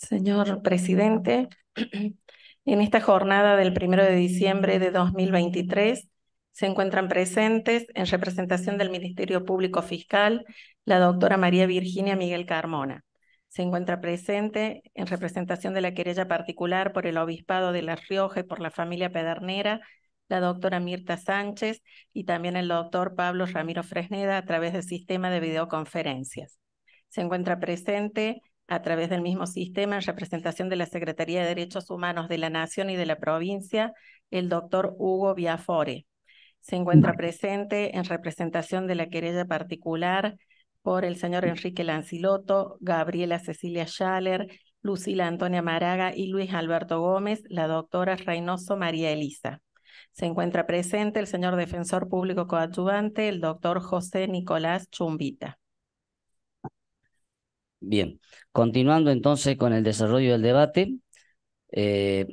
Señor presidente, en esta jornada del primero de diciembre de 2023 se encuentran presentes en representación del Ministerio Público Fiscal la doctora María Virginia Miguel Carmona. Se encuentra presente en representación de la querella particular por el Obispado de La Rioja y por la familia Pedernera la doctora Mirta Sánchez y también el doctor Pablo Ramiro Fresneda a través del sistema de videoconferencias. Se encuentra presente a través del mismo sistema, en representación de la Secretaría de Derechos Humanos de la Nación y de la provincia, el doctor Hugo Viafore. Se encuentra presente en representación de la querella particular por el señor Enrique Lanciloto, Gabriela Cecilia Schaller, Lucila Antonia Maraga y Luis Alberto Gómez, la doctora Reynoso María Elisa. Se encuentra presente el señor defensor público coadyuvante, el doctor José Nicolás Chumbita. Bien, continuando entonces con el desarrollo del debate, eh,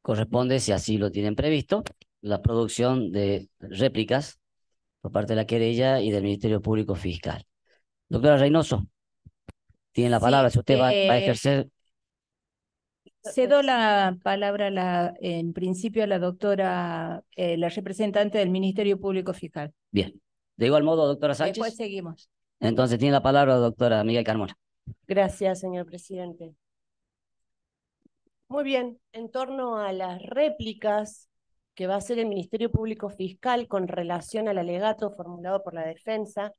corresponde, si así lo tienen previsto, la producción de réplicas por parte de la querella y del Ministerio Público Fiscal. Doctora Reynoso, tiene la palabra, si usted va, a eh, ejercer. Cedo la palabra la, en principio a la doctora, eh, la representante del Ministerio Público Fiscal. Bien. De igual modo, doctora Sánchez. Después seguimos. Entonces tiene la palabra doctora Miguel Carmona. Gracias, señor presidente. Muy bien, en torno a las réplicas que va a hacer el Ministerio Público Fiscal con relación al alegato formulado por la defensa,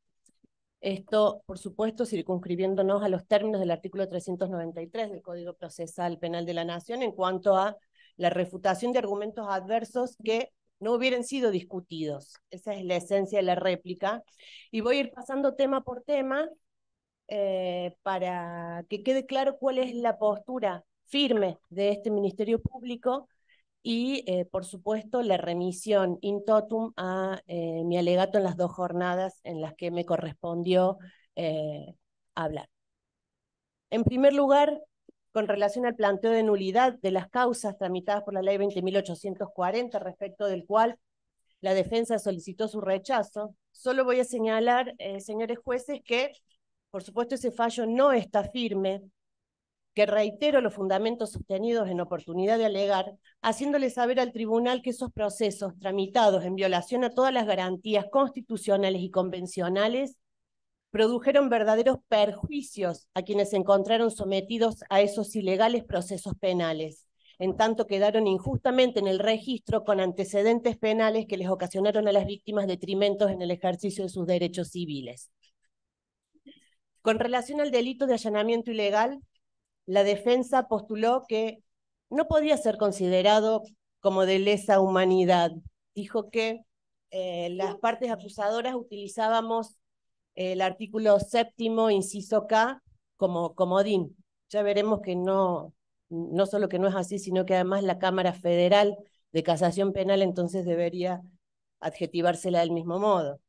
esto, por supuesto, circunscribiéndonos a los términos del artículo 393 del Código Procesal Penal de la Nación en cuanto a la refutación de argumentos adversos que no hubieran sido discutidos. Esa es la esencia de la réplica. Y voy a ir pasando tema por tema eh, para que quede claro cuál es la postura firme de este Ministerio Público y, eh, por supuesto, la remisión in totum a eh, mi alegato en las dos jornadas en las que me correspondió hablar. En primer lugar, con relación al planteo de nulidad de las causas tramitadas por la ley 20.840, respecto del cual la defensa solicitó su rechazo. Solo voy a señalar, eh, señores jueces, que por supuesto ese fallo no está firme, que reitero los fundamentos sostenidos en oportunidad de alegar, haciéndole saber al tribunal que esos procesos tramitados en violación a todas las garantías constitucionales y convencionales produjeron verdaderos perjuicios a quienes se encontraron sometidos a esos ilegales procesos penales, en tanto quedaron injustamente en el registro con antecedentes penales que les ocasionaron a las víctimas detrimentos en el ejercicio de sus derechos civiles. Con relación al delito de allanamiento ilegal, la defensa postuló que no podía ser considerado como de lesa humanidad. Dijo que eh, las partes acusadoras utilizábamos el artículo séptimo, inciso K, como comodín. Ya veremos que no, no solo que no es así, sino que además la Cámara Federal de Casación Penal entonces debería adjetivársela del mismo modo.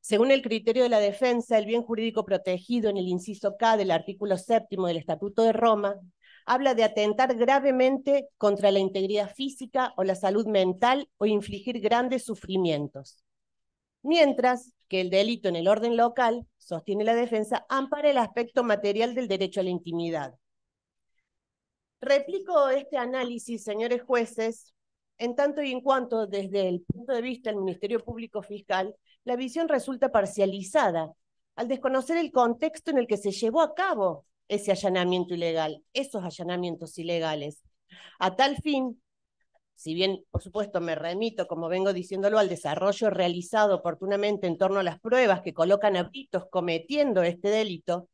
Según el criterio de la defensa, el bien jurídico protegido en el inciso K del artículo séptimo del Estatuto de Roma habla de atentar gravemente contra la integridad física o la salud mental o infligir grandes sufrimientos mientras que el delito en el orden local, sostiene la defensa, ampara el aspecto material del derecho a la intimidad. Replico este análisis, señores jueces, en tanto y en cuanto desde el punto de vista del Ministerio Público Fiscal, la visión resulta parcializada al desconocer el contexto en el que se llevó a cabo ese allanamiento ilegal, esos allanamientos ilegales. A tal fin, si bien, por supuesto, me remito, como vengo diciéndolo, al desarrollo realizado oportunamente en torno a las pruebas que colocan a Britos cometiendo este delito,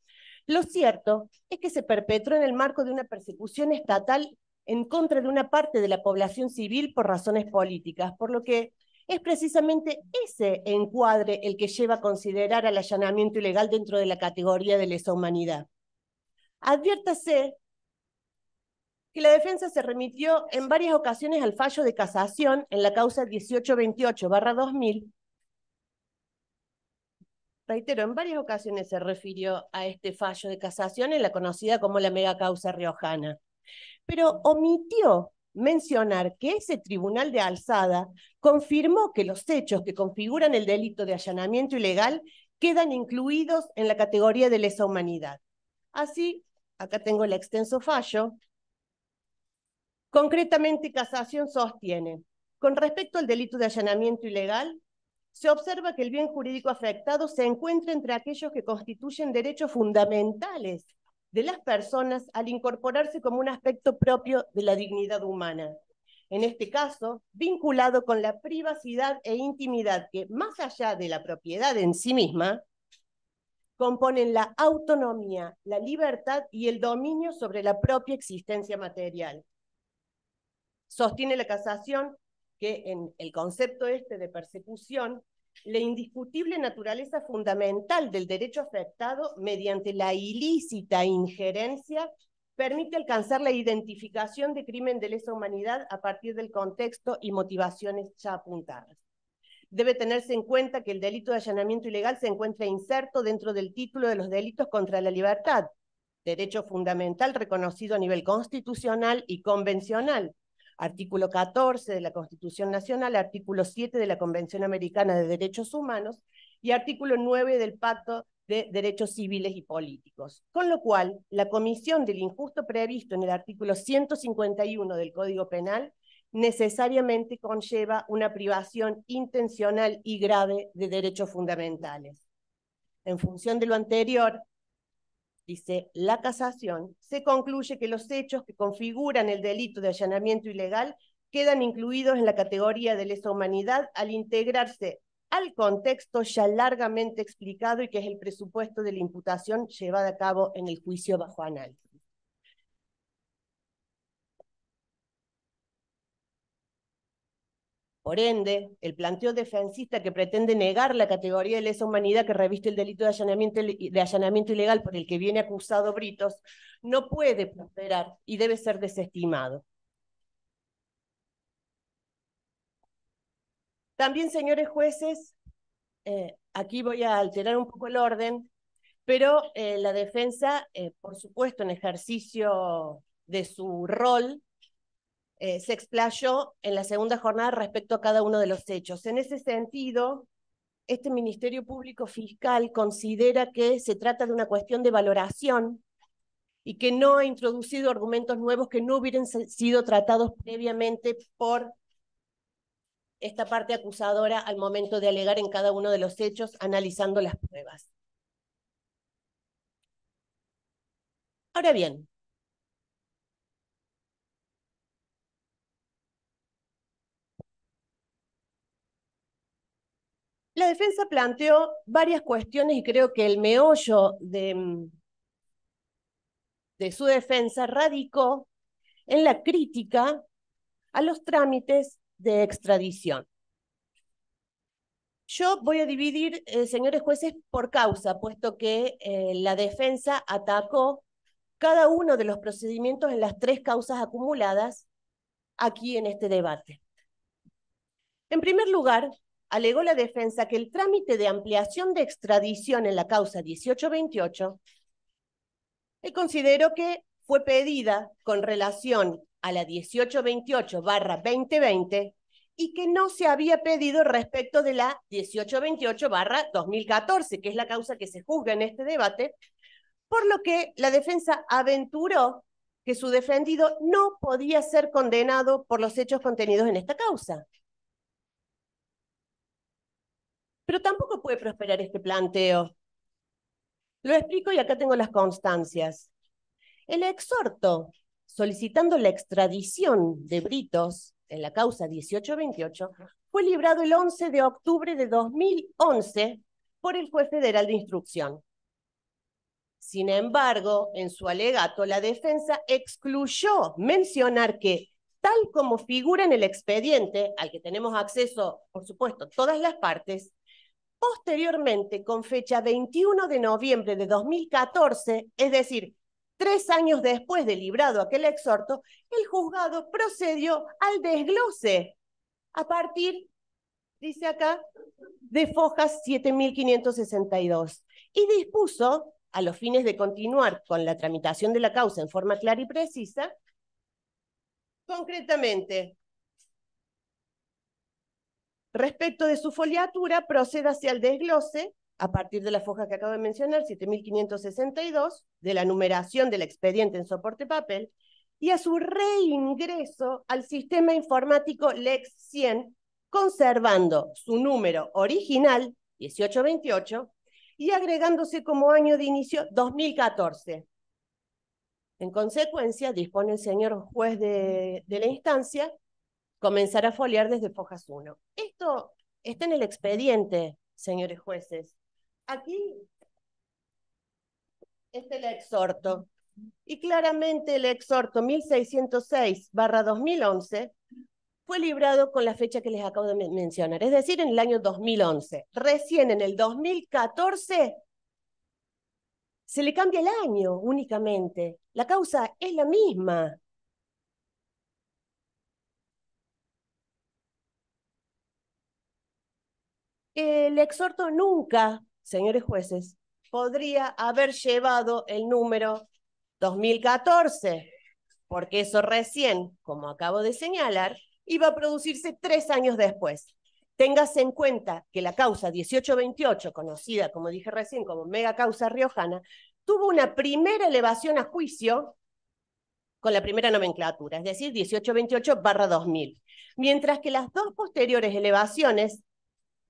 lo cierto es que se perpetró en el marco de una persecución estatal en contra de una parte de la población civil por razones políticas, por lo que es precisamente ese encuadre el que lleva a considerar al allanamiento ilegal dentro de la categoría de lesa humanidad. Adviértase la defensa se remitió en varias ocasiones al fallo de casación en la causa 1828-2000. Reitero, en varias ocasiones se refirió a este fallo de casación en la conocida como la mega causa riojana, pero omitió mencionar que ese tribunal de alzada confirmó que los hechos que configuran el delito de allanamiento ilegal quedan incluidos en la categoría de lesa humanidad. Así, acá tengo el extenso fallo, Concretamente, Casación sostiene, con respecto al delito de allanamiento ilegal, se observa que el bien jurídico afectado se encuentra entre aquellos que constituyen derechos fundamentales de las personas al incorporarse como un aspecto propio de la dignidad humana. En este caso, vinculado con la privacidad e intimidad que, más allá de la propiedad en sí misma, componen la autonomía, la libertad y el dominio sobre la propia existencia material. Sostiene la casación que en el concepto este de persecución, la indiscutible naturaleza fundamental del derecho afectado mediante la ilícita injerencia permite alcanzar la identificación de crimen de lesa humanidad a partir del contexto y motivaciones ya apuntadas. Debe tenerse en cuenta que el delito de allanamiento ilegal se encuentra inserto dentro del título de los delitos contra la libertad, derecho fundamental reconocido a nivel constitucional y convencional, artículo 14 de la Constitución Nacional, artículo 7 de la Convención Americana de Derechos Humanos y artículo 9 del Pacto de Derechos Civiles y Políticos. Con lo cual, la comisión del injusto previsto en el artículo 151 del Código Penal necesariamente conlleva una privación intencional y grave de derechos fundamentales. En función de lo anterior, dice la casación, se concluye que los hechos que configuran el delito de allanamiento ilegal quedan incluidos en la categoría de lesa humanidad al integrarse al contexto ya largamente explicado y que es el presupuesto de la imputación llevada a cabo en el juicio bajo análisis. Por ende, el planteo defensista que pretende negar la categoría de lesa humanidad que reviste el delito de allanamiento, de allanamiento ilegal por el que viene acusado Britos no puede prosperar y debe ser desestimado. También, señores jueces, eh, aquí voy a alterar un poco el orden, pero eh, la defensa, eh, por supuesto, en ejercicio de su rol eh, se explayó en la segunda jornada respecto a cada uno de los hechos. En ese sentido, este Ministerio Público Fiscal considera que se trata de una cuestión de valoración y que no ha introducido argumentos nuevos que no hubieran sido tratados previamente por esta parte acusadora al momento de alegar en cada uno de los hechos, analizando las pruebas. Ahora bien, La defensa planteó varias cuestiones y creo que el meollo de, mm, de su defensa radicó en la crítica a los trámites de extradición. Yo voy a dividir, eh, señores jueces, por causa, puesto que eh, la defensa atacó cada uno de los procedimientos en las tres causas acumuladas aquí en este debate. En primer lugar, alegó la defensa que el trámite de ampliación de extradición en la causa 1828 consideró que fue pedida con relación a la 1828-2020 y que no se había pedido respecto de la 1828-2014, que es la causa que se juzga en este debate, por lo que la defensa aventuró que su defendido no podía ser condenado por los hechos contenidos en esta causa. Pero tampoco puede prosperar este planteo. Lo explico y acá tengo las constancias. El exhorto solicitando la extradición de Britos en la causa 1828 fue librado el 11 de octubre de 2011 por el juez federal de instrucción. Sin embargo, en su alegato, la defensa excluyó mencionar que, tal como figura en el expediente, al que tenemos acceso, por supuesto, todas las partes, Posteriormente, con fecha 21 de noviembre de 2014, es decir, tres años después de librado aquel exhorto, el juzgado procedió al desglose a partir, dice acá, de Fojas 7562 y dispuso, a los fines de continuar con la tramitación de la causa en forma clara y precisa, concretamente Respecto de su foliatura, proceda hacia el desglose a partir de la foja que acabo de mencionar, 7562, de la numeración del expediente en soporte papel, y a su reingreso al sistema informático LEX 100, conservando su número original, 1828, y agregándose como año de inicio 2014. En consecuencia, dispone el señor juez de, de la instancia comenzar a foliar desde Fojas 1. Esto está en el expediente, señores jueces. Aquí está el exhorto. Y claramente el exhorto 1606-2011 fue librado con la fecha que les acabo de mencionar, es decir, en el año 2011. Recién en el 2014 se le cambia el año únicamente. La causa es la misma. El exhorto nunca, señores jueces, podría haber llevado el número 2014, porque eso recién, como acabo de señalar, iba a producirse tres años después. Téngase en cuenta que la causa 1828, conocida, como dije recién, como mega causa riojana, tuvo una primera elevación a juicio con la primera nomenclatura, es decir, 1828 barra 2000, mientras que las dos posteriores elevaciones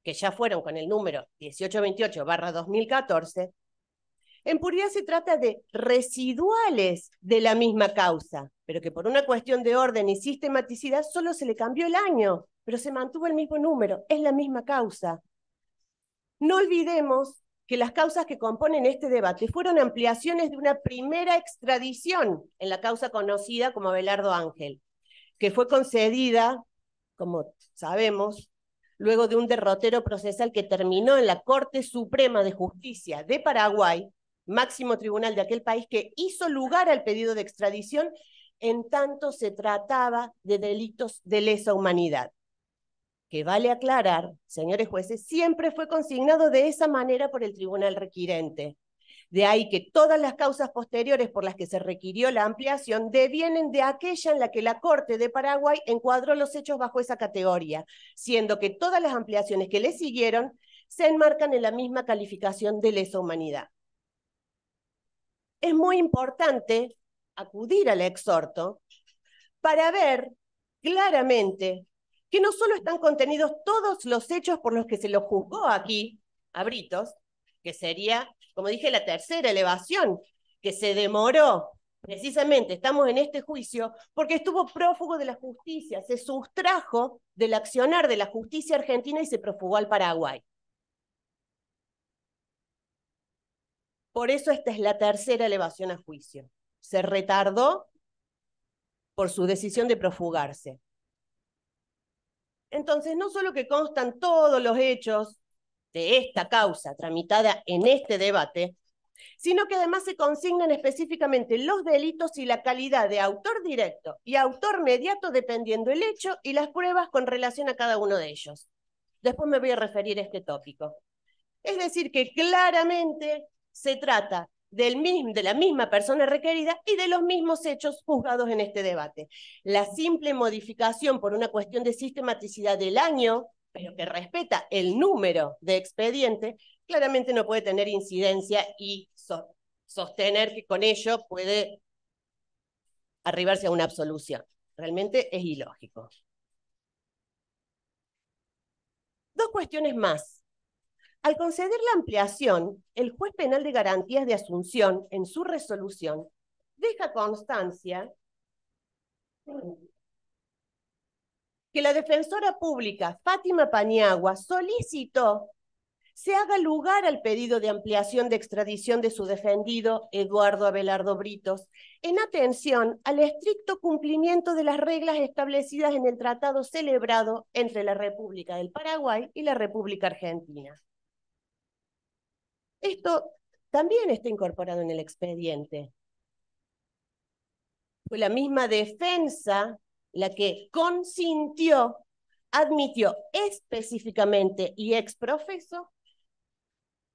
que ya fueron con el número 1828-2014, en puridad se trata de residuales de la misma causa, pero que por una cuestión de orden y sistematicidad solo se le cambió el año, pero se mantuvo el mismo número, es la misma causa. No olvidemos que las causas que componen este debate fueron ampliaciones de una primera extradición en la causa conocida como Abelardo Ángel, que fue concedida, como sabemos, luego de un derrotero procesal que terminó en la Corte Suprema de Justicia de Paraguay, máximo tribunal de aquel país que hizo lugar al pedido de extradición en tanto se trataba de delitos de lesa humanidad que vale aclarar, señores jueces, siempre fue consignado de esa manera por el tribunal requirente. De ahí que todas las causas posteriores por las que se requirió la ampliación devienen de aquella en la que la Corte de Paraguay encuadró los hechos bajo esa categoría, siendo que todas las ampliaciones que le siguieron se enmarcan en la misma calificación de lesa humanidad. Es muy importante acudir al exhorto para ver claramente que no solo están contenidos todos los hechos por los que se los juzgó aquí a Britos, que sería como dije, la tercera elevación que se demoró precisamente estamos en este juicio porque estuvo prófugo de la justicia, se sustrajo del accionar de la justicia argentina y se profugó al Paraguay. Por eso esta es la tercera elevación a juicio. Se retardó por su decisión de profugarse. Entonces, no solo que constan todos los hechos de esta causa tramitada en este debate, sino que además se consignan específicamente los delitos y la calidad de autor directo y autor mediato dependiendo el hecho y las pruebas con relación a cada uno de ellos. Después me voy a referir a este tópico. Es decir, que claramente se trata del mismo, de la misma persona requerida y de los mismos hechos juzgados en este debate. La simple modificación por una cuestión de sistematicidad del año pero que respeta el número de expediente, claramente no puede tener incidencia y sostener que con ello puede arribarse a una absolución. Realmente es ilógico. Dos cuestiones más. Al conceder la ampliación, el juez penal de garantías de Asunción, en su resolución, deja constancia la defensora pública Fátima Paniagua solicitó se haga lugar al pedido de ampliación de extradición de su defendido, Eduardo Abelardo Britos, en atención al estricto cumplimiento de las reglas establecidas en el tratado celebrado entre la República del Paraguay y la República Argentina. Esto también está incorporado en el expediente. Fue la misma defensa la que consintió, admitió específicamente y ex profeso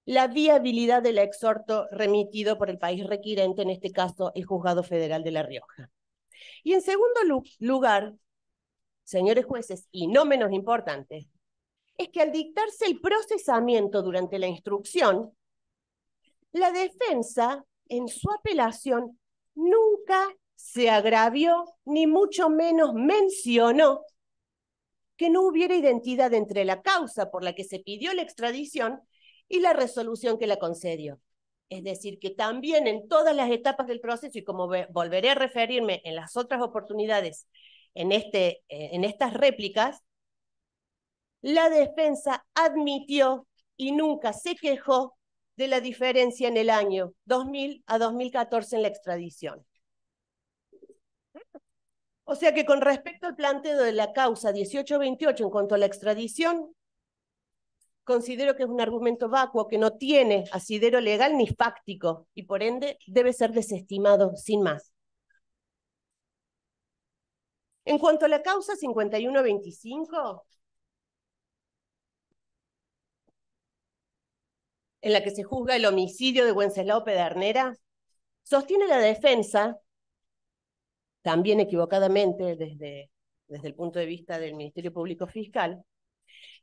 la viabilidad del exhorto remitido por el país requirente, en este caso el Juzgado Federal de La Rioja. Y en segundo lugar, señores jueces, y no menos importante, es que al dictarse el procesamiento durante la instrucción, la defensa en su apelación nunca se agravió, ni mucho menos mencionó que no hubiera identidad entre la causa por la que se pidió la extradición y la resolución que la concedió. Es decir, que también en todas las etapas del proceso, y como volveré a referirme en las otras oportunidades en, este, eh, en estas réplicas, la defensa admitió y nunca se quejó de la diferencia en el año 2000 a 2014 en la extradición. O sea que con respecto al planteo de la causa 1828 en cuanto a la extradición, considero que es un argumento vacuo que no tiene asidero legal ni fáctico y por ende debe ser desestimado sin más. En cuanto a la causa 5125, en la que se juzga el homicidio de Wenceslao Pedernera, sostiene la defensa también equivocadamente desde, desde el punto de vista del Ministerio Público Fiscal,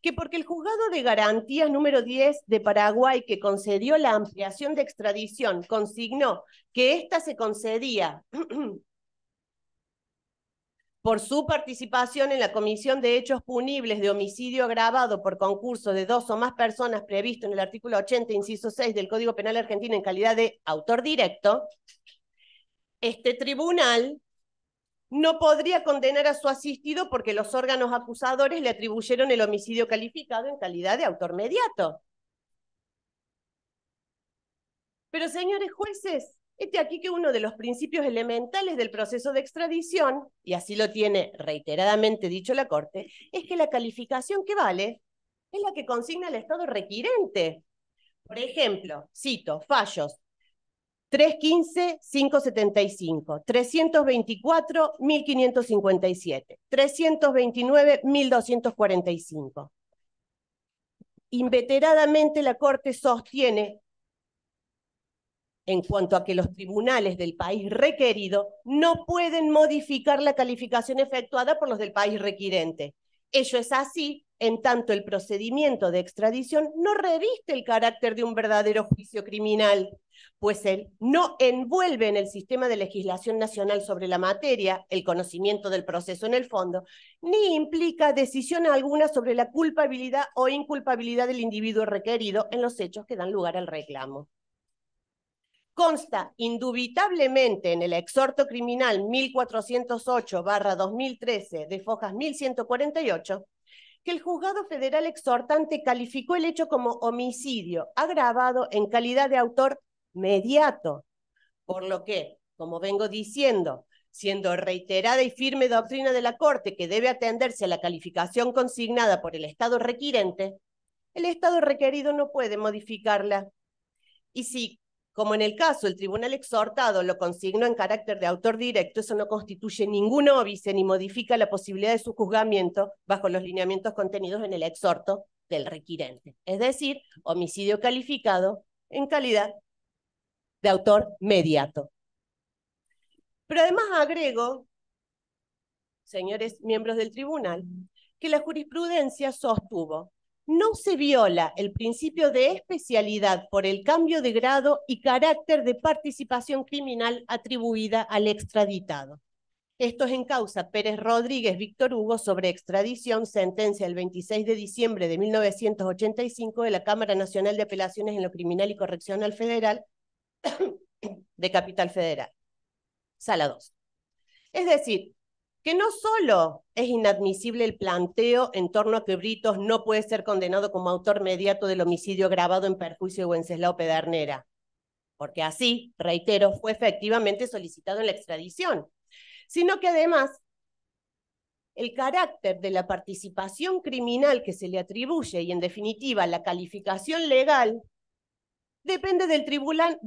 que porque el juzgado de garantías número 10 de Paraguay, que concedió la ampliación de extradición, consignó que ésta se concedía por su participación en la comisión de hechos punibles de homicidio agravado por concurso de dos o más personas previsto en el artículo 80, inciso 6 del Código Penal Argentino en calidad de autor directo, este tribunal no podría condenar a su asistido porque los órganos acusadores le atribuyeron el homicidio calificado en calidad de autor mediato. Pero señores jueces, este aquí que uno de los principios elementales del proceso de extradición, y así lo tiene reiteradamente dicho la Corte, es que la calificación que vale es la que consigna el Estado requirente. Por ejemplo, cito, fallos 315-575, 324-1557, 329-1245. Inveteradamente la Corte sostiene, en cuanto a que los tribunales del país requerido no pueden modificar la calificación efectuada por los del país requirente. Ello es así en tanto el procedimiento de extradición no reviste el carácter de un verdadero juicio criminal pues él no envuelve en el sistema de legislación nacional sobre la materia el conocimiento del proceso en el fondo, ni implica decisión alguna sobre la culpabilidad o inculpabilidad del individuo requerido en los hechos que dan lugar al reclamo. Consta indubitablemente en el exhorto criminal 1408-2013 de Fojas 1148 que el juzgado federal exhortante calificó el hecho como homicidio agravado en calidad de autor mediato, Por lo que, como vengo diciendo, siendo reiterada y firme doctrina de la Corte que debe atenderse a la calificación consignada por el Estado requirente, el Estado requerido no puede modificarla. Y si, como en el caso, el tribunal exhortado lo consignó en carácter de autor directo, eso no constituye ningún óbice ni modifica la posibilidad de su juzgamiento bajo los lineamientos contenidos en el exhorto del requirente, es decir, homicidio calificado en calidad de autor mediato. Pero además agrego, señores miembros del tribunal, que la jurisprudencia sostuvo, no se viola el principio de especialidad por el cambio de grado y carácter de participación criminal atribuida al extraditado. Esto es en causa Pérez Rodríguez Víctor Hugo sobre extradición, sentencia el 26 de diciembre de 1985 de la Cámara Nacional de Apelaciones en lo Criminal y Correccional Federal, de Capital Federal, sala 2. Es decir, que no solo es inadmisible el planteo en torno a que Britos no puede ser condenado como autor mediato del homicidio grabado en perjuicio de Wenceslao Pedernera, porque así, reitero, fue efectivamente solicitado en la extradición, sino que además el carácter de la participación criminal que se le atribuye y en definitiva la calificación legal depende del tribunal,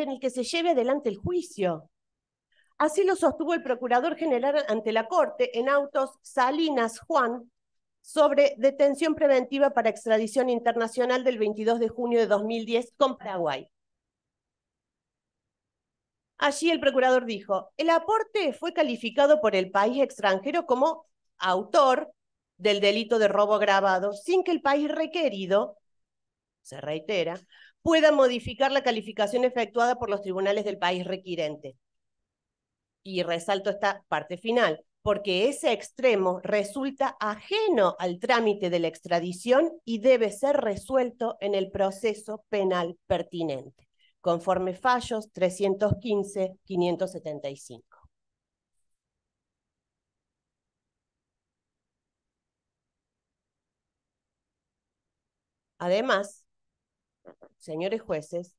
en el que se lleve adelante el juicio. Así lo sostuvo el Procurador General ante la Corte en autos Salinas Juan sobre detención preventiva para extradición internacional del 22 de junio de 2010 con Paraguay. Allí el procurador dijo, el aporte fue calificado por el país extranjero como autor del delito de robo grabado sin que el país requerido, se reitera, pueda modificar la calificación efectuada por los tribunales del país requirente. Y resalto esta parte final, porque ese extremo resulta ajeno al trámite de la extradición y debe ser resuelto en el proceso penal pertinente, conforme fallos 315-575. Además, señores jueces,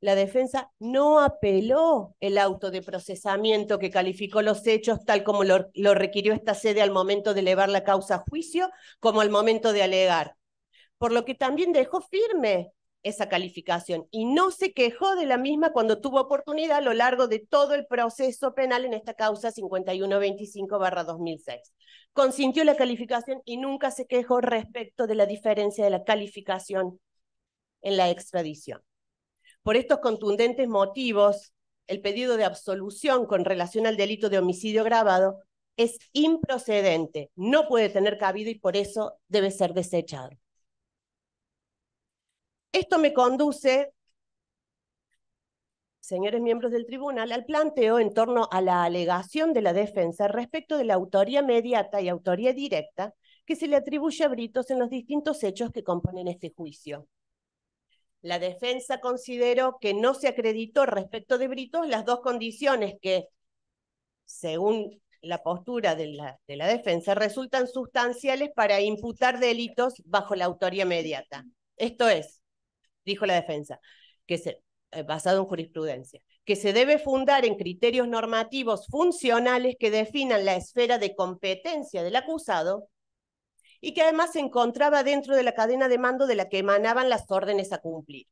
la defensa no apeló el auto de procesamiento que calificó los hechos tal como lo, requirió esta sede al momento de elevar la causa a juicio, como al momento de alegar. Por lo que también dejó firme esa calificación y no se quejó de la misma cuando tuvo oportunidad a lo largo de todo el proceso penal en esta causa 5125-2006. Consintió la calificación y nunca se quejó respecto de la diferencia de la calificación en la extradición. Por estos contundentes motivos, el pedido de absolución con relación al delito de homicidio grabado es improcedente, no puede tener cabido y por eso debe ser desechado. Esto me conduce, señores miembros del tribunal, al planteo en torno a la alegación de la defensa respecto de la autoría mediata y autoría directa que se le atribuye a Britos en los distintos hechos que componen este juicio la defensa consideró que no se acreditó respecto de Britos las dos condiciones que, según la postura de la, defensa, resultan sustanciales para imputar delitos bajo la autoría inmediata. Esto es, dijo la defensa, que se, eh, basado en jurisprudencia, que se debe fundar en criterios normativos funcionales que definan la esfera de competencia del acusado y que además se encontraba dentro de la cadena de mando de la que emanaban las órdenes a cumplir.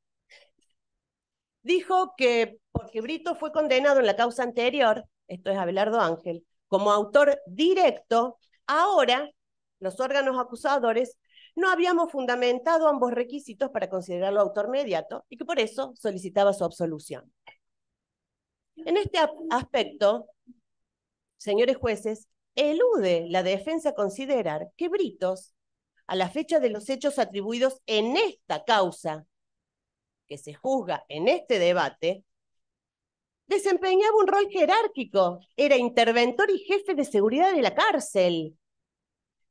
Dijo que porque Brito fue condenado en la causa anterior, esto es Abelardo Ángel, como autor directo, ahora los órganos acusadores no habíamos fundamentado ambos requisitos para considerarlo autor mediato y que por eso solicitaba su absolución. En este aspecto, señores jueces, elude la defensa considerar que Britos, a la fecha de los hechos atribuidos en esta causa, que se juzga en este debate, desempeñaba un rol jerárquico, era interventor y jefe de seguridad de la cárcel.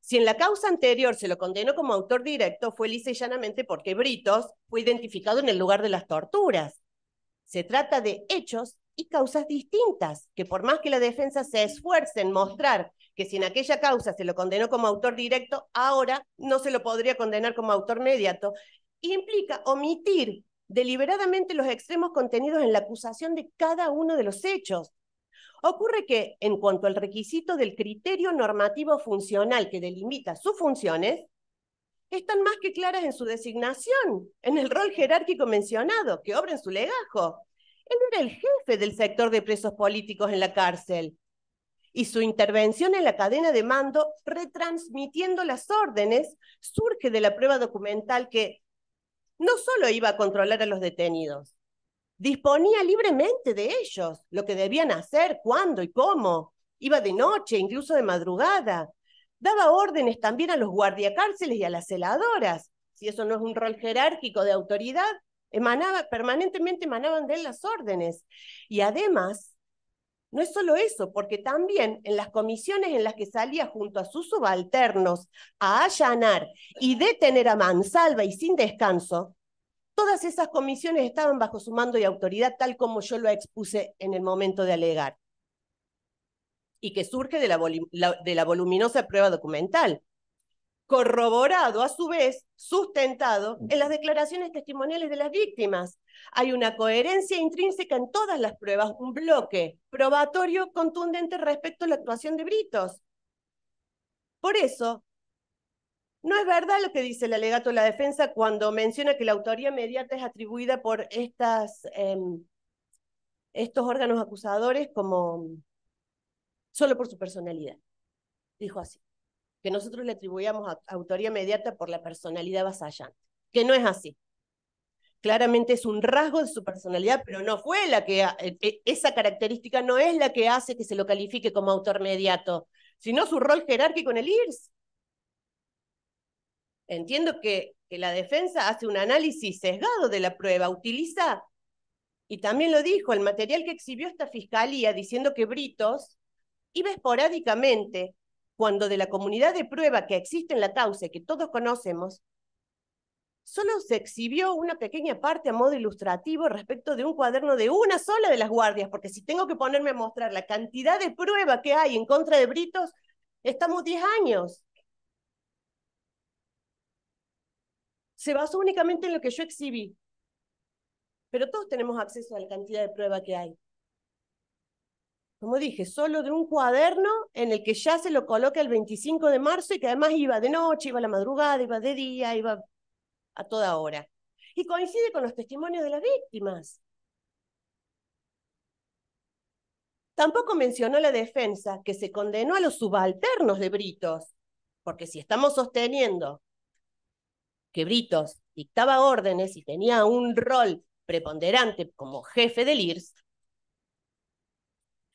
Si en la causa anterior se lo condenó como autor directo, fue lisa llanamente porque Britos fue identificado en el lugar de las torturas. Se trata de hechos y causas distintas, que por más que la defensa se esfuerce en mostrar que si en aquella causa se lo condenó como autor directo, ahora no se lo podría condenar como autor mediato. implica omitir deliberadamente los extremos contenidos en la acusación de cada uno de los hechos. Ocurre que, en cuanto al requisito del criterio normativo funcional que delimita sus funciones, están más que claras en su designación, en el rol jerárquico mencionado, que obra en su legajo. Él era el jefe del sector de presos políticos en la cárcel y su intervención en la cadena de mando retransmitiendo las órdenes surge de la prueba documental que no solo iba a controlar a los detenidos, disponía libremente de ellos, lo que debían hacer, cuándo y cómo. Iba de noche, incluso de madrugada. Daba órdenes también a los guardiacárceles y a las celadoras. Si eso no es un rol jerárquico de autoridad, emanaba, permanentemente emanaban de él las órdenes. Y además, no es solo eso, porque también en las comisiones en las que salía junto a sus subalternos a allanar y detener a mansalva y sin descanso, todas esas comisiones estaban bajo su mando y autoridad, tal como yo lo expuse en el momento de alegar, y que surge de la, de la voluminosa prueba documental corroborado a su vez, sustentado en las declaraciones testimoniales de las víctimas. Hay una coherencia intrínseca en todas las pruebas, un bloque probatorio contundente respecto a la actuación de Britos. Por eso, no es verdad lo que dice el alegato de la defensa cuando menciona que la autoría mediata es atribuida por estas, em, estos órganos acusadores como solo por su personalidad. Dijo así que nosotros le atribuíamos autoría mediata por la personalidad vasallante, que no es así. Claramente es un rasgo de su personalidad, pero no fue la que, e, e, esa característica no es la que hace que se lo califique como autor mediato, sino su rol jerárquico en el IRS. Entiendo que, que la defensa hace un análisis sesgado de la prueba, utiliza, y también lo dijo, el material que exhibió esta fiscalía diciendo que Britos iba esporádicamente cuando de la comunidad de prueba que existe en la causa que todos conocemos, solo se exhibió una pequeña parte a modo ilustrativo respecto de un cuaderno de una sola de las guardias, porque si tengo que ponerme a mostrar la cantidad de prueba que hay en contra de Britos, estamos 10 años. Se basó únicamente en lo que yo exhibí, pero todos tenemos acceso a la cantidad de prueba que hay como dije, solo de un cuaderno en el que ya se lo coloca el 25 de marzo y que además iba de noche, iba a la madrugada, iba de día, iba a toda hora. Y coincide con los testimonios de las víctimas. Tampoco mencionó la defensa que se condenó a los subalternos de Britos, porque si estamos sosteniendo que Britos dictaba órdenes y tenía un rol preponderante como jefe del IRS,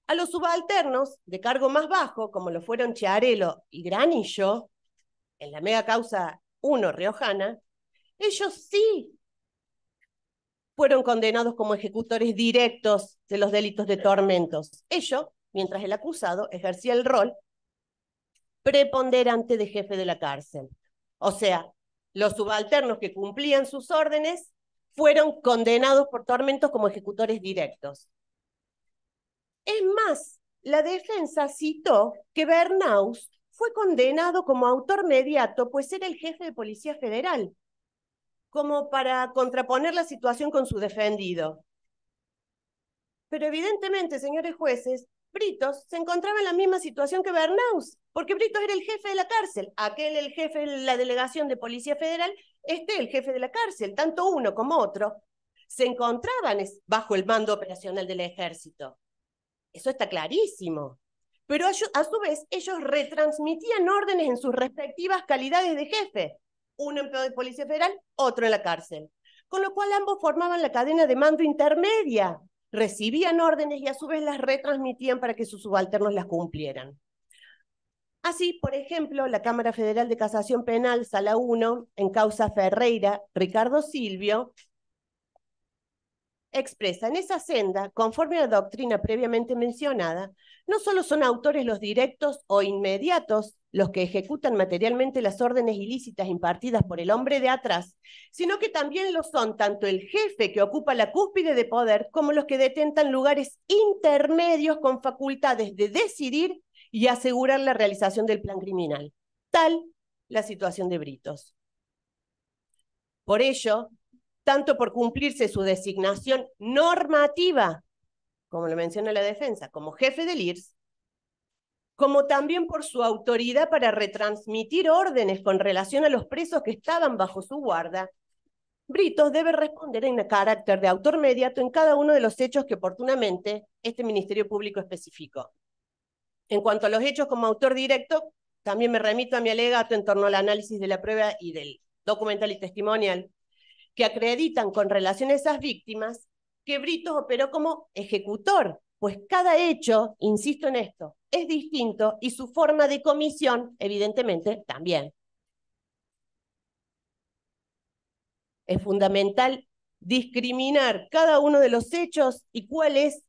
a los subalternos de cargo más bajo, como lo fueron Chiarello y Granillo, en la mega causa 1 riojana, ellos sí fueron condenados como ejecutores directos de los delitos de tormentos. Ello, mientras el acusado ejercía el rol preponderante de jefe de la cárcel. O sea, los subalternos que cumplían sus órdenes fueron condenados por tormentos como ejecutores directos. Es más, la defensa citó que Bernaus fue condenado como autor mediato, pues era el jefe de Policía Federal, como para contraponer la situación con su defendido. Pero evidentemente, señores jueces, Britos se encontraba en la misma situación que Bernaus, porque Britos era el jefe de la cárcel, aquel el jefe de la delegación de Policía Federal, este el jefe de la cárcel, tanto uno como otro, se encontraban bajo el mando operacional del ejército. Eso está clarísimo. Pero a su vez, ellos retransmitían órdenes en sus respectivas calidades de jefe. Uno empleado de Policía Federal, otro en la cárcel. Con lo cual ambos formaban la cadena de mando intermedia. Recibían órdenes y a su vez las retransmitían para que sus subalternos las cumplieran. Así, por ejemplo, la Cámara Federal de Casación Penal, Sala 1, en causa Ferreira, Ricardo Silvio, expresa en esa senda, conforme a la doctrina previamente mencionada, no solo son autores los directos o inmediatos los que ejecutan materialmente las órdenes ilícitas impartidas por el hombre de atrás, sino que también lo son tanto el jefe que ocupa la cúspide de poder como los que detentan lugares intermedios con facultades de decidir y asegurar la realización del plan criminal. Tal la situación de Britos. Por ello, tanto por cumplirse su designación normativa, como lo menciona la defensa, como jefe del IRS, como también por su autoridad para retransmitir órdenes con relación a los presos que estaban bajo su guarda, Britos debe responder en carácter de autor mediato en cada uno de los hechos que oportunamente este Ministerio Público especificó. En cuanto a los hechos como autor directo, también me remito a mi alegato en torno al análisis de la prueba y del documental y testimonial que acreditan con relación a esas víctimas que Britos operó como ejecutor, pues cada hecho, insisto en esto, es distinto y su forma de comisión, evidentemente, también. Es fundamental discriminar cada uno de los hechos y cuál es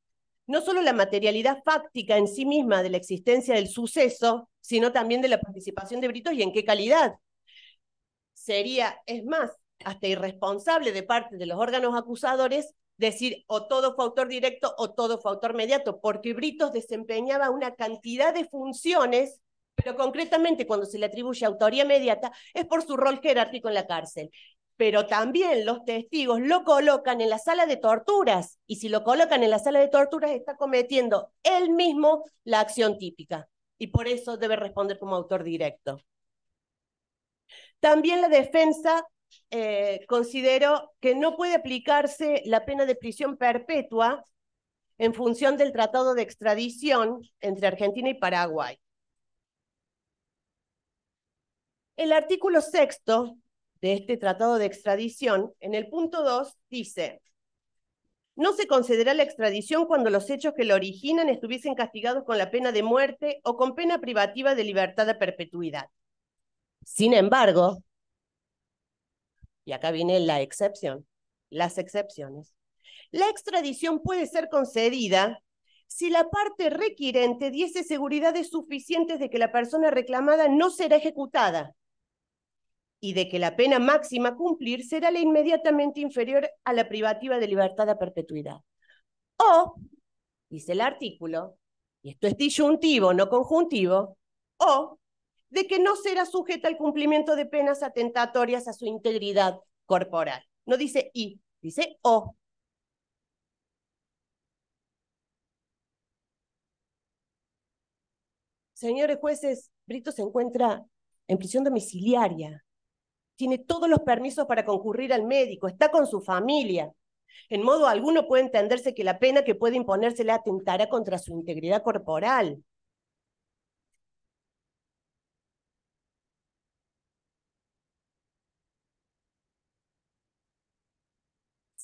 no solo la materialidad fáctica en sí misma de la existencia del suceso, sino también de la participación de Britos y en qué calidad. Sería, es más, hasta irresponsable de parte de los órganos acusadores decir o todo fue autor directo o todo fue autor mediato, porque Britos desempeñaba una cantidad de funciones, pero concretamente cuando se le atribuye autoría mediata es por su rol jerárquico en la cárcel. Pero también los testigos lo colocan en la sala de torturas, y si lo colocan en la sala de torturas está cometiendo él mismo la acción típica, y por eso debe responder como autor directo. También la defensa eh, considero que no puede aplicarse la pena de prisión perpetua en función del tratado de extradición entre Argentina y Paraguay. El artículo sexto de este tratado de extradición, en el punto 2, dice, no se concederá la extradición cuando los hechos que la originan estuviesen castigados con la pena de muerte o con pena privativa de libertad de perpetuidad. Sin embargo, y acá viene la excepción, las excepciones. La extradición puede ser concedida si la parte requirente diese seguridades suficientes de que la persona reclamada no será ejecutada y de que la pena máxima a cumplir será la inmediatamente inferior a la privativa de libertad a perpetuidad. O, dice el artículo, y esto es disyuntivo, no conjuntivo, o de que no será sujeta al cumplimiento de penas atentatorias a su integridad corporal. No dice y, dice o. Señores jueces, Brito se encuentra en prisión domiciliaria. Tiene todos los permisos para concurrir al médico, está con su familia. En modo alguno puede entenderse que la pena que puede le atentará contra su integridad corporal.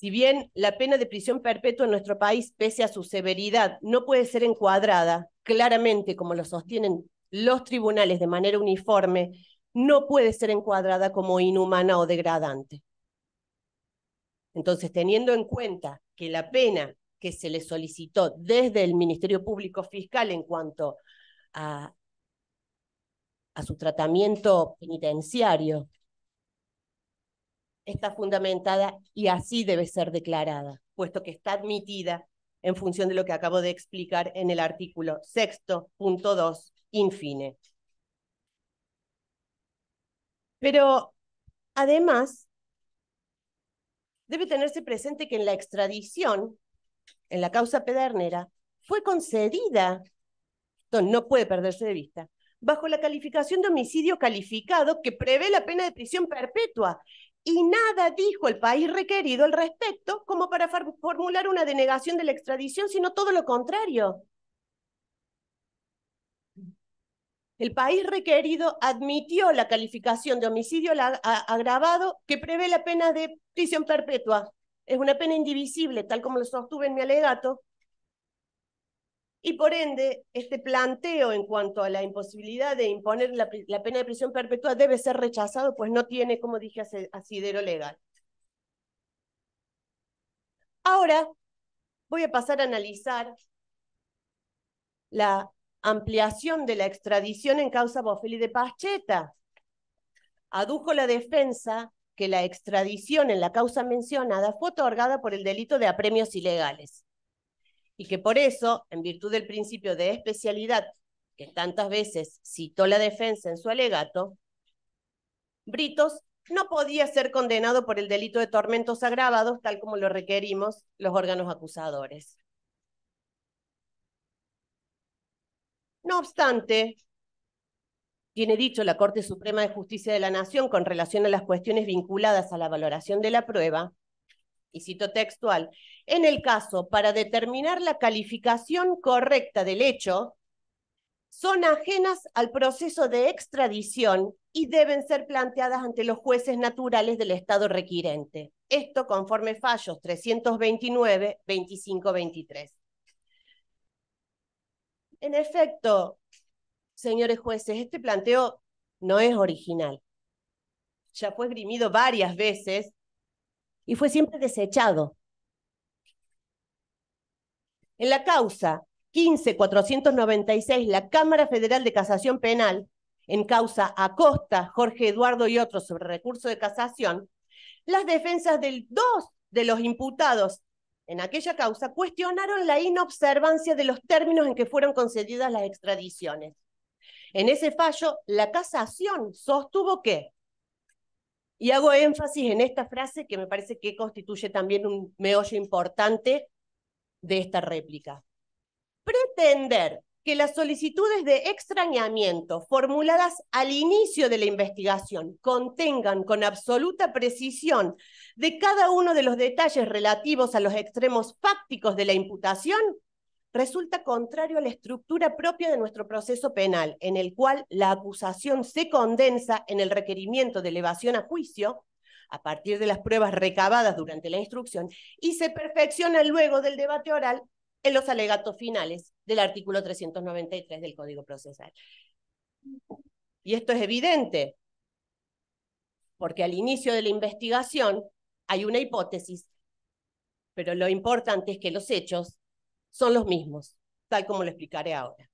Si bien la pena de prisión perpetua en nuestro país, pese a su severidad, no puede ser encuadrada claramente como lo sostienen los tribunales de manera uniforme, no puede ser encuadrada como inhumana o degradante. Entonces, teniendo en cuenta que la pena que se le solicitó desde el Ministerio Público Fiscal en cuanto a, su tratamiento penitenciario está fundamentada y así debe ser declarada, puesto que está admitida en función de lo que acabo de explicar en el artículo 6.2, punto dos, infine. Pero además, debe tenerse presente que en la extradición, en la causa pedernera, fue concedida, esto no puede perderse de vista, bajo la calificación de homicidio calificado que prevé la pena de prisión perpetua y nada dijo el país requerido al respecto como para formular una denegación de la extradición, sino todo lo contrario. El país requerido admitió la calificación de homicidio agravado que prevé la pena de prisión perpetua. Es una pena indivisible, tal como lo sostuve en mi alegato, y por ende, este planteo en cuanto a la imposibilidad de imponer la, pena de prisión perpetua debe ser rechazado, pues no tiene, como dije, asidero legal. Ahora voy a pasar a analizar la ampliación de la extradición en causa Boffelli de Pacheta. Adujo la defensa que la extradición en la causa mencionada fue otorgada por el delito de apremios ilegales y que por eso, en virtud del principio de especialidad que tantas veces citó la defensa en su alegato, Britos no podía ser condenado por el delito de tormentos agravados, tal como lo requerimos los órganos acusadores. No obstante, tiene dicho la Corte Suprema de Justicia de la Nación con relación a las cuestiones vinculadas a la valoración de la prueba, y cito textual, en el caso para determinar la calificación correcta del hecho, son ajenas al proceso de extradición y deben ser planteadas ante los jueces naturales del Estado requirente. Esto conforme fallos 329, 25, En efecto, señores jueces, este planteo no es original. Ya fue esgrimido varias veces y fue siempre desechado. En la causa 15496, la Cámara Federal de Casación Penal, en causa Acosta, Jorge Eduardo y otros sobre recurso de casación, las defensas del dos de los imputados en aquella causa cuestionaron la inobservancia de los términos en que fueron concedidas las extradiciones. En ese fallo, la casación sostuvo que y hago énfasis en esta frase que me parece que constituye también un meollo importante de esta réplica. Pretender que las solicitudes de extrañamiento formuladas al inicio de la investigación contengan con absoluta precisión de cada uno de los detalles relativos a los extremos fácticos de la imputación resulta contrario a la estructura propia de nuestro proceso penal, en el cual la acusación se condensa en el requerimiento de elevación a juicio a partir de las pruebas recabadas durante la instrucción y se perfecciona luego del debate oral en los alegatos finales del artículo 393 del Código Procesal. Y esto es evidente, porque al inicio de la investigación hay una hipótesis, pero lo importante es que los hechos son los mismos, tal como lo explicaré ahora.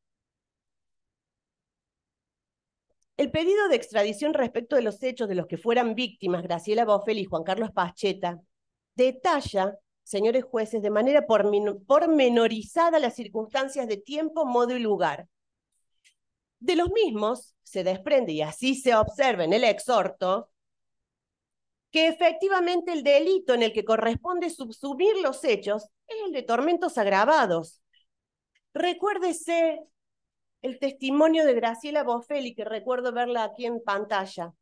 El pedido de extradición respecto de los hechos de los que fueran víctimas Graciela Boffel y Juan Carlos Pacheta detalla, señores jueces, de manera pormenorizada las circunstancias de tiempo, modo y lugar. De los mismos se desprende, y así se observa en el exhorto, que efectivamente el delito en el que corresponde subsumir los hechos es el de tormentos agravados. Recuérdese el testimonio de Graciela Bofelli, que recuerdo verla aquí en pantalla,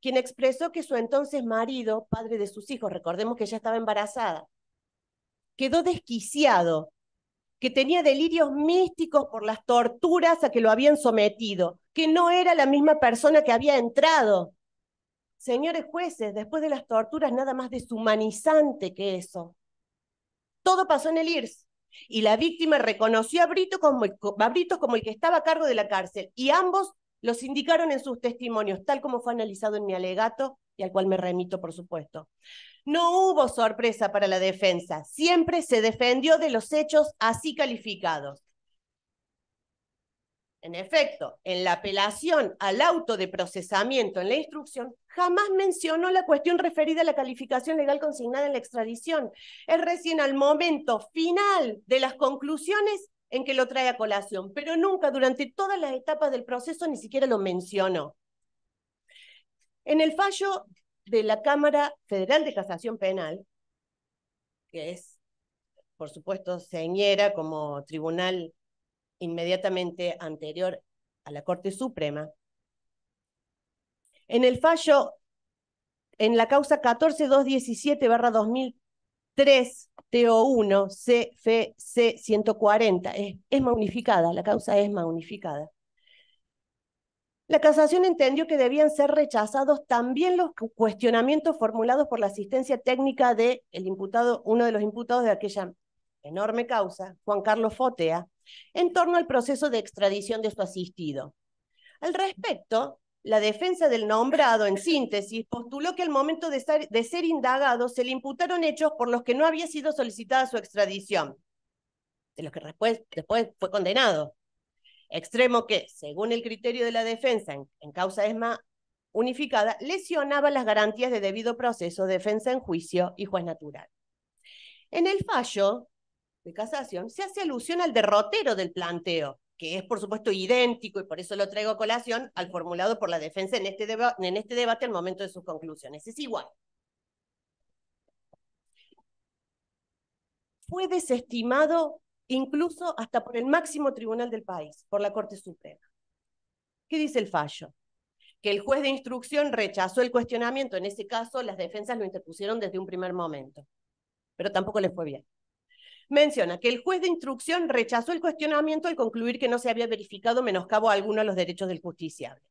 quien expresó que su entonces marido, padre de sus hijos, recordemos que ya estaba embarazada, quedó desquiciado, que tenía delirios místicos por las torturas a que lo habían sometido, que no era la misma persona que había entrado Señores jueces, después de las torturas, nada más deshumanizante que eso. Todo pasó en el IRS. Y la víctima reconoció a Brito como el, como el que estaba a cargo de la cárcel. Y ambos los indicaron en sus testimonios, tal como fue analizado en mi alegato y al cual me remito, por supuesto. No hubo sorpresa para la defensa, siempre se defendió de los hechos así calificados. En efecto, en la apelación al auto de procesamiento en la instrucción, jamás mencionó la cuestión referida a la calificación legal consignada en la extradición. Es recién al momento final de las conclusiones en que lo trae a colación, pero nunca durante todas las etapas del proceso ni siquiera lo mencionó. En el fallo de la Cámara Federal de Casación Penal, que es, por supuesto, señera como tribunal inmediatamente anterior a la Corte Suprema. En el fallo, en la causa 14217-2003, TO1, CFC 140, es, es magnificada la causa es magnificada. La casación entendió que debían ser rechazados también los cuestionamientos formulados por la asistencia técnica de imputado, uno de los imputados de aquella enorme causa, Juan Carlos Fotea, en torno al proceso de extradición de su asistido. Al respecto, la defensa del nombrado, en síntesis, postuló que al momento de ser, indagado se le imputaron hechos por los que no había sido solicitada su extradición, de los que después, fue condenado. Extremo que, según el criterio de la defensa en, en causa ESMA unificada, lesionaba las garantías de debido proceso, defensa en juicio y juez natural. En el fallo, de casación, se hace alusión al derrotero del planteo, que es por supuesto idéntico y por eso lo traigo a colación al formulado por la defensa este en este, debate al momento de sus conclusiones. Es igual. Fue desestimado incluso hasta por el máximo tribunal del país, por la Corte Suprema. ¿Qué dice el fallo? Que el juez de instrucción rechazó el cuestionamiento. En ese caso, las defensas lo interpusieron desde un primer momento, pero tampoco les fue bien menciona que el juez de instrucción rechazó el cuestionamiento al concluir que no se había verificado menoscabo alguno a los derechos del justiciable.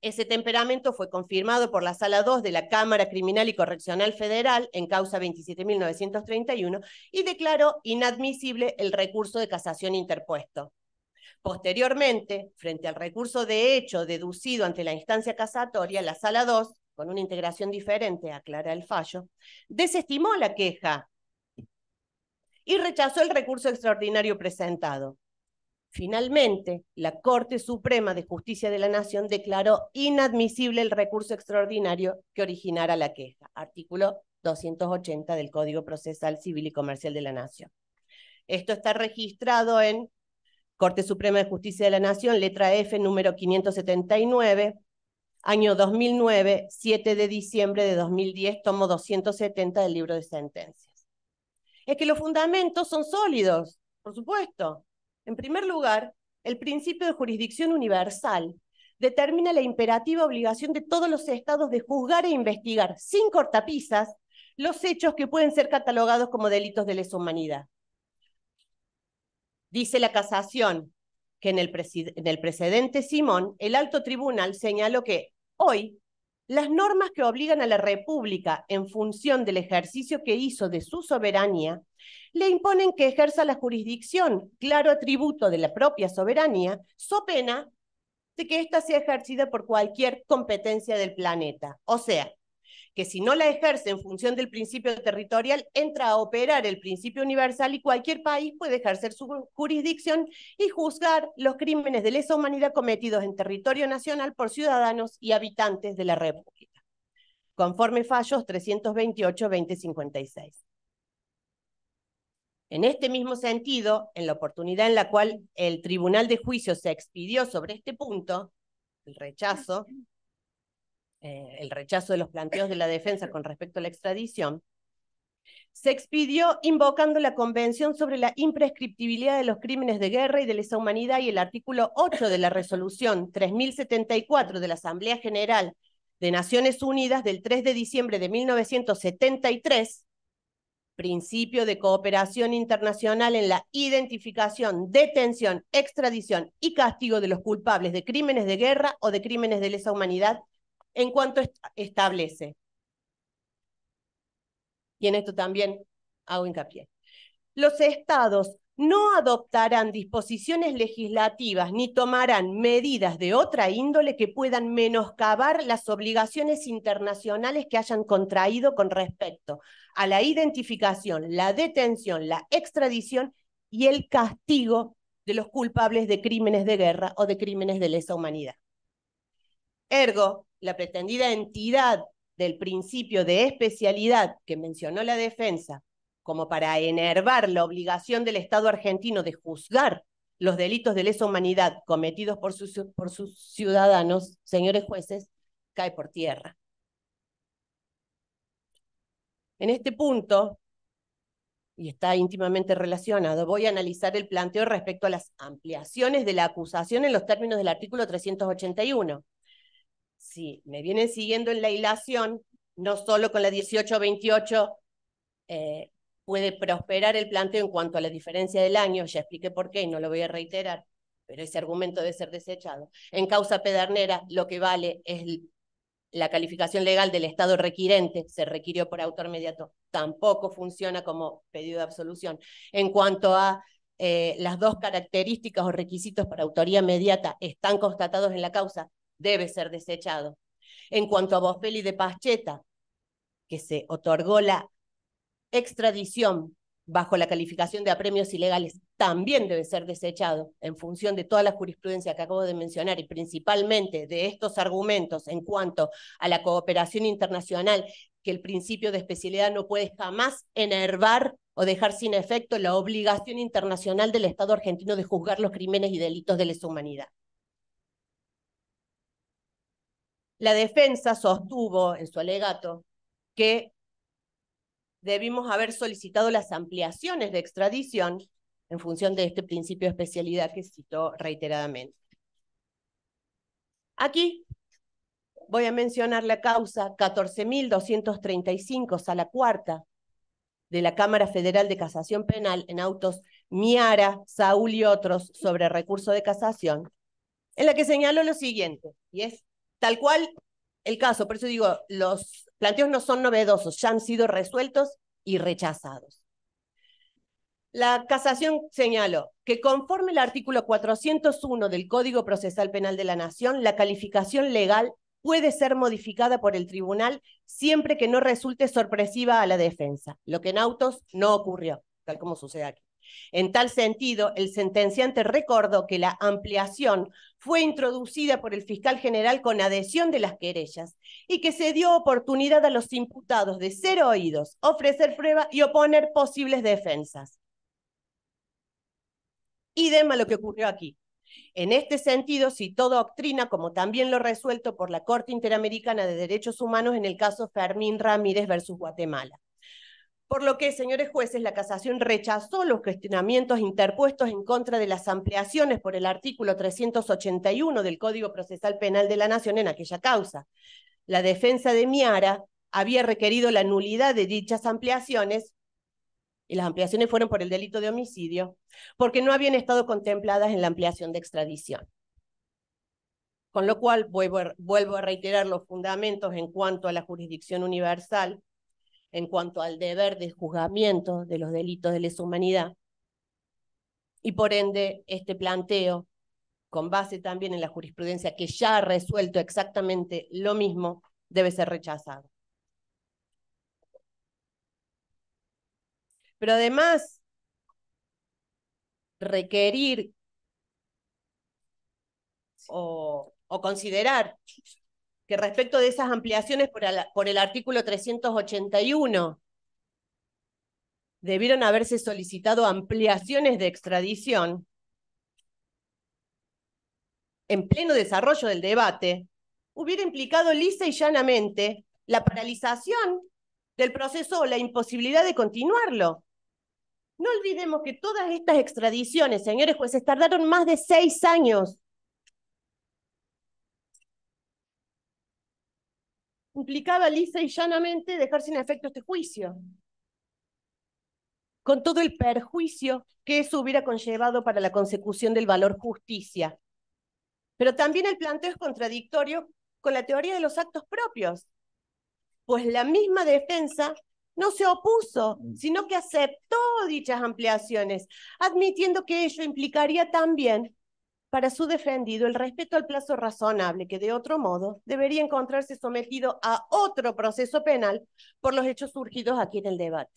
Ese temperamento fue confirmado por la Sala 2 de la Cámara Criminal y Correccional Federal en causa 27.931 y declaró inadmisible el recurso de casación interpuesto. Posteriormente, frente al recurso de hecho deducido ante la instancia casatoria, la Sala 2, con una integración diferente, aclara el fallo, desestimó la queja y rechazó el recurso extraordinario presentado. Finalmente, la Corte Suprema de Justicia de la Nación declaró inadmisible el recurso extraordinario que originara la queja, artículo 280 del Código Procesal Civil y Comercial de la Nación. Esto está registrado en Corte Suprema de Justicia de la Nación, letra F, número 579, año 2009, 7 de diciembre de 2010, tomo 270 del libro de sentencia es que los fundamentos son sólidos, por supuesto. En primer lugar, el principio de jurisdicción universal determina la imperativa obligación de todos los estados de juzgar e investigar sin cortapisas los hechos que pueden ser catalogados como delitos de lesa humanidad. Dice la casación que en el, en el precedente Simón, el alto tribunal señaló que hoy las normas que obligan a la República, en función del ejercicio que hizo de su soberanía, le imponen que ejerza la jurisdicción, claro atributo de la propia soberanía, so pena de que ésta sea ejercida por cualquier competencia del planeta. O sea, que si no la ejerce en función del principio territorial, entra a operar el principio universal y cualquier país puede ejercer su jurisdicción y juzgar los crímenes de lesa humanidad cometidos en territorio nacional por ciudadanos y habitantes de la República. Conforme fallos 328-2056. En este mismo sentido, en la oportunidad en la cual el Tribunal de Juicio se expidió sobre este punto, el rechazo, eh, el rechazo de los planteos de la defensa con respecto a la extradición, se expidió invocando la Convención sobre la imprescriptibilidad de los crímenes de guerra y de lesa humanidad y el artículo 8 de la Resolución 3074 de la Asamblea General de Naciones Unidas del 3 de diciembre de 1973, principio de cooperación internacional en la identificación, detención, extradición y castigo de los culpables de crímenes de guerra o de crímenes de lesa humanidad en cuanto establece. Y en esto también hago hincapié. Los estados no adoptarán disposiciones legislativas ni tomarán medidas de otra índole que puedan menoscabar las obligaciones internacionales que hayan contraído con respecto a la identificación, la detención, la extradición y el castigo de los culpables de crímenes de guerra o de crímenes de lesa humanidad. Ergo, la pretendida entidad del principio de especialidad que mencionó la defensa como para enervar la obligación del Estado argentino de juzgar los delitos de lesa humanidad cometidos por sus, por sus ciudadanos, señores jueces, cae por tierra. En este punto, y está íntimamente relacionado, voy a analizar el planteo respecto a las ampliaciones de la acusación en los términos del artículo 381, si me vienen siguiendo en la hilación, no solo con la 1828 eh, puede prosperar el planteo en cuanto a la diferencia del año, ya expliqué por qué y no lo voy a reiterar, pero ese argumento debe ser desechado. En causa pedernera, lo que vale es la calificación legal del Estado requirente, se requirió por autor mediato, tampoco funciona como pedido de absolución. En cuanto a eh, las dos características o requisitos para autoría mediata, están constatados en la causa, debe ser desechado. En cuanto a Bosfeli de Pacheta, que se otorgó la extradición bajo la calificación de apremios ilegales, también debe ser desechado en función de toda la jurisprudencia que acabo de mencionar y principalmente de estos argumentos en cuanto a la cooperación internacional, que el principio de especialidad no puede jamás enervar o dejar sin efecto la obligación internacional del Estado argentino de juzgar los crímenes y delitos de lesa humanidad. La defensa sostuvo en su alegato que debimos haber solicitado las ampliaciones de extradición en función de este principio de especialidad que citó reiteradamente. Aquí voy a mencionar la causa 14.235, sala cuarta, de la Cámara Federal de Casación Penal en autos Miara, Saúl y otros sobre recurso de casación, en la que señaló lo siguiente, y es Tal cual el caso, por eso digo, los planteos no son novedosos, ya han sido resueltos y rechazados. La casación señaló que conforme el artículo 401 del Código Procesal Penal de la Nación, la calificación legal puede ser modificada por el tribunal siempre que no resulte sorpresiva a la defensa, lo que en autos no ocurrió, tal como sucede aquí. En tal sentido, el sentenciante recordó que la ampliación fue introducida por el fiscal general con adhesión de las querellas y que se dio oportunidad a los imputados de ser oídos, ofrecer prueba y oponer posibles defensas. Y a lo que ocurrió aquí. En este sentido, citó doctrina, como también lo resuelto por la Corte Interamericana de Derechos Humanos en el caso Fermín Ramírez versus Guatemala por lo que, señores jueces, la casación rechazó los cuestionamientos interpuestos en contra de las ampliaciones por el artículo 381 del Código Procesal Penal de la Nación en aquella causa. La defensa de Miara había requerido la nulidad de dichas ampliaciones, y las ampliaciones fueron por el delito de homicidio, porque no habían estado contempladas en la ampliación de extradición. Con lo cual, vuelvo a reiterar los fundamentos en cuanto a la jurisdicción universal en cuanto al deber de juzgamiento de los delitos de lesa humanidad. Y por ende, este planteo, con base también en la jurisprudencia que ya ha resuelto exactamente lo mismo, debe ser rechazado. Pero además, requerir o, o considerar que respecto de esas ampliaciones por, el, por el artículo 381 debieron haberse solicitado ampliaciones de extradición en pleno desarrollo del debate, hubiera implicado lisa y llanamente la paralización del proceso o la imposibilidad de continuarlo. No olvidemos que todas estas extradiciones, señores jueces, tardaron más de seis años implicaba lisa y llanamente dejar sin efecto este juicio, con todo el perjuicio que eso hubiera conllevado para la consecución del valor justicia. Pero también el planteo es contradictorio con la teoría de los actos propios, pues la misma defensa no se opuso, mm. sino que aceptó dichas ampliaciones, admitiendo que ello implicaría también para su defendido el respeto al plazo razonable que de otro modo debería encontrarse sometido a otro proceso penal por los hechos surgidos aquí en el debate.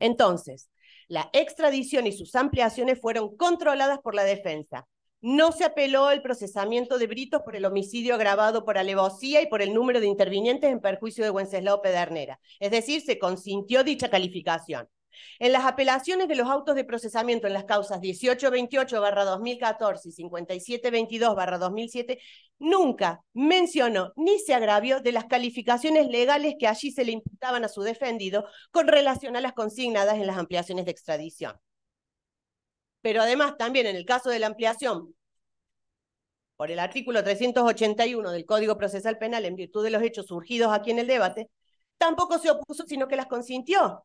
Entonces, la extradición y sus ampliaciones fueron controladas por la defensa. No se apeló el procesamiento de Britos por el homicidio agravado por alevosía y por el número de intervinientes en perjuicio de Wenceslao Pedernera. Es decir, se consintió dicha calificación. En las apelaciones de los autos de procesamiento en las causas 1828-2014 y 5722-2007, nunca mencionó ni se agravió de las calificaciones legales que allí se le imputaban a su defendido con relación a las consignadas en las ampliaciones de extradición. Pero además también en el caso de la ampliación por el artículo 381 del Código Procesal Penal en virtud de los hechos surgidos aquí en el debate, tampoco se opuso, sino que las consintió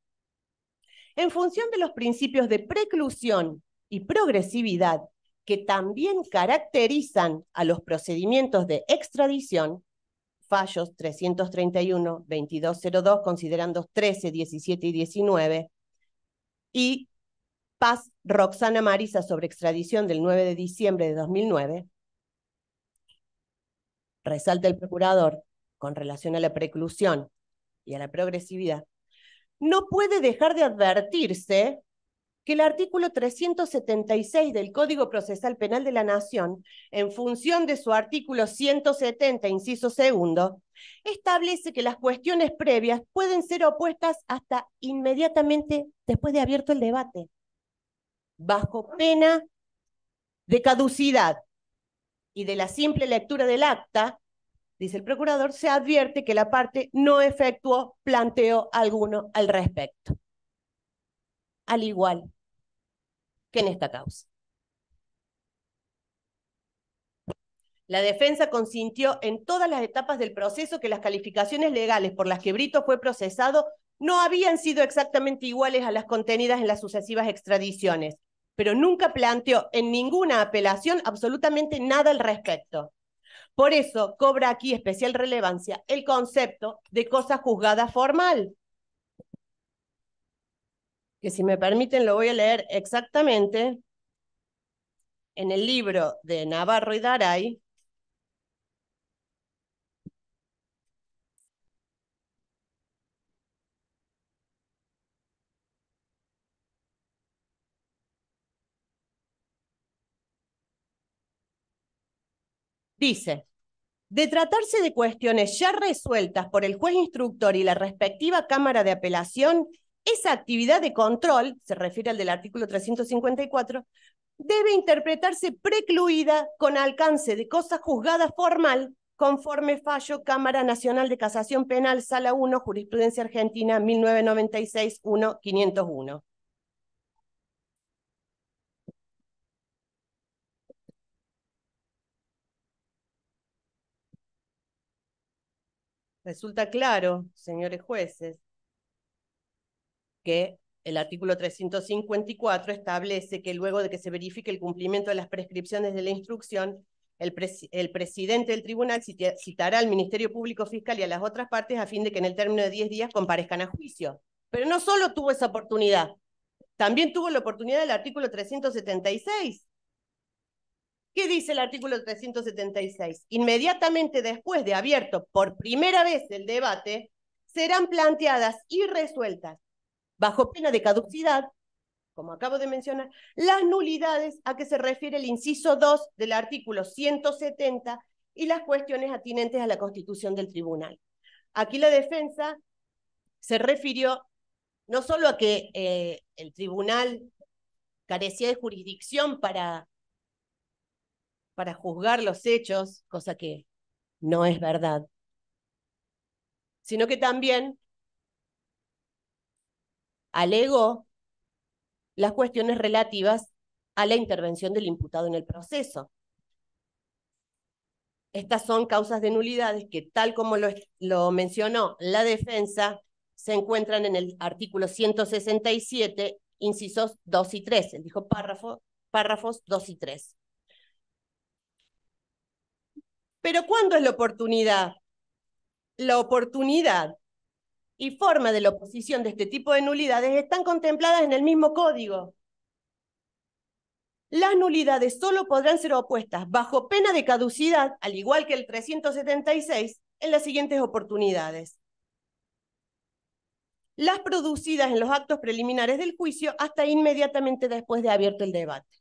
en función de los principios de preclusión y progresividad que también caracterizan a los procedimientos de extradición, fallos 331, 2202, considerando 13, 17 y 19, y Paz Roxana Marisa sobre extradición del 9 de diciembre de 2009, resalta el procurador con relación a la preclusión y a la progresividad no puede dejar de advertirse que el artículo 376 del Código Procesal Penal de la Nación, en función de su artículo 170, inciso segundo, establece que las cuestiones previas pueden ser opuestas hasta inmediatamente después de abierto el debate, bajo pena de caducidad y de la simple lectura del acta, dice el procurador, se advierte que la parte no efectuó planteo alguno al respecto. Al igual que en esta causa. La defensa consintió en todas las etapas del proceso que las calificaciones legales por las que Brito fue procesado no habían sido exactamente iguales a las contenidas en las sucesivas extradiciones, pero nunca planteó en ninguna apelación absolutamente nada al respecto. Por eso cobra aquí especial relevancia el concepto de cosa juzgada formal. Que si me permiten lo voy a leer exactamente en el libro de Navarro y Daray, Dice, de tratarse de cuestiones ya resueltas por el juez instructor y la respectiva Cámara de Apelación, esa actividad de control, se refiere al del artículo 354, debe interpretarse precluida con alcance de cosa juzgada formal conforme fallo Cámara Nacional de Casación Penal, Sala 1, Jurisprudencia Argentina 1996 1501 Resulta claro, señores jueces, que el artículo 354 establece que luego de que se verifique el cumplimiento de las prescripciones de la instrucción, el, presidente del tribunal citará al Ministerio Público Fiscal y a las otras partes a fin de que en el término de 10 días comparezcan a juicio. Pero no solo tuvo esa oportunidad, también tuvo la oportunidad del artículo 376, ¿Qué dice el artículo 376? Inmediatamente después de abierto por primera vez el debate, serán planteadas y resueltas, bajo pena de caducidad, como acabo de mencionar, las nulidades a que se refiere el inciso 2 del artículo 170 y las cuestiones atinentes a la constitución del tribunal. Aquí la defensa se refirió no solo a que eh, el tribunal carecía de jurisdicción para para juzgar los hechos, cosa que no es verdad, sino que también alegó las cuestiones relativas a la intervención del imputado en el proceso. Estas son causas de nulidades que, tal como lo, mencionó la defensa, se encuentran en el artículo 167, incisos 2 y 3, Él dijo párrafo, párrafos 2 y 3. Pero ¿cuándo es la oportunidad? La oportunidad y forma de la oposición de este tipo de nulidades están contempladas en el mismo código. Las nulidades solo podrán ser opuestas bajo pena de caducidad, al igual que el 376, en las siguientes oportunidades. Las producidas en los actos preliminares del juicio hasta inmediatamente después de abierto el debate.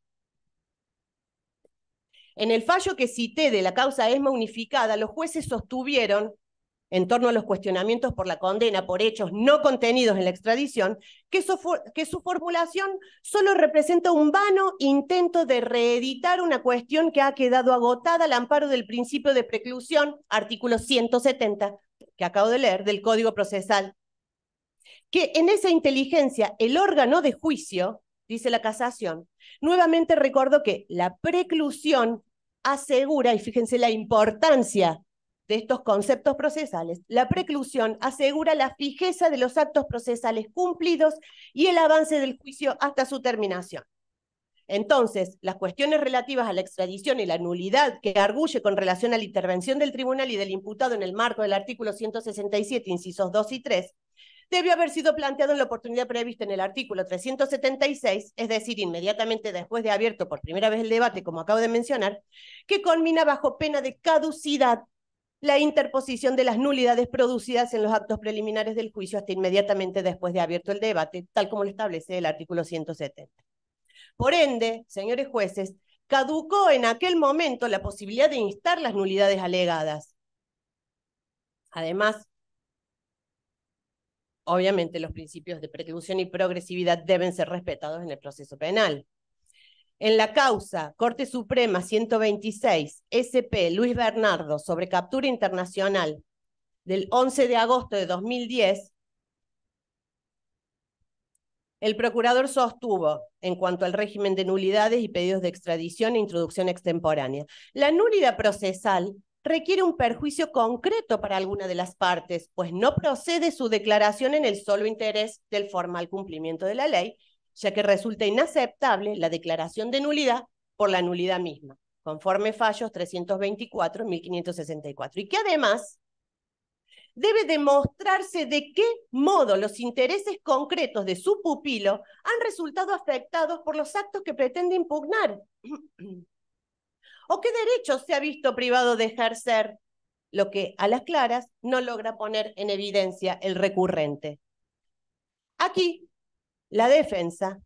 En el fallo que cité de la causa ESMA unificada, los jueces sostuvieron, en torno a los cuestionamientos por la condena por hechos no contenidos en la extradición, que su, que su formulación solo representa un vano intento de reeditar una cuestión que ha quedado agotada al amparo del principio de preclusión, artículo 170, que acabo de leer, del Código Procesal. Que en esa inteligencia el órgano de juicio dice la casación. Nuevamente recuerdo que la preclusión asegura, y fíjense la importancia de estos conceptos procesales, la preclusión asegura la fijeza de los actos procesales cumplidos y el avance del juicio hasta su terminación. Entonces, las cuestiones relativas a la extradición y la nulidad que arguye con relación a la intervención del tribunal y del imputado en el marco del artículo 167, incisos 2 y 3, debió haber sido planteado en la oportunidad prevista en el artículo 376, es decir, inmediatamente después de abierto por primera vez el debate, como acabo de mencionar, que culmina bajo pena de caducidad la interposición de las nulidades producidas en los actos preliminares del juicio hasta inmediatamente después de abierto el debate, tal como lo establece el artículo 170. Por ende, señores jueces, caducó en aquel momento la posibilidad de instar las nulidades alegadas. Además, obviamente los principios de preclusión y progresividad deben ser respetados en el proceso penal. En la causa Corte Suprema 126 SP Luis Bernardo sobre captura internacional del 11 de agosto de 2010, el procurador sostuvo en cuanto al régimen de nulidades y pedidos de extradición e introducción extemporánea. La nulidad procesal requiere un perjuicio concreto para alguna de las partes, pues no procede su declaración en el solo interés del formal cumplimiento de la ley, ya que resulta inaceptable la declaración de nulidad por la nulidad misma, conforme fallos 324 1564, y que además debe demostrarse de qué modo los intereses concretos de su pupilo han resultado afectados por los actos que pretende impugnar. o qué derecho se ha visto privado de ejercer, lo que a las claras no logra poner en evidencia el recurrente. Aquí, la defensa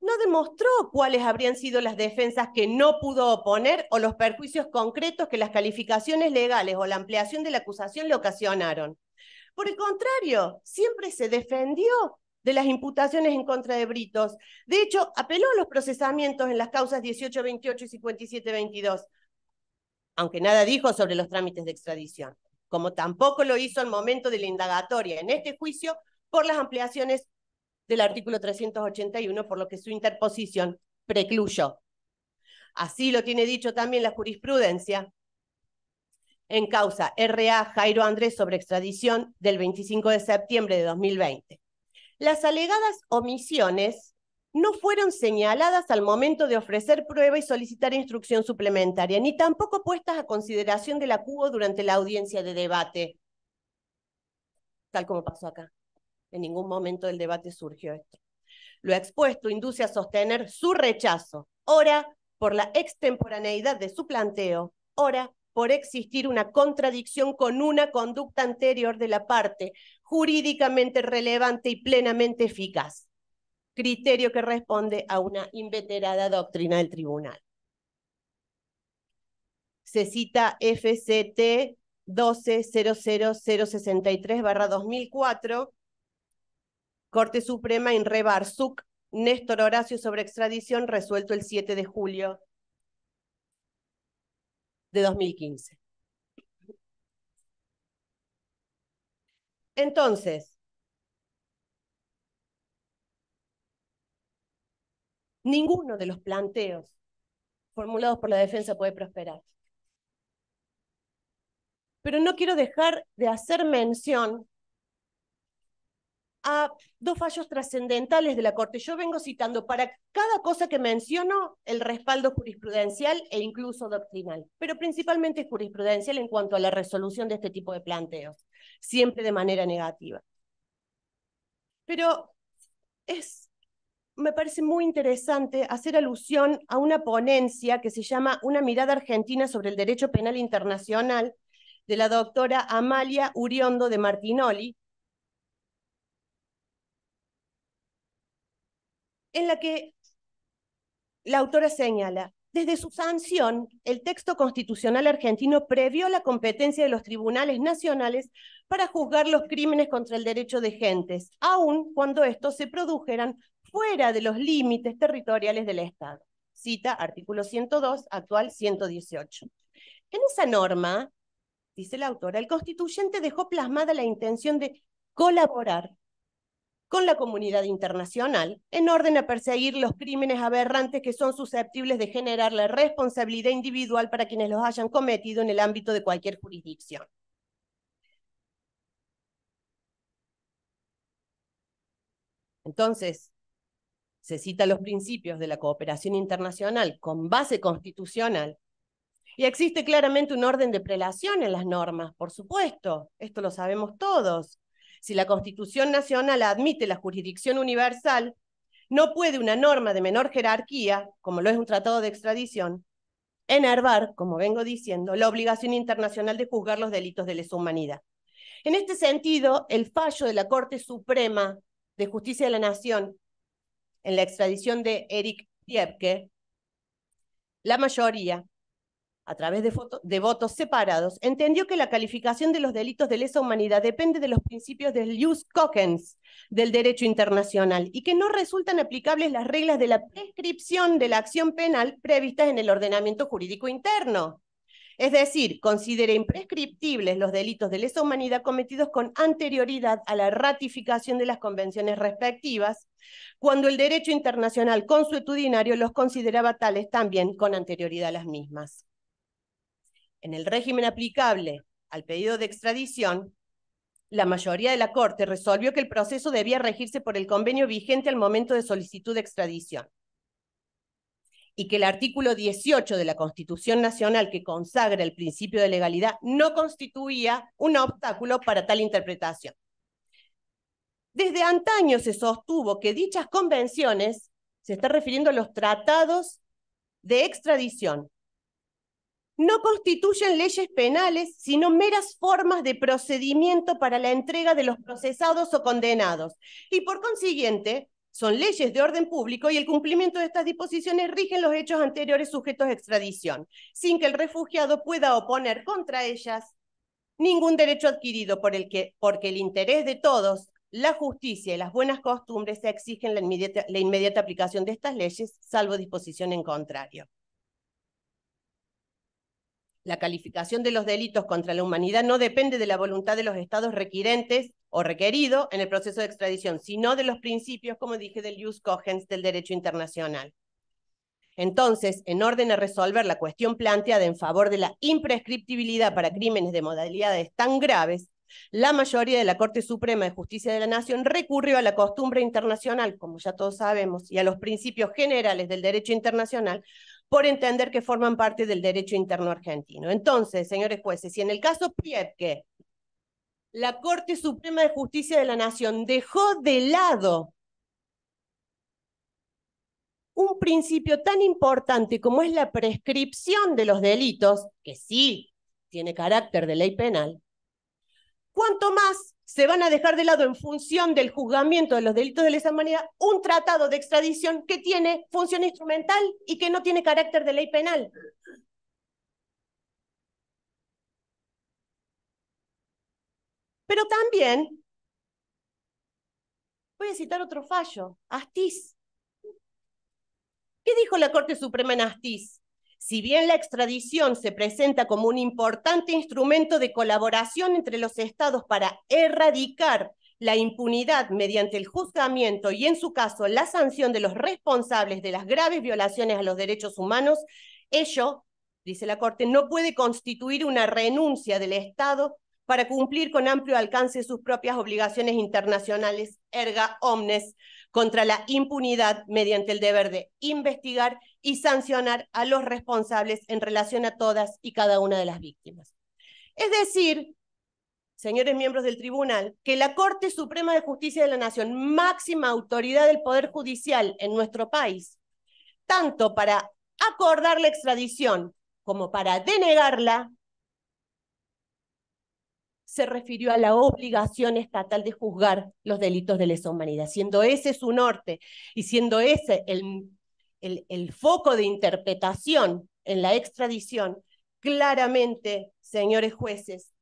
no demostró cuáles habrían sido las defensas que no pudo oponer o los perjuicios concretos que las calificaciones legales o la ampliación de la acusación le ocasionaron. Por el contrario, siempre se defendió de las imputaciones en contra de Britos. De hecho, apeló a los procesamientos en las causas 18, 28 y 57, 22, aunque nada dijo sobre los trámites de extradición, como tampoco lo hizo al momento de la indagatoria en este juicio por las ampliaciones del artículo 381, por lo que su interposición precluyó. Así lo tiene dicho también la jurisprudencia en causa RA Jairo Andrés sobre extradición del 25 de septiembre de 2020 las alegadas omisiones no fueron señaladas al momento de ofrecer prueba y solicitar instrucción suplementaria, ni tampoco puestas a consideración de la CUBO durante la audiencia de debate, tal como pasó acá. En ningún momento del debate surgió esto. Lo expuesto induce a sostener su rechazo, ora por la extemporaneidad de su planteo, ora por existir una contradicción con una conducta anterior de la parte, jurídicamente relevante y plenamente eficaz, criterio que responde a una inveterada doctrina del tribunal. Se cita FCT 12.00063-2004, Corte Suprema en Re suc Néstor Horacio sobre extradición, resuelto el 7 de julio de 2015. Entonces, ninguno de los planteos formulados por la defensa puede prosperar. Pero no quiero dejar de hacer mención a dos fallos trascendentales de la Corte. Yo vengo citando para cada cosa que menciono el respaldo jurisprudencial e incluso doctrinal, pero principalmente jurisprudencial en cuanto a la resolución de este tipo de planteos siempre de manera negativa. Pero es, me parece muy interesante hacer alusión a una ponencia que se llama Una mirada argentina sobre el derecho penal internacional de la doctora Amalia Uriondo de Martinoli, en la que la autora señala, desde su sanción, el texto constitucional argentino previó la competencia de los tribunales nacionales para juzgar los crímenes contra el derecho de gentes, aun cuando estos se produjeran fuera de los límites territoriales del Estado. Cita artículo 102, actual 118. En esa norma, dice la autora, el constituyente dejó plasmada la intención de colaborar con la comunidad internacional en orden a perseguir los crímenes aberrantes que son susceptibles de generar la responsabilidad individual para quienes los hayan cometido en el ámbito de cualquier jurisdicción. Entonces, se cita los principios de la cooperación internacional con base constitucional y existe claramente un orden de prelación en las normas, por supuesto, esto lo sabemos todos. Si la Constitución Nacional admite la jurisdicción universal, no puede una norma de menor jerarquía, como lo es un tratado de extradición, enervar, como vengo diciendo, la obligación internacional de juzgar los delitos de lesa humanidad. En este sentido, el fallo de la Corte Suprema de Justicia de la Nación en la extradición de Eric Diebke, la mayoría a través de, votos separados, entendió que la calificación de los delitos de lesa humanidad depende de los principios del jus cogens del derecho internacional y que no resultan aplicables las reglas de la prescripción de la acción penal previstas en el ordenamiento jurídico interno. Es decir, considera imprescriptibles los delitos de lesa humanidad cometidos con anterioridad a la ratificación de las convenciones respectivas, cuando el derecho internacional consuetudinario los consideraba tales también con anterioridad a las mismas en el régimen aplicable al pedido de extradición, la mayoría de la Corte resolvió que el proceso debía regirse por el convenio vigente al momento de solicitud de extradición y que el artículo 18 de la Constitución Nacional que consagra el principio de legalidad no constituía un obstáculo para tal interpretación. Desde antaño se sostuvo que dichas convenciones, se está refiriendo a los tratados de extradición no constituyen leyes penales, sino meras formas de procedimiento para la entrega de los procesados o condenados. Y por consiguiente, son leyes de orden público y el cumplimiento de estas disposiciones rigen los hechos anteriores sujetos a extradición, sin que el refugiado pueda oponer contra ellas ningún derecho adquirido por el que, porque el interés de todos, la justicia y las buenas costumbres exigen la inmediata aplicación de estas leyes, salvo disposición en contrario. La calificación de los delitos contra la humanidad no depende de la voluntad de los estados requirentes o requeridos en el proceso de extradición, sino de los principios, como dije, del jus cogens del derecho internacional. Entonces, en orden a resolver la cuestión planteada en favor de la imprescriptibilidad para crímenes de modalidades tan graves, la mayoría de la Corte Suprema de Justicia de la Nación recurrió a la costumbre internacional, como ya todos sabemos, y a los principios generales del derecho internacional por entender que forman parte del derecho interno argentino. Entonces, señores jueces, si en el caso Priebke la Corte Suprema de Justicia de la Nación dejó de lado un principio tan importante como es la prescripción de los delitos, que sí tiene carácter de ley penal, cuanto más se van a dejar de lado en función del juzgamiento de los delitos de lesa humanidad un tratado de extradición que tiene función instrumental y que no tiene carácter de ley penal. Pero también, voy a citar otro fallo, Astiz. ¿Qué dijo la Corte Suprema en Astiz? Si bien la extradición se presenta como un importante instrumento de colaboración entre los estados para erradicar la impunidad mediante el juzgamiento y, en su caso, la sanción de los responsables de las graves violaciones a los derechos humanos, ello, dice la Corte, no puede constituir una renuncia del Estado para cumplir con amplio alcance sus propias obligaciones internacionales, erga omnes, contra la impunidad mediante el deber de investigar y sancionar a los responsables en relación a todas y cada una de las víctimas. Es decir, señores miembros del tribunal, que la Corte Suprema de Justicia de la Nación, máxima autoridad del Poder Judicial en nuestro país, tanto para acordar la extradición como para denegarla, se refirió a la obligación estatal de juzgar los delitos de lesa humanidad, siendo ese su norte y siendo ese el el, foco de interpretación en la extradición, claramente, señores jueces,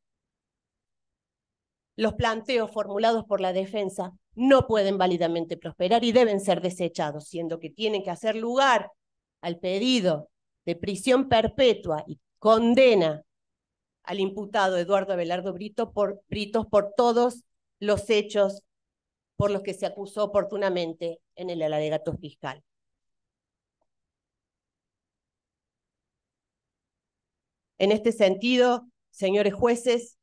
los planteos formulados por la defensa no pueden válidamente prosperar y deben ser desechados, siendo que tienen que hacer lugar al pedido de prisión perpetua y condena al imputado Eduardo Abelardo Brito por, Britos por todos los hechos por los que se acusó oportunamente en el alegato fiscal. En este sentido, señores jueces,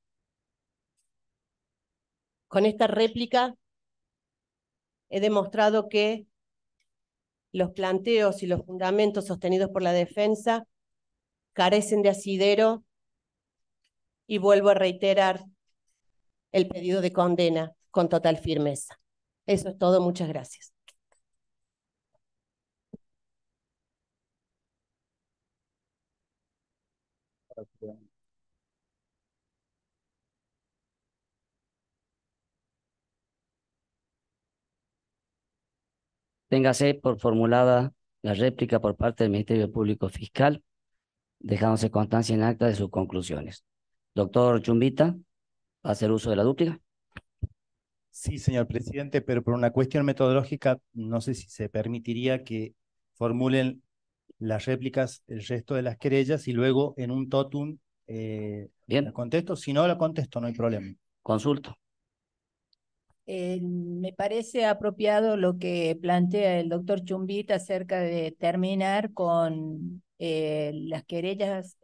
con esta réplica he demostrado que los planteos y los fundamentos sostenidos por la defensa carecen de asidero y vuelvo a reiterar el pedido de condena con total firmeza. Eso es todo, muchas gracias. Téngase por formulada la réplica por parte del Ministerio Público Fiscal, dejándose constancia en acta de sus conclusiones. Doctor Chumbita, ¿va a hacer uso de la dúplica? Sí, señor presidente, pero por una cuestión metodológica, no sé si se permitiría que formulen las réplicas, el resto de las querellas y luego en un totum eh, Bien. la contesto. Si no la contesto, no hay problema. Consulto. Eh, me parece apropiado lo que plantea el doctor Chumbita acerca de terminar con eh, las querellas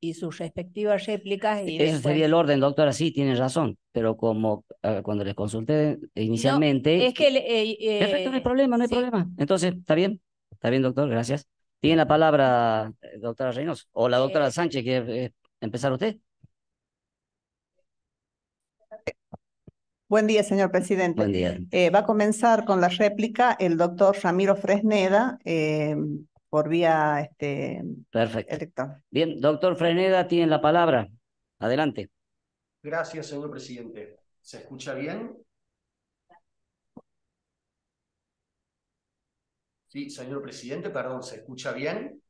y sus respectivas réplicas. Y sería el orden, doctor así tiene razón, pero como ah, cuando les consulté inicialmente... es que... no hay problema, no hay problema. Entonces, ¿está bien? ¿Está bien, doctor? Gracias. Tiene la palabra, eh, doctora Reynos, o la doctora eh, Sánchez, ¿quiere eh, empezar usted? Buen día, señor presidente. Buen día. va a comenzar con la réplica el doctor Ramiro Fresneda por vía este, Perfecto. Bien, doctor Fresneda tiene la palabra. Adelante. Gracias, señor presidente. ¿Se escucha bien? Sí, señor presidente, perdón, ¿se escucha bien?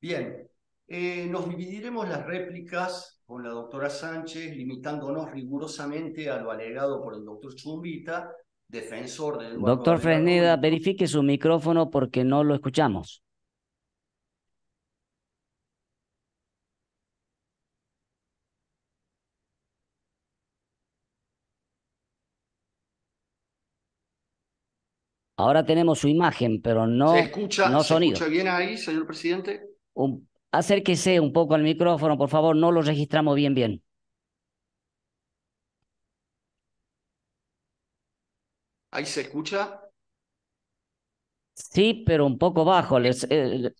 Bien, eh, nos dividiremos las réplicas con la doctora Sánchez, limitándonos rigurosamente a lo alegado por el doctor Chumbita, defensor del... Doctor Fresneda, verifique su micrófono porque no lo escuchamos. Ahora tenemos su imagen, pero no, sonido. escucha, ¿se escucha bien ahí, señor presidente? acérquese un poco al micrófono, por favor, no lo registramos bien, bien. ¿Ahí se escucha? Sí, pero un poco bajo. Les, eh,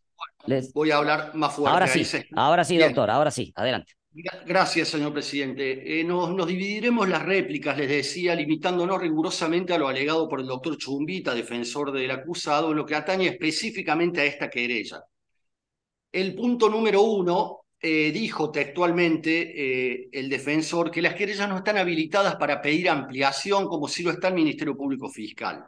Voy a hablar más fuerte. Ahora sí, ahora sí, doctor, ahora sí, adelante. Gracias, señor presidente. Eh, nos, dividiremos las réplicas, les decía, limitándonos rigurosamente a lo alegado por el doctor Chumbita, defensor del acusado, en lo que atañe específicamente a esta querella. El punto número uno eh, dijo textualmente eh, el defensor que las querellas no están habilitadas para pedir ampliación como si lo está el Ministerio Público Fiscal.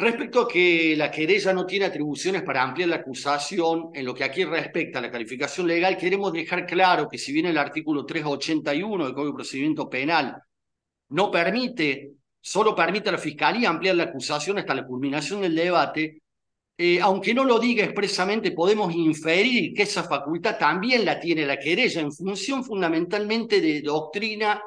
Respecto a que la querella no tiene atribuciones para ampliar la acusación, en lo que aquí respecta a la calificación legal, queremos dejar claro que si bien el artículo 381 del Código de Procedimiento Penal no permite, solo permite a la Fiscalía ampliar la acusación hasta la culminación del debate, eh, aunque no lo diga expresamente, podemos inferir que esa facultad también la tiene la querella en función fundamentalmente de doctrina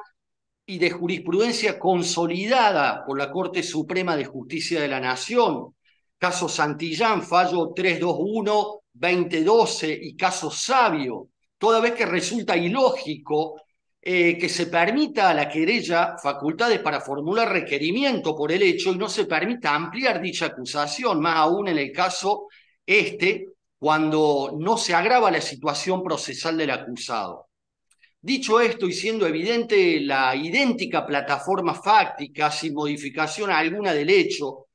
y de jurisprudencia consolidada por la Corte Suprema de Justicia de la Nación, caso Santillán, fallo 321, 2012 y caso Sabio, toda vez que resulta ilógico eh, que se permita a la querella facultades para formular requerimiento por el hecho y no se permita ampliar dicha acusación, más aún en el caso este, cuando no se agrava la situación procesal del acusado. Dicho esto y siendo evidente la idéntica plataforma fáctica sin modificación alguna del hecho,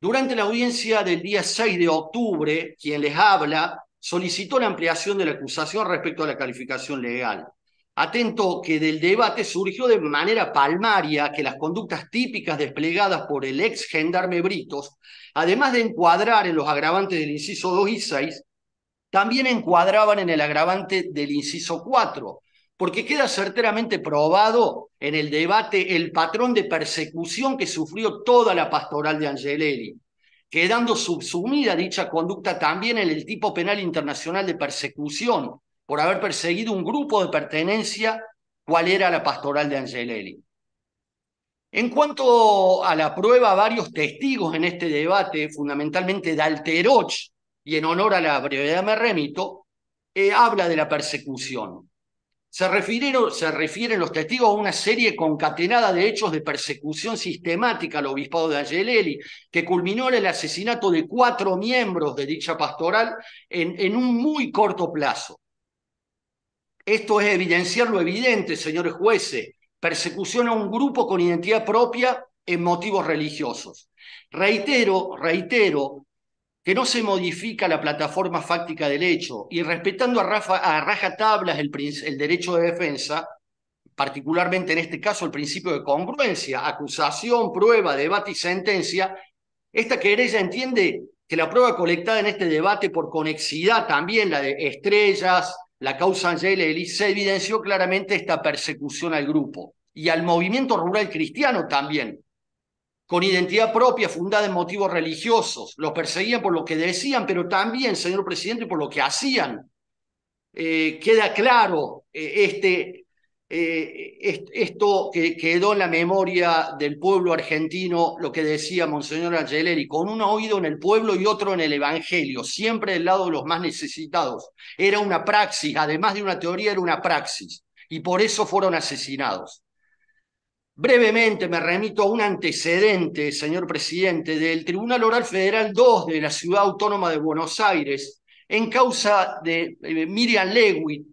durante la audiencia del día 6 de octubre, quien les habla solicitó la ampliación de la acusación respecto a la calificación legal. Atento que del debate surgió de manera palmaria que las conductas típicas desplegadas por el ex gendarme Britos, además de encuadrar en los agravantes del inciso 2 y 6, también encuadraban en el agravante del inciso 4, porque queda certeramente probado en el debate el patrón de persecución que sufrió toda la pastoral de Angelelli, quedando subsumida dicha conducta también en el tipo penal internacional de persecución por haber perseguido un grupo de pertenencia cual era la pastoral de Angelelli. En cuanto a la prueba, varios testigos en este debate, fundamentalmente Dalteroch, y en honor a la brevedad me remito, eh, habla de la persecución. Se, refieren los testigos a una serie concatenada de hechos de persecución sistemática al obispado de Ayeleli, que culminó en el asesinato de cuatro miembros de dicha pastoral en, en un muy corto plazo. Esto es evidenciar lo evidente, señores jueces, persecución a un grupo con identidad propia en motivos religiosos. Reitero, reitero que no se modifica la plataforma fáctica del hecho y respetando a, rafa, a tablas el, el derecho de defensa, particularmente en este caso el principio de congruencia, acusación, prueba, debate y sentencia, esta querella entiende que la prueba colectada en este debate por conexidad también, la de Estrellas, la causa Angela se evidenció claramente esta persecución al grupo y al movimiento rural cristiano también, con identidad propia fundada en motivos religiosos. Los perseguían por lo que decían, pero también, señor presidente, por lo que hacían. Eh, queda claro eh, este, eh, esto que quedó en la memoria del pueblo argentino, lo que decía Monseñor Angeleri, con un oído en el pueblo y otro en el Evangelio, siempre del lado de los más necesitados. Era una praxis, además de una teoría, era una praxis, y por eso fueron asesinados. Brevemente me remito a un antecedente, señor presidente, del Tribunal Oral Federal 2 de la Ciudad Autónoma de Buenos Aires, en causa de eh, Miriam Lewitt,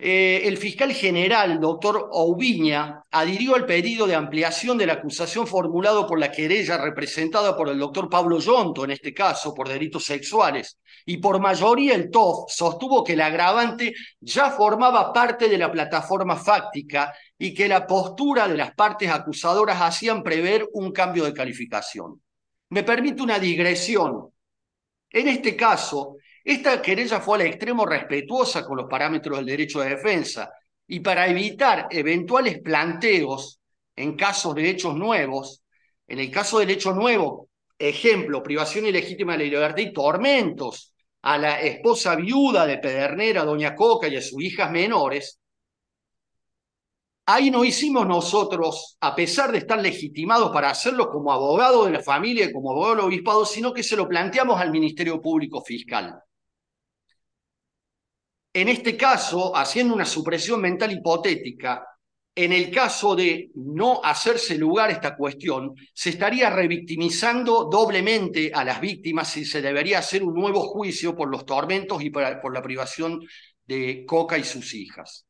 eh, el fiscal general, doctor Oviña, adhirió al pedido de ampliación de la acusación formulado por la querella representada por el doctor Pablo Yonto, en este caso por delitos sexuales, y por mayoría el TOF sostuvo que el agravante ya formaba parte de la plataforma fáctica y que la postura de las partes acusadoras hacían prever un cambio de calificación. Me permite una digresión. En este caso, esta querella fue al extremo respetuosa con los parámetros del derecho de defensa y para evitar eventuales planteos en casos de hechos nuevos, en el caso del hecho nuevo, ejemplo, privación ilegítima de la libertad y tormentos a la esposa viuda de Pedernera, doña Coca, y a sus hijas menores, ahí no hicimos nosotros, a pesar de estar legitimados para hacerlo como abogado de la familia y como abogado del obispado, sino que se lo planteamos al Ministerio Público Fiscal. En este caso, haciendo una supresión mental hipotética, en el caso de no hacerse lugar esta cuestión, se estaría revictimizando doblemente a las víctimas y se debería hacer un nuevo juicio por los tormentos y por la privación de Coca y sus hijas.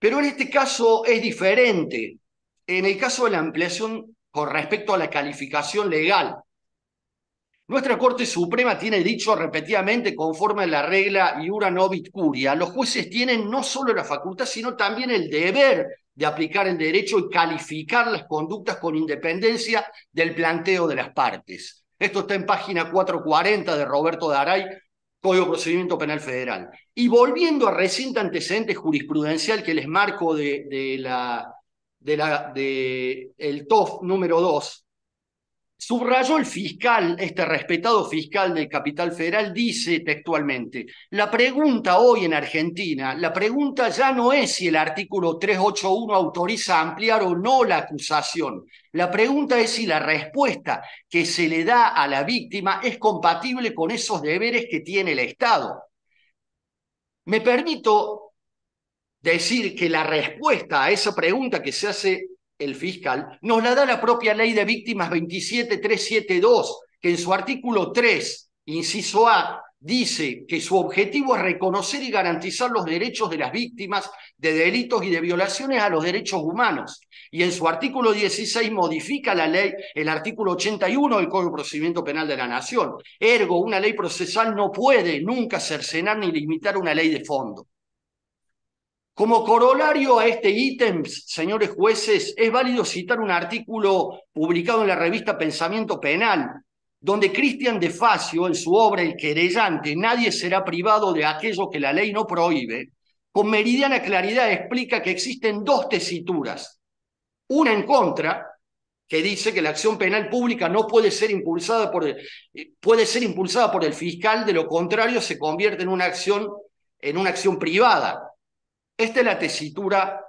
Pero en este caso es diferente. En el caso de la ampliación con respecto a la calificación legal, nuestra Corte Suprema tiene dicho repetidamente, conforme a la regla Iura Novit Curia, los jueces tienen no solo la facultad, sino también el deber de aplicar el derecho y calificar las conductas con independencia del planteo de las partes. Esto está en página 440 de Roberto Daray, Código Procedimiento Penal Federal. Y volviendo a reciente antecedente jurisprudencial que les marco de, de la, de la, de el TOF número 2, Subrayó el fiscal, este respetado fiscal del Capital Federal, dice textualmente, la pregunta hoy en Argentina, la pregunta ya no es si el artículo 381 autoriza ampliar o no la acusación, la pregunta es si la respuesta que se le da a la víctima es compatible con esos deberes que tiene el Estado. Me permito decir que la respuesta a esa pregunta que se hace el fiscal, nos la da la propia ley de víctimas 27372, que en su artículo 3, inciso A, dice que su objetivo es reconocer y garantizar los derechos de las víctimas de delitos y de violaciones a los derechos humanos. Y en su artículo 16 modifica la ley, el artículo 81 del Código de Procedimiento Penal de la Nación. Ergo, una ley procesal no puede nunca cercenar ni limitar una ley de fondo. Como corolario a este ítem, señores jueces, es válido citar un artículo publicado en la revista Pensamiento Penal, donde Cristian de Facio, en su obra El querellante, nadie será privado de aquello que la ley no prohíbe, con meridiana claridad explica que existen dos tesituras. Una en contra, que dice que la acción penal pública no puede ser impulsada por el, eh, puede ser impulsada por el fiscal, de lo contrario se convierte en una acción en una acción privada. Esta es la tesitura,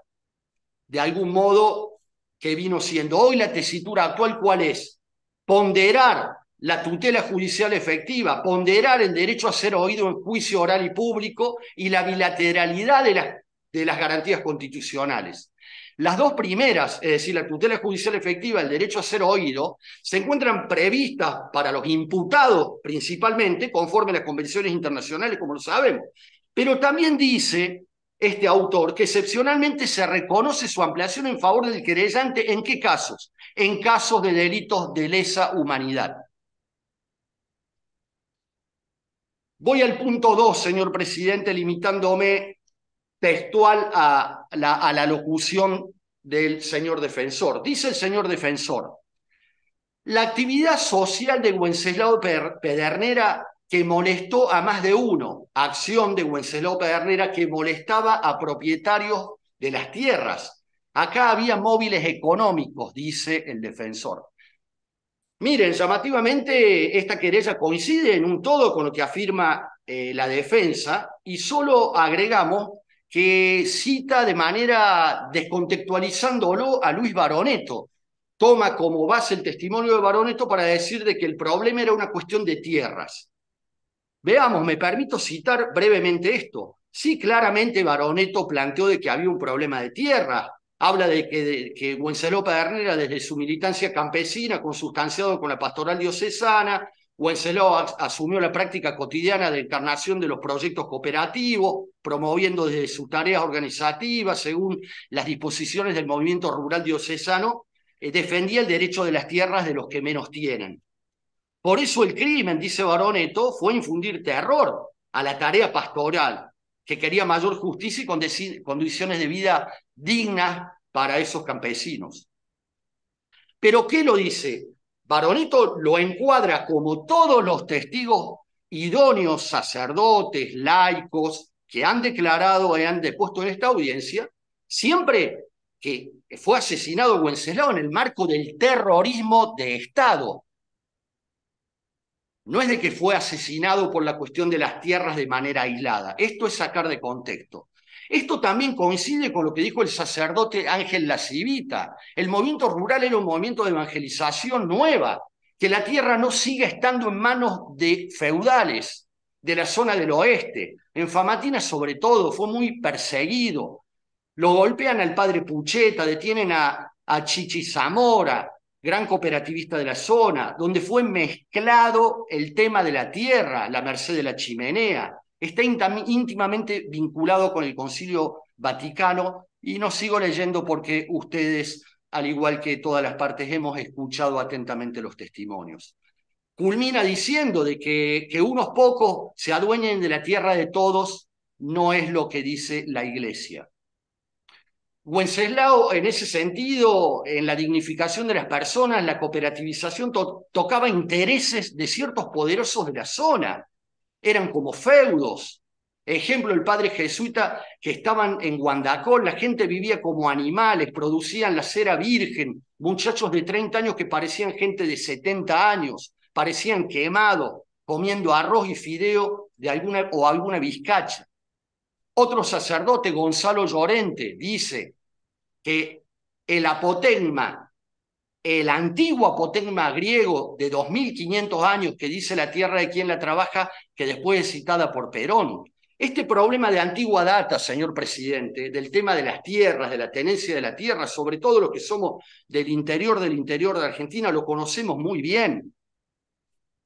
de algún modo, que vino siendo. Hoy la tesitura actual, ¿cuál es? Ponderar la tutela judicial efectiva, ponderar el derecho a ser oído en juicio oral y público y la bilateralidad de, de las garantías constitucionales. Las dos primeras, es decir, la tutela judicial efectiva, el derecho a ser oído, se encuentran previstas para los imputados principalmente, conforme a las convenciones internacionales, como lo sabemos. Pero también dice este autor que excepcionalmente se reconoce su ampliación en favor del querellante. ¿En qué casos? En casos de delitos de lesa humanidad. Voy al punto 2, señor presidente, limitándome textual a la, a la locución del señor defensor. Dice el señor defensor, la actividad social de Wenceslao Pedernera que molestó a más de uno, acción de Wenceslao Herrera que molestaba a propietarios de las tierras. Acá había móviles económicos, dice el defensor. Miren, llamativamente esta querella coincide en un todo con lo que afirma eh, la defensa y solo agregamos que cita de manera descontextualizándolo a Luis Baroneto. Toma como base el testimonio de Baroneto para decir que el problema era una cuestión de tierras. Veamos, me permito citar brevemente esto. Sí, claramente Baroneto planteó de que había un problema de tierra, habla de que, de, que desde su militancia campesina, consustanciado con la pastoral diocesana, Wenceslao asumió la práctica cotidiana de encarnación de los proyectos cooperativos, promoviendo desde sus tareas organizativas, según las disposiciones del movimiento rural diocesano, eh, defendía el derecho de las tierras de los que menos tienen. Por eso el crimen, dice Baroneto, fue infundir terror a la tarea pastoral, que quería mayor justicia y condiciones de vida dignas para esos campesinos. Pero ¿qué lo dice? Baroneto lo encuadra como todos los testigos idóneos, sacerdotes, laicos, que han declarado y han depuesto en esta audiencia, siempre que fue asesinado Wenceslao en el marco del terrorismo de Estado, no es de que fue asesinado por la cuestión de las tierras de manera aislada. Esto es sacar de contexto. Esto también coincide con lo que dijo el sacerdote Ángel Lacivita. El movimiento rural era un movimiento de evangelización nueva, que la tierra no siga estando en manos de feudales de la zona del oeste. En Famatina sobre todo fue muy perseguido. Lo golpean al padre Pucheta, detienen a, a Chichi Zamora, gran cooperativista de la zona, donde fue mezclado el tema de la tierra, la merced de la chimenea. Está íntimamente vinculado con el Concilio Vaticano y no sigo leyendo porque ustedes, al igual que todas las partes, hemos escuchado atentamente los testimonios. Culmina diciendo de que, que unos pocos se adueñen de la tierra de todos no es lo que dice la Iglesia. Wenceslao, en ese sentido, en la dignificación de las personas, la cooperativización, tocaba intereses de ciertos poderosos de la zona. Eran como feudos. Ejemplo, el padre jesuita que estaban en Guandacol, la gente vivía como animales, producían la cera virgen, muchachos de 30 años que parecían gente de 70 años, parecían quemados, comiendo arroz y fideo de alguna, o alguna vizcacha. Otro sacerdote, Gonzalo Llorente, dice, que el apotegma, el antiguo apotegma griego de 2500 años que dice la tierra de quien la trabaja, que después es citada por Perón. Este problema de antigua data, señor presidente, del tema de las tierras, de la tenencia de la tierra, sobre todo los que somos del interior del interior de Argentina, lo conocemos muy bien.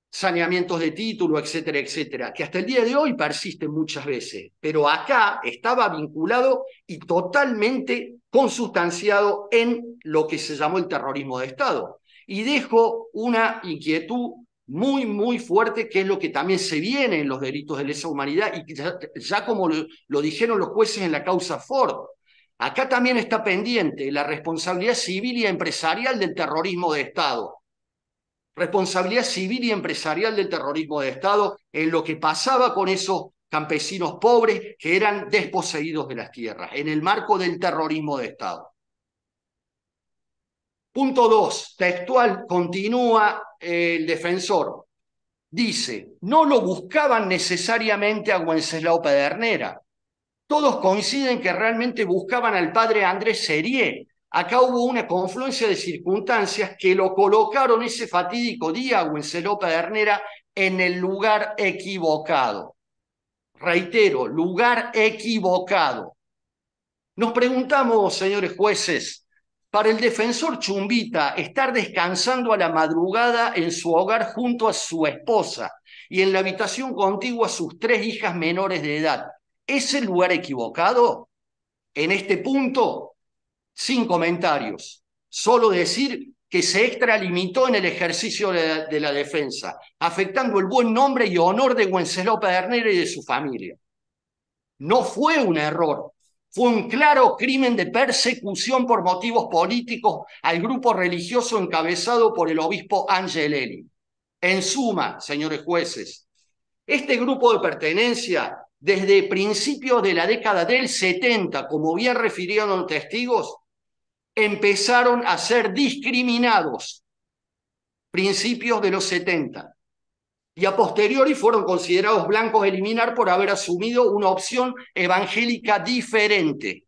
Saneamientos de título, etcétera, etcétera, que hasta el día de hoy persisten muchas veces, pero acá estaba vinculado y totalmente consustanciado en lo que se llamó el terrorismo de Estado. Y dejo una inquietud muy, muy fuerte, que es lo que también se viene en los delitos de lesa humanidad y ya, como lo, lo dijeron los jueces en la causa Ford. Acá también está pendiente la responsabilidad civil y empresarial del terrorismo de Estado. Responsabilidad civil y empresarial del terrorismo de Estado en lo que pasaba con esos campesinos pobres que eran desposeídos de las tierras en el marco del terrorismo de Estado. Punto 2, textual, continúa el defensor. Dice, no lo buscaban necesariamente a Wenceslao Pedernera. Todos coinciden que realmente buscaban al padre Andrés Serie. Acá hubo una confluencia de circunstancias que lo colocaron ese fatídico día a Wenceslao Pedernera en el lugar equivocado reitero, lugar equivocado. Nos preguntamos, señores jueces, para el defensor Chumbita, estar descansando a la madrugada en su hogar junto a su esposa y en la habitación contigua a sus tres hijas menores de edad, ¿es el lugar equivocado? En este punto, sin comentarios, solo decir que se extralimitó en el ejercicio de la, defensa, afectando el buen nombre y honor de Wenceslao Pedernera y de su familia. No fue un error, fue un claro crimen de persecución por motivos políticos al grupo religioso encabezado por el obispo Angelelli. En suma, señores jueces, este grupo de pertenencia, desde principios de la década del 70, como bien refirieron testigos, empezaron a ser discriminados, principios de los 70, y a posteriori fueron considerados blancos eliminar por haber asumido una opción evangélica diferente.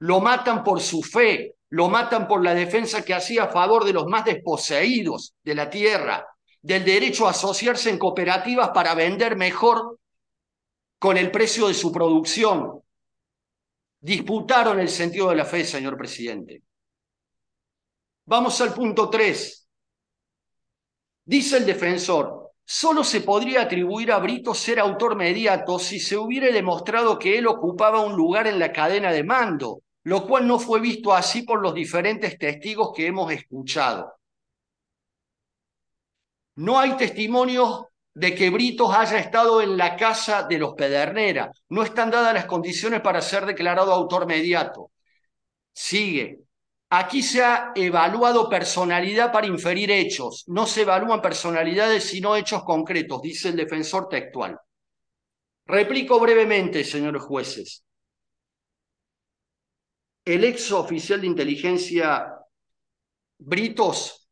Lo matan por su fe, lo matan por la defensa que hacía a favor de los más desposeídos de la tierra, del derecho a asociarse en cooperativas para vender mejor con el precio de su producción, disputaron el sentido de la fe, señor presidente. Vamos al punto 3. Dice el defensor, solo se podría atribuir a Brito ser autor mediato si se hubiera demostrado que él ocupaba un lugar en la cadena de mando, lo cual no fue visto así por los diferentes testigos que hemos escuchado. No hay testimonios de que Britos haya estado en la casa de los Pedernera. No están dadas las condiciones para ser declarado autor mediato. Sigue. Aquí se ha evaluado personalidad para inferir hechos. No se evalúan personalidades, sino hechos concretos, dice el defensor textual. Replico brevemente, señores jueces. El ex oficial de inteligencia Britos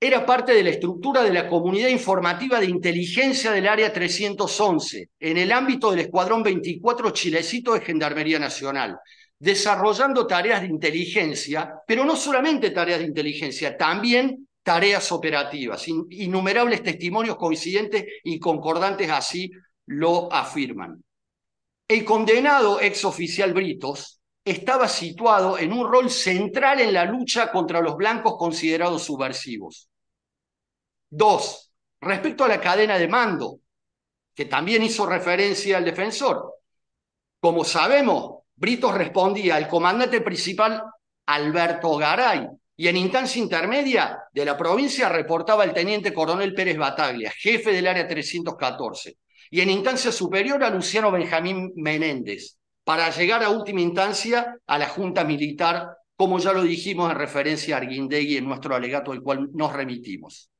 era parte de la estructura de la comunidad informativa de inteligencia del Área 311, en el ámbito del Escuadrón 24 Chilecito de Gendarmería Nacional, desarrollando tareas de inteligencia, pero no solamente tareas de inteligencia, también tareas operativas. Innumerables testimonios coincidentes y concordantes así lo afirman. El condenado exoficial Britos, estaba situado en un rol central en la lucha contra los blancos considerados subversivos. Dos, respecto a la cadena de mando, que también hizo referencia al defensor. Como sabemos, Britos respondía al comandante principal Alberto Garay y en instancia intermedia de la provincia reportaba el teniente coronel Pérez Bataglia, jefe del área 314, y en instancia superior a Luciano Benjamín Menéndez, para llegar a última instancia a la Junta Militar, como ya lo dijimos en referencia a Arguindegui en nuestro alegato al cual nos remitimos.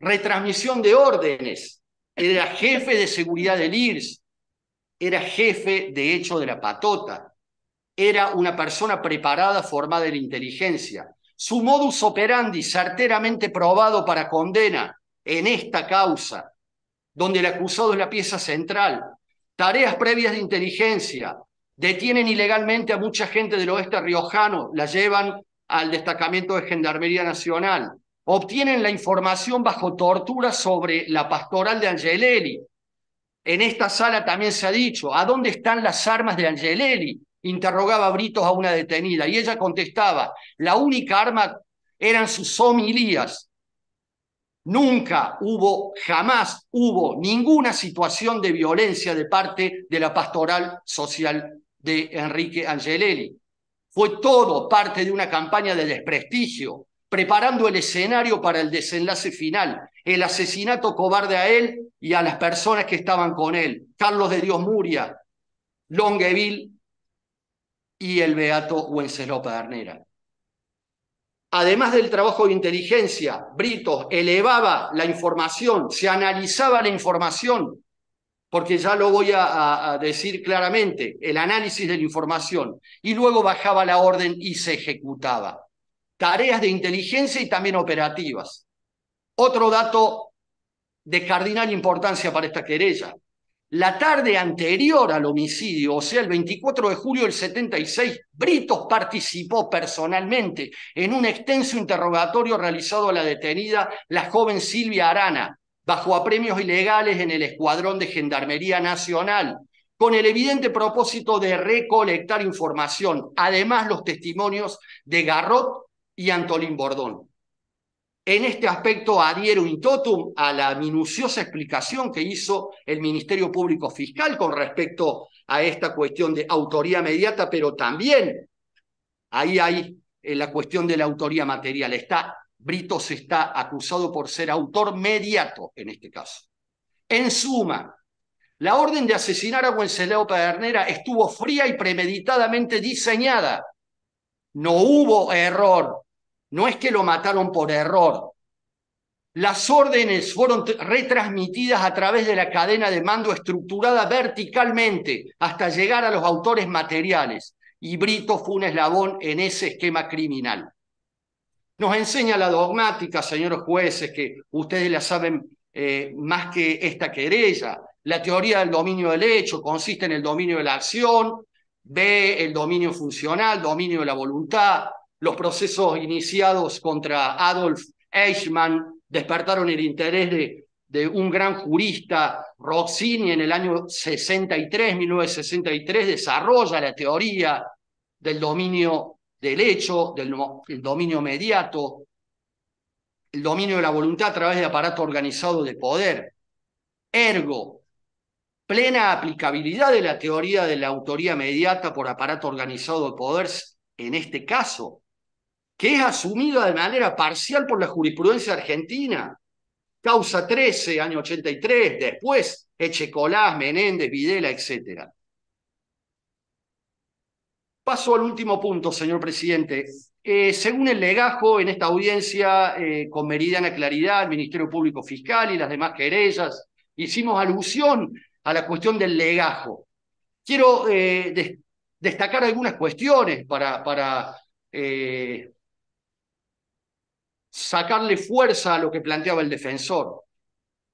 Retransmisión de órdenes. Era jefe de seguridad del IRS, era jefe de hecho de la patota, era una persona preparada, formada en inteligencia. Su modus operandi, certeramente probado para condena en esta causa, donde el acusado es la pieza central, Tareas previas de inteligencia. Detienen ilegalmente a mucha gente del oeste riojano, la llevan al destacamento de Gendarmería Nacional. Obtienen la información bajo tortura sobre la pastoral de Angelelli. En esta sala también se ha dicho, ¿a dónde están las armas de Angelelli? Interrogaba Britos a una detenida y ella contestaba, la única arma eran sus homilías, Nunca hubo, jamás hubo ninguna situación de violencia de parte de la pastoral social de Enrique Angelelli. Fue todo parte de una campaña de desprestigio, preparando el escenario para el desenlace final, el asesinato cobarde a él y a las personas que estaban con él, Carlos de Dios Muria, Longueville y el beato Wenceslao Arnera además del trabajo de inteligencia, Britos elevaba la información, se analizaba la información, porque ya lo voy a, a, decir claramente, el análisis de la información, y luego bajaba la orden y se ejecutaba. Tareas de inteligencia y también operativas. Otro dato de cardinal importancia para esta querella. La tarde anterior al homicidio, o sea, el 24 de julio del 76, Britos participó personalmente en un extenso interrogatorio realizado a la detenida, la joven Silvia Arana, bajo apremios ilegales en el Escuadrón de Gendarmería Nacional, con el evidente propósito de recolectar información, además los testimonios de Garrot y Antolín Bordón. En este aspecto adhiero in totum a la minuciosa explicación que hizo el Ministerio Público Fiscal con respecto a esta cuestión de autoría mediata, pero también ahí hay eh, la cuestión de la autoría material. Está, Britos está acusado por ser autor mediato en este caso. En suma, la orden de asesinar a Wenceslao Padernera estuvo fría y premeditadamente diseñada. No hubo error no es que lo mataron por error. Las órdenes fueron retransmitidas a través de la cadena de mando estructurada verticalmente hasta llegar a los autores materiales. Y Brito fue un eslabón en ese esquema criminal. Nos enseña la dogmática, señores jueces, que ustedes la saben eh, más que esta querella. La teoría del dominio del hecho consiste en el dominio de la acción, B, el dominio funcional, dominio de la voluntad, los procesos iniciados contra Adolf Eichmann despertaron el interés de, un gran jurista, Rossini, en el año 63, 1963, desarrolla la teoría del dominio del hecho, del dominio mediato, el dominio de la voluntad a través de aparato organizado de poder. Ergo, plena aplicabilidad de la teoría de la autoría mediata por aparato organizado de poder en este caso, que es asumida de manera parcial por la jurisprudencia argentina. Causa 13, año 83, después Echecolás, Menéndez, Videla, etc. Paso al último punto, señor presidente. Eh, según el legajo, en esta audiencia eh, con meridiana claridad, el Ministerio Público Fiscal y las demás querellas, hicimos alusión a la cuestión del legajo. Quiero eh, destacar algunas cuestiones para, para sacarle fuerza a lo que planteaba el defensor.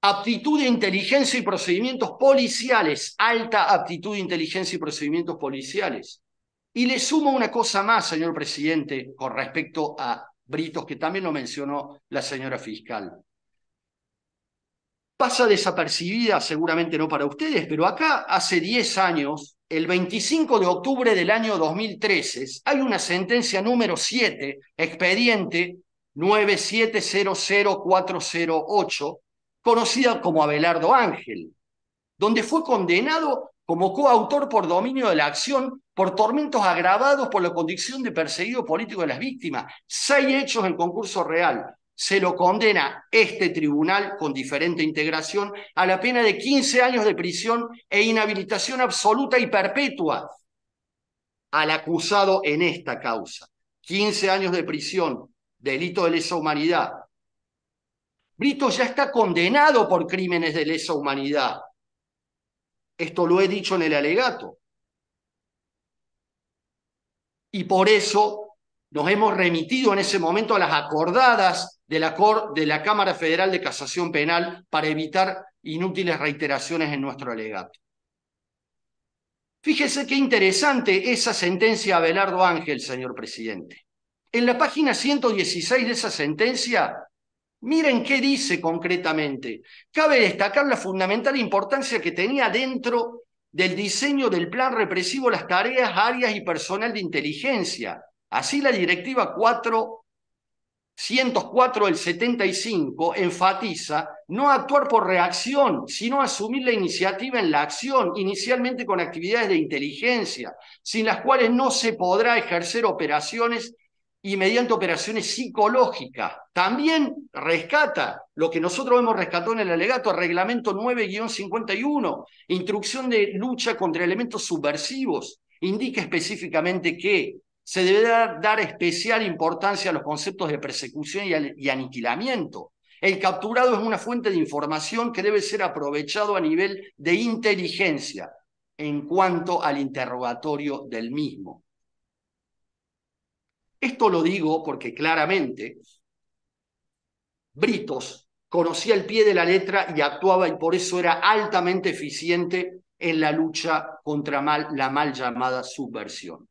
Aptitud de inteligencia y procedimientos policiales, alta aptitud de inteligencia y procedimientos policiales. Y le sumo una cosa más, señor presidente, con respecto a Britos, que también lo mencionó la señora fiscal. Pasa desapercibida, seguramente no para ustedes, pero acá hace 10 años, el 25 de octubre del año 2013, hay una sentencia número 7, expediente 9700408, conocida como Abelardo Ángel, donde fue condenado como coautor por dominio de la acción por tormentos agravados por la condición de perseguido político de las víctimas. Seis hechos en concurso real. Se lo condena este tribunal con diferente integración a la pena de 15 años de prisión e inhabilitación absoluta y perpetua al acusado en esta causa. 15 años de prisión delito de lesa humanidad. Brito ya está condenado por crímenes de lesa humanidad. Esto lo he dicho en el alegato. Y por eso nos hemos remitido en ese momento a las acordadas de la, de la Cámara Federal de Casación Penal para evitar inútiles reiteraciones en nuestro alegato. Fíjese qué interesante esa sentencia Abelardo Ángel, señor presidente. En la página 116 de esa sentencia, miren qué dice concretamente. Cabe destacar la fundamental importancia que tenía dentro del diseño del plan represivo las tareas, áreas y personal de inteligencia. Así la Directiva 104 del 75 enfatiza no actuar por reacción, sino asumir la iniciativa en la acción, inicialmente con actividades de inteligencia, sin las cuales no se podrá ejercer operaciones y mediante operaciones psicológicas. También rescata lo que nosotros hemos rescatado en el alegato, reglamento 9-51, instrucción de lucha contra elementos subversivos. Indica específicamente que se debe dar, especial importancia a los conceptos de persecución y aniquilamiento. El capturado es una fuente de información que debe ser aprovechado a nivel de inteligencia en cuanto al interrogatorio del mismo. Esto lo digo porque claramente Britos conocía el pie de la letra y actuaba y por eso era altamente eficiente en la lucha contra la mal llamada subversión.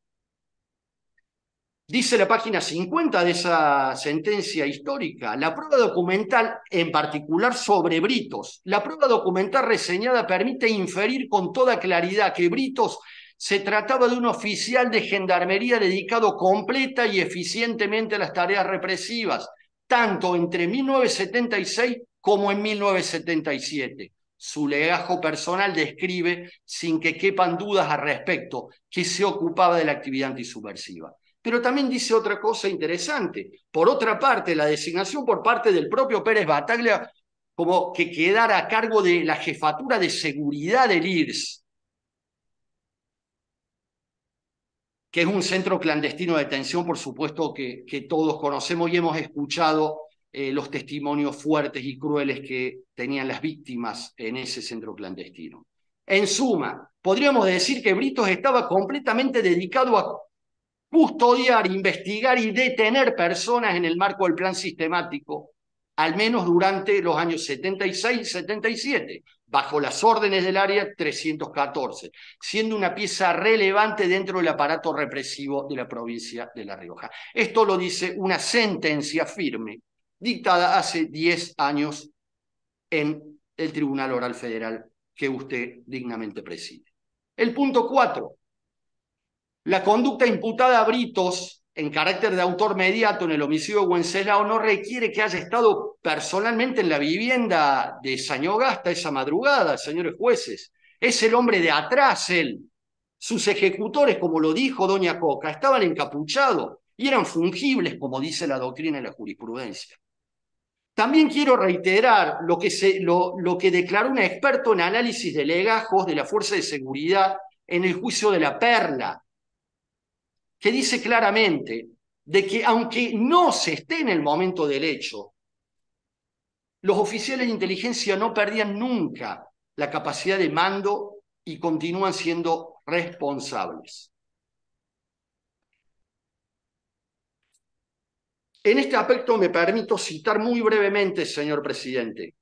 Dice la página 50 de esa sentencia histórica, la prueba documental, en particular sobre Britos, la prueba documental reseñada permite inferir con toda claridad que Britos se trataba de un oficial de gendarmería dedicado completa y eficientemente a las tareas represivas, tanto entre 1976 como en 1977. Su legajo personal describe, sin que quepan dudas al respecto, que se ocupaba de la actividad antisubversiva. Pero también dice otra cosa interesante. Por otra parte, la designación por parte del propio Pérez Bataglia como que quedara a cargo de la jefatura de seguridad del IRS, que es un centro clandestino de detención, por supuesto que, todos conocemos y hemos escuchado eh, los testimonios fuertes y crueles que tenían las víctimas en ese centro clandestino. En suma, podríamos decir que Britos estaba completamente dedicado a custodiar, investigar y detener personas en el marco del plan sistemático, al menos durante los años 76 y 77 bajo las órdenes del área 314, siendo una pieza relevante dentro del aparato represivo de la provincia de La Rioja. Esto lo dice una sentencia firme dictada hace 10 años en el Tribunal Oral Federal que usted dignamente preside. El punto 4. La conducta imputada a Britos en carácter de autor mediato en el homicidio de Wenceslao no requiere que haya estado personalmente en la vivienda de Sañogasta esa madrugada, señores jueces. Es el hombre de atrás, él. Sus ejecutores, como lo dijo doña Coca, estaban encapuchados y eran fungibles, como dice la doctrina y la jurisprudencia. También quiero reiterar lo que, se, lo, lo que declaró un experto en análisis de legajos de la Fuerza de Seguridad en el juicio de la Perla, que dice claramente de que aunque no se esté en el momento del hecho, los oficiales de inteligencia no perdían nunca la capacidad de mando y continúan siendo responsables. En este aspecto me permito citar muy brevemente, señor presidente.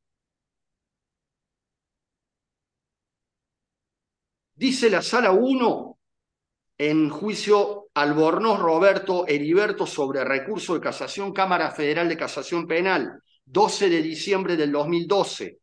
Dice la sala 1 en juicio Albornoz Roberto Heriberto sobre recurso de casación, Cámara Federal de Casación Penal, 12 de diciembre del 2012.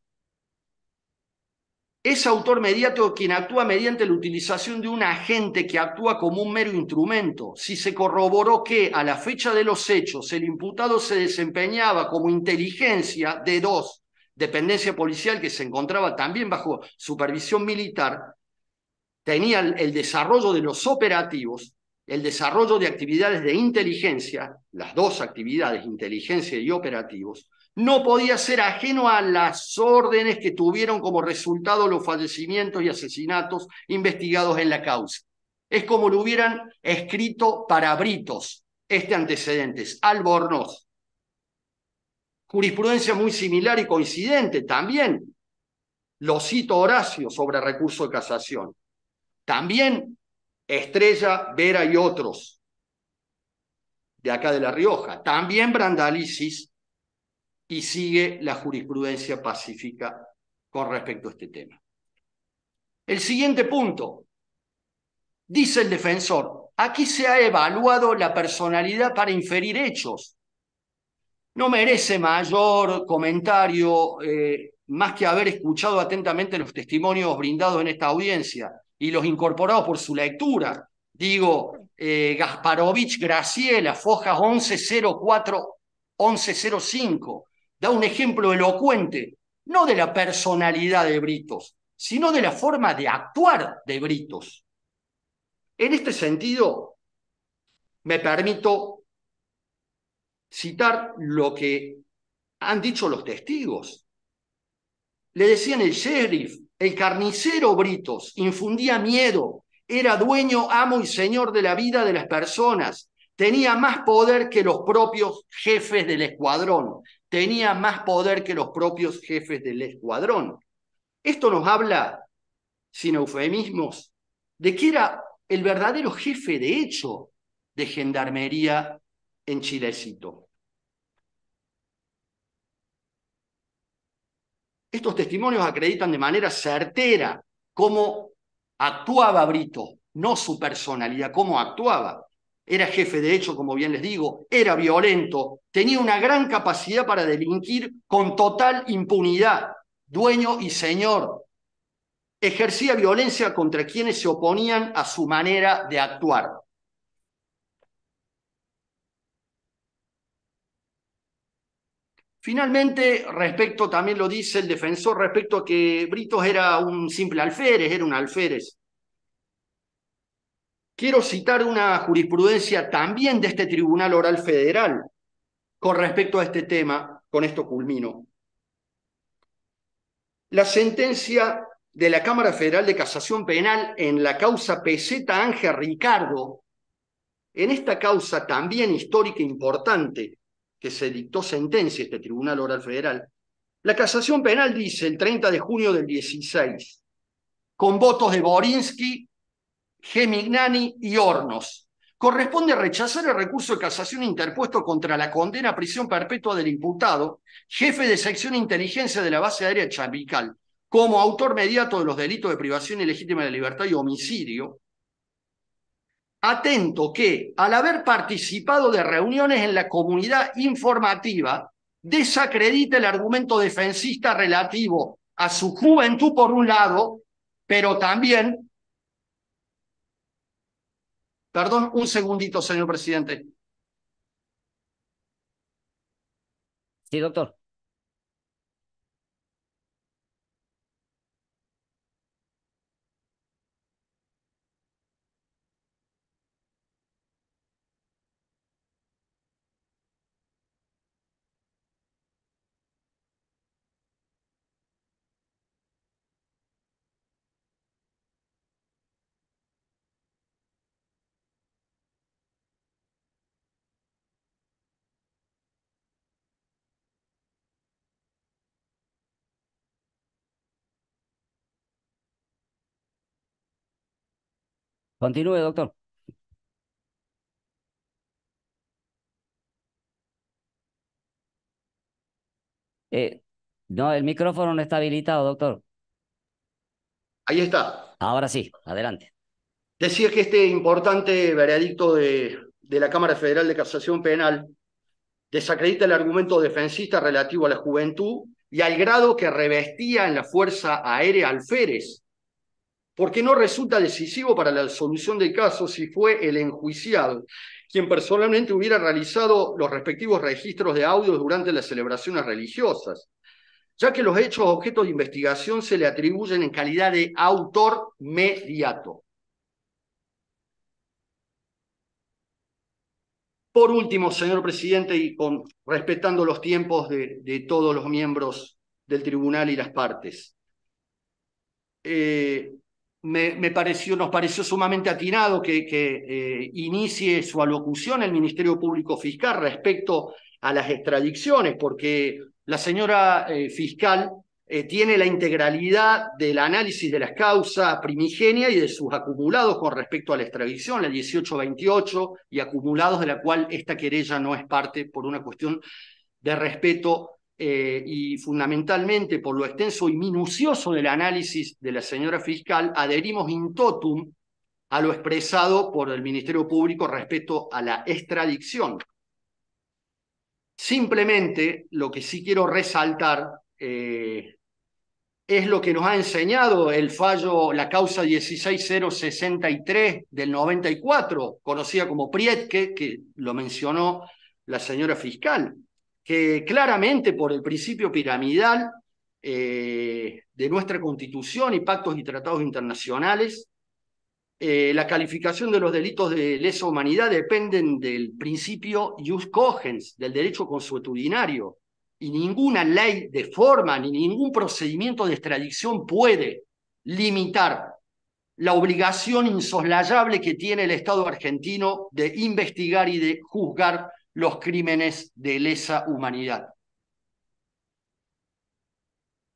Es autor mediático quien actúa mediante la utilización de un agente que actúa como un mero instrumento. Si se corroboró que a la fecha de los hechos el imputado se desempeñaba como inteligencia de dos, dependencia policial que se encontraba también bajo supervisión militar, tenía el desarrollo de los operativos, el desarrollo de actividades de inteligencia, las dos actividades, inteligencia y operativos, no podía ser ajeno a las órdenes que tuvieron como resultado los fallecimientos y asesinatos investigados en la causa. Es como lo hubieran escrito para Britos este antecedente, Albornoz. Jurisprudencia muy similar y coincidente también. Lo cito Horacio sobre recurso de casación. También Estrella, Vera y otros de acá de La Rioja, también Brandalisis, y sigue la jurisprudencia pacífica con respecto a este tema. El siguiente punto, dice el defensor, aquí se ha evaluado la personalidad para inferir hechos. No merece mayor comentario eh, más que haber escuchado atentamente los testimonios brindados en esta audiencia y los incorporados por su lectura. Digo, eh, Gasparovich, Graciela, Fojas 1104, 1105. Da un ejemplo elocuente, no de la personalidad de Britos, sino de la forma de actuar de Britos. En este sentido, me permito citar lo que han dicho los testigos. Le decían el sheriff, el carnicero Britos infundía miedo, era dueño, amo y señor de la vida de las personas, tenía más poder que los propios jefes del escuadrón, tenía más poder que los propios jefes del escuadrón. Esto nos habla, sin eufemismos, de que era el verdadero jefe de hecho de gendarmería en Chilecito. Estos testimonios acreditan de manera certera cómo actuaba Brito, no su personalidad, cómo actuaba. Era jefe de hecho, como bien les digo, era violento, tenía una gran capacidad para delinquir con total impunidad, dueño y señor. Ejercía violencia contra quienes se oponían a su manera de actuar. Finalmente, respecto, también lo dice el defensor, respecto a que Britos era un simple alférez, era un alférez. Quiero citar una jurisprudencia también de este Tribunal Oral Federal con respecto a este tema, con esto culmino. La sentencia de la Cámara Federal de Casación Penal en la causa Peseta Ángel Ricardo, en esta causa también histórica e importante, que se dictó sentencia este Tribunal Oral Federal, la casación penal dice el 30 de junio del 16, con votos de Borinsky, Gemignani y Hornos, corresponde rechazar el recurso de casación interpuesto contra la condena a prisión perpetua del imputado, jefe de sección de inteligencia de la base aérea chavical, como autor mediato de los delitos de privación ilegítima de libertad y homicidio, Atento que al haber participado de reuniones en la comunidad informativa, desacredita el argumento defensista relativo a su juventud por un lado, pero también... Perdón, un segundito, señor presidente. Sí, doctor. Continúe, doctor. Eh, no, el micrófono no está habilitado, doctor. Ahí está. Ahora sí, adelante. Decía que este importante veredicto de, de la Cámara Federal de Casación Penal desacredita el argumento defensista relativo a la juventud y al grado que revestía en la Fuerza Aérea Alférez porque no resulta decisivo para la solución del caso si fue el enjuiciado quien personalmente hubiera realizado los respectivos registros de audios durante las celebraciones religiosas, ya que los hechos objetos de investigación se le atribuyen en calidad de autor mediato. Por último, señor presidente, y con, respetando los tiempos de, todos los miembros del tribunal y las partes, eh, me, pareció, nos pareció sumamente atinado que, que eh, inicie su alocución el Ministerio Público Fiscal respecto a las extradiciones, porque la señora eh, fiscal eh, tiene la integralidad del análisis de las causas primigenia y de sus acumulados con respecto a la extradición, la 1828, y acumulados de la cual esta querella no es parte por una cuestión de respeto eh, y fundamentalmente por lo extenso y minucioso del análisis de la señora fiscal, adherimos in totum a lo expresado por el Ministerio Público respecto a la extradición. Simplemente lo que sí quiero resaltar eh, es lo que nos ha enseñado el fallo, la causa 16063 del 94, conocida como Prietke, que lo mencionó la señora fiscal que claramente por el principio piramidal eh, de nuestra constitución y pactos y tratados internacionales, eh, la calificación de los delitos de lesa humanidad dependen del principio jus cogens, del derecho consuetudinario, y ninguna ley de forma ni ningún procedimiento de extradición puede limitar la obligación insoslayable que tiene el Estado argentino de investigar y de juzgar los crímenes de lesa humanidad.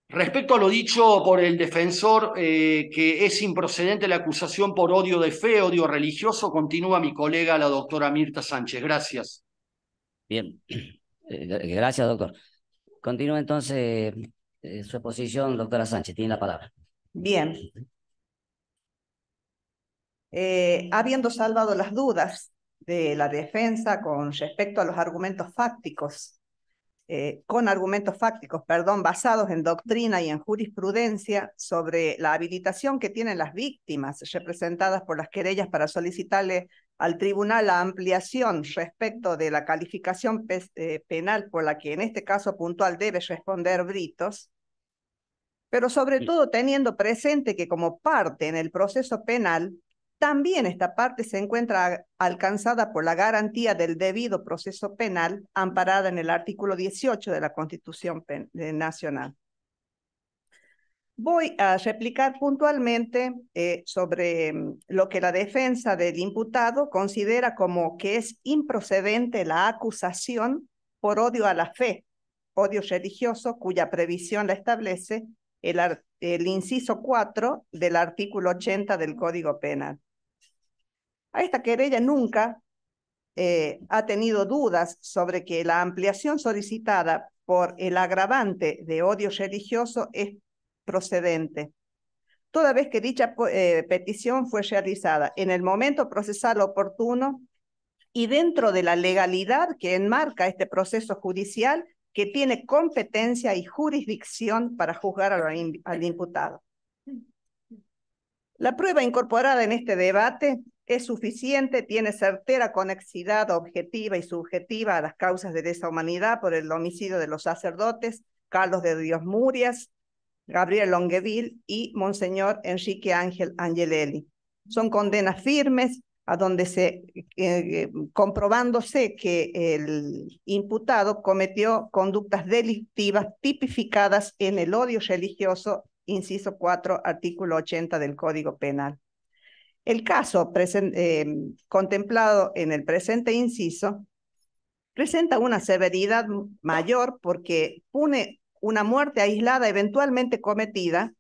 Respecto a lo dicho por el defensor, eh, que es improcedente la acusación por odio de fe, odio religioso, continúa mi colega, la doctora Mirta Sánchez. Gracias. Bien, eh, gracias, doctor. Continúa entonces eh, su exposición, doctora Sánchez. Tiene la palabra. Bien. habiendo salvado las dudas de la defensa con respecto a los argumentos fácticos, eh, con argumentos fácticos, perdón, basados en doctrina y en jurisprudencia sobre la habilitación que tienen las víctimas representadas por las querellas para solicitarle al tribunal la ampliación respecto de la calificación eh, penal por la que en este caso puntual debe responder Britos, pero sobre todo teniendo presente que como parte en el proceso penal también esta parte se encuentra alcanzada por la garantía del debido proceso penal amparada en el artículo 18 de la Constitución eh, Nacional. Voy a replicar puntualmente eh, sobre mm, lo que la defensa del imputado considera como que es improcedente la acusación por odio a la fe, odio religioso cuya previsión la establece el, el inciso 4 del artículo 80 del Código Penal. A esta querella nunca eh, ha tenido dudas sobre que la ampliación solicitada por el agravante de odio religioso es procedente, toda vez que dicha eh, petición fue realizada en el momento procesal oportuno y dentro de la legalidad que enmarca este proceso judicial que tiene competencia y jurisdicción para juzgar al imputado. La prueba incorporada en este debate es suficiente, tiene certera conexidad objetiva y subjetiva a las causas de deshumanidad humanidad por el homicidio de los sacerdotes Carlos de Dios Murias, Gabriel Longueville y Monseñor Enrique Ángel Angelelli. Son condenas firmes a donde se, eh, eh, comprobándose que el imputado cometió conductas delictivas tipificadas en el odio religioso, inciso 4, artículo 80 del Código Penal. El caso em, contemplado en el presente inciso presenta una severidad mayor porque pune una muerte aislada eventualmente cometida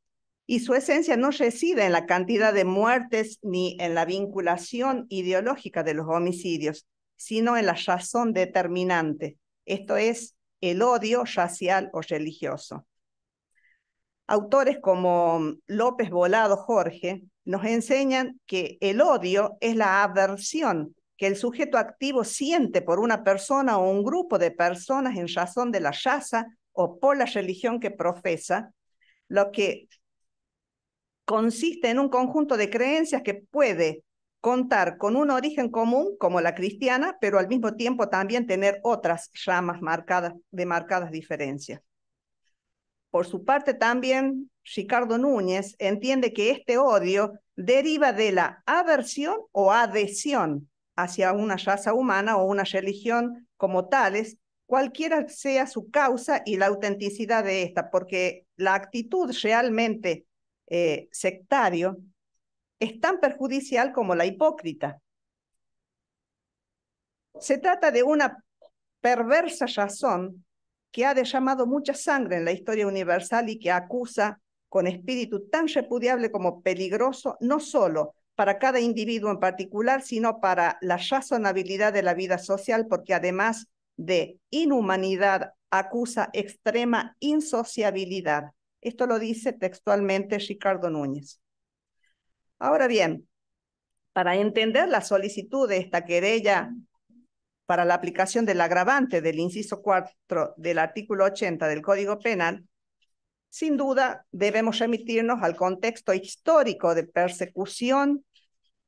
y su esencia no reside en la cantidad de muertes ni en la vinculación ideológica de los homicidios, sino en la razón determinante, esto es, el odio racial o religioso. Autores como López Volado Jorge nos enseñan que el odio es la aversión que el sujeto activo siente por una persona o un grupo de personas en razón de la raza o por la religión que profesa, lo que consiste en un conjunto de creencias que puede contar con un origen común como la cristiana, pero al mismo tiempo también tener otras llamas marcadas, de marcadas diferencias. Por su parte, también Ricardo Núñez entiende que este odio deriva de la aversión o adhesión hacia una raza humana o una religión como tales, cualquiera sea su causa y la autenticidad de esta, porque la actitud realmente eh, sectario es tan perjudicial como la hipócrita. Se trata de una perversa razón que ha derramado mucha sangre en la historia universal y que acusa con espíritu tan repudiable como peligroso, no solo para cada individuo en particular, sino para la razonabilidad de la vida social, porque además de inhumanidad acusa extrema insociabilidad. Esto lo dice textualmente Ricardo Núñez. Ahora bien, para entender la solicitud de esta querella para la aplicación del agravante del inciso 4 del artículo 80 del Código Penal, sin duda debemos remitirnos al contexto histórico de persecución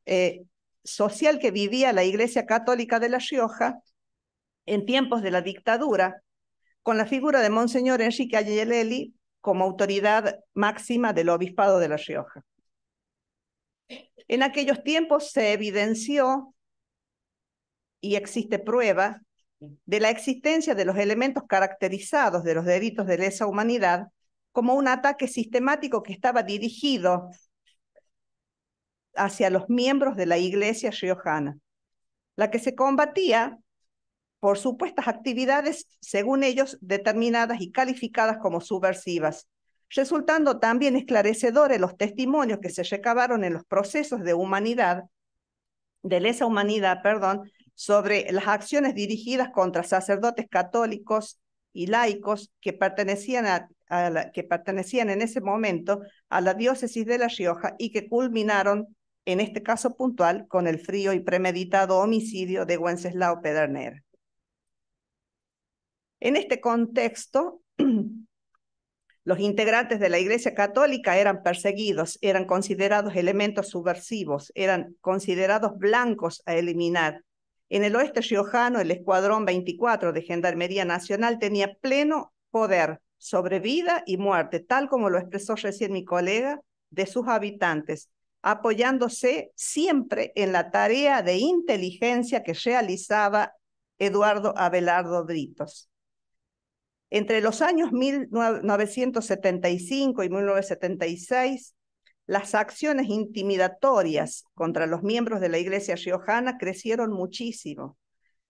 eh, social que vivía la Iglesia Católica de La Rioja en tiempos de la dictadura, con la figura de Monseñor Enrique Ayeleli como autoridad máxima del Obispado de La Rioja. En aquellos tiempos se evidenció y existe prueba de la existencia de los elementos caracterizados de los delitos de lesa humanidad como un ataque sistemático que estaba dirigido hacia los miembros de la Iglesia riojana, la que se combatía por supuestas actividades, según ellos, determinadas y calificadas como subversivas, resultando también esclarecedores los testimonios que se recabaron en los procesos de humanidad, de lesa humanidad, perdón, sobre las acciones dirigidas contra sacerdotes católicos y laicos que pertenecían, que pertenecían en ese momento a la diócesis de La Rioja y que culminaron, en este caso puntual, con el frío y premeditado homicidio de Wenceslao Pedernera. En este contexto, los integrantes de la Iglesia Católica eran perseguidos, eran considerados elementos subversivos, eran considerados blancos a eliminar en el oeste riojano, el Escuadrón 24 de Gendarmería Nacional tenía pleno poder sobre vida y muerte, tal como lo expresó recién mi colega, de sus habitantes, apoyándose siempre en la tarea de inteligencia que realizaba Eduardo Abelardo Dritos. Entre los años 1975 y 1976, las acciones intimidatorias contra los miembros de la Iglesia Riojana crecieron muchísimo.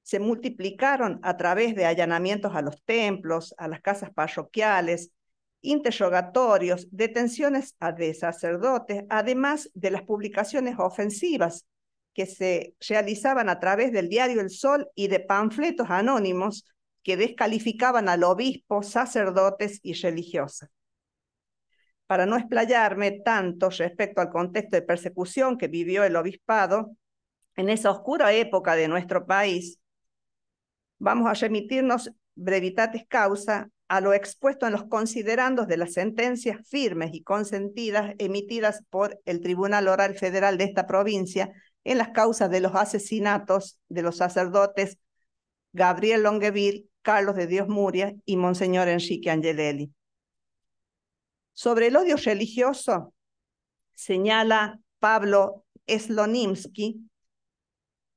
Se multiplicaron a través de allanamientos a los templos, a las casas parroquiales, interrogatorios, detenciones de sacerdotes, además de las publicaciones ofensivas que se realizaban a través del diario El Sol y de panfletos anónimos que descalificaban al obispo, sacerdotes y religiosas. Para no explayarme tanto respecto al contexto de persecución que vivió el obispado en esa oscura época de nuestro país, vamos a remitirnos brevitatis causa a lo expuesto en los considerandos de las sentencias firmes y consentidas emitidas por el Tribunal Oral Federal de esta provincia en las causas de los asesinatos de los sacerdotes Gabriel Longueville, Carlos de Dios Muria y Monseñor Enrique Angelelli. Sobre el odio religioso, señala Pablo Slonimsky,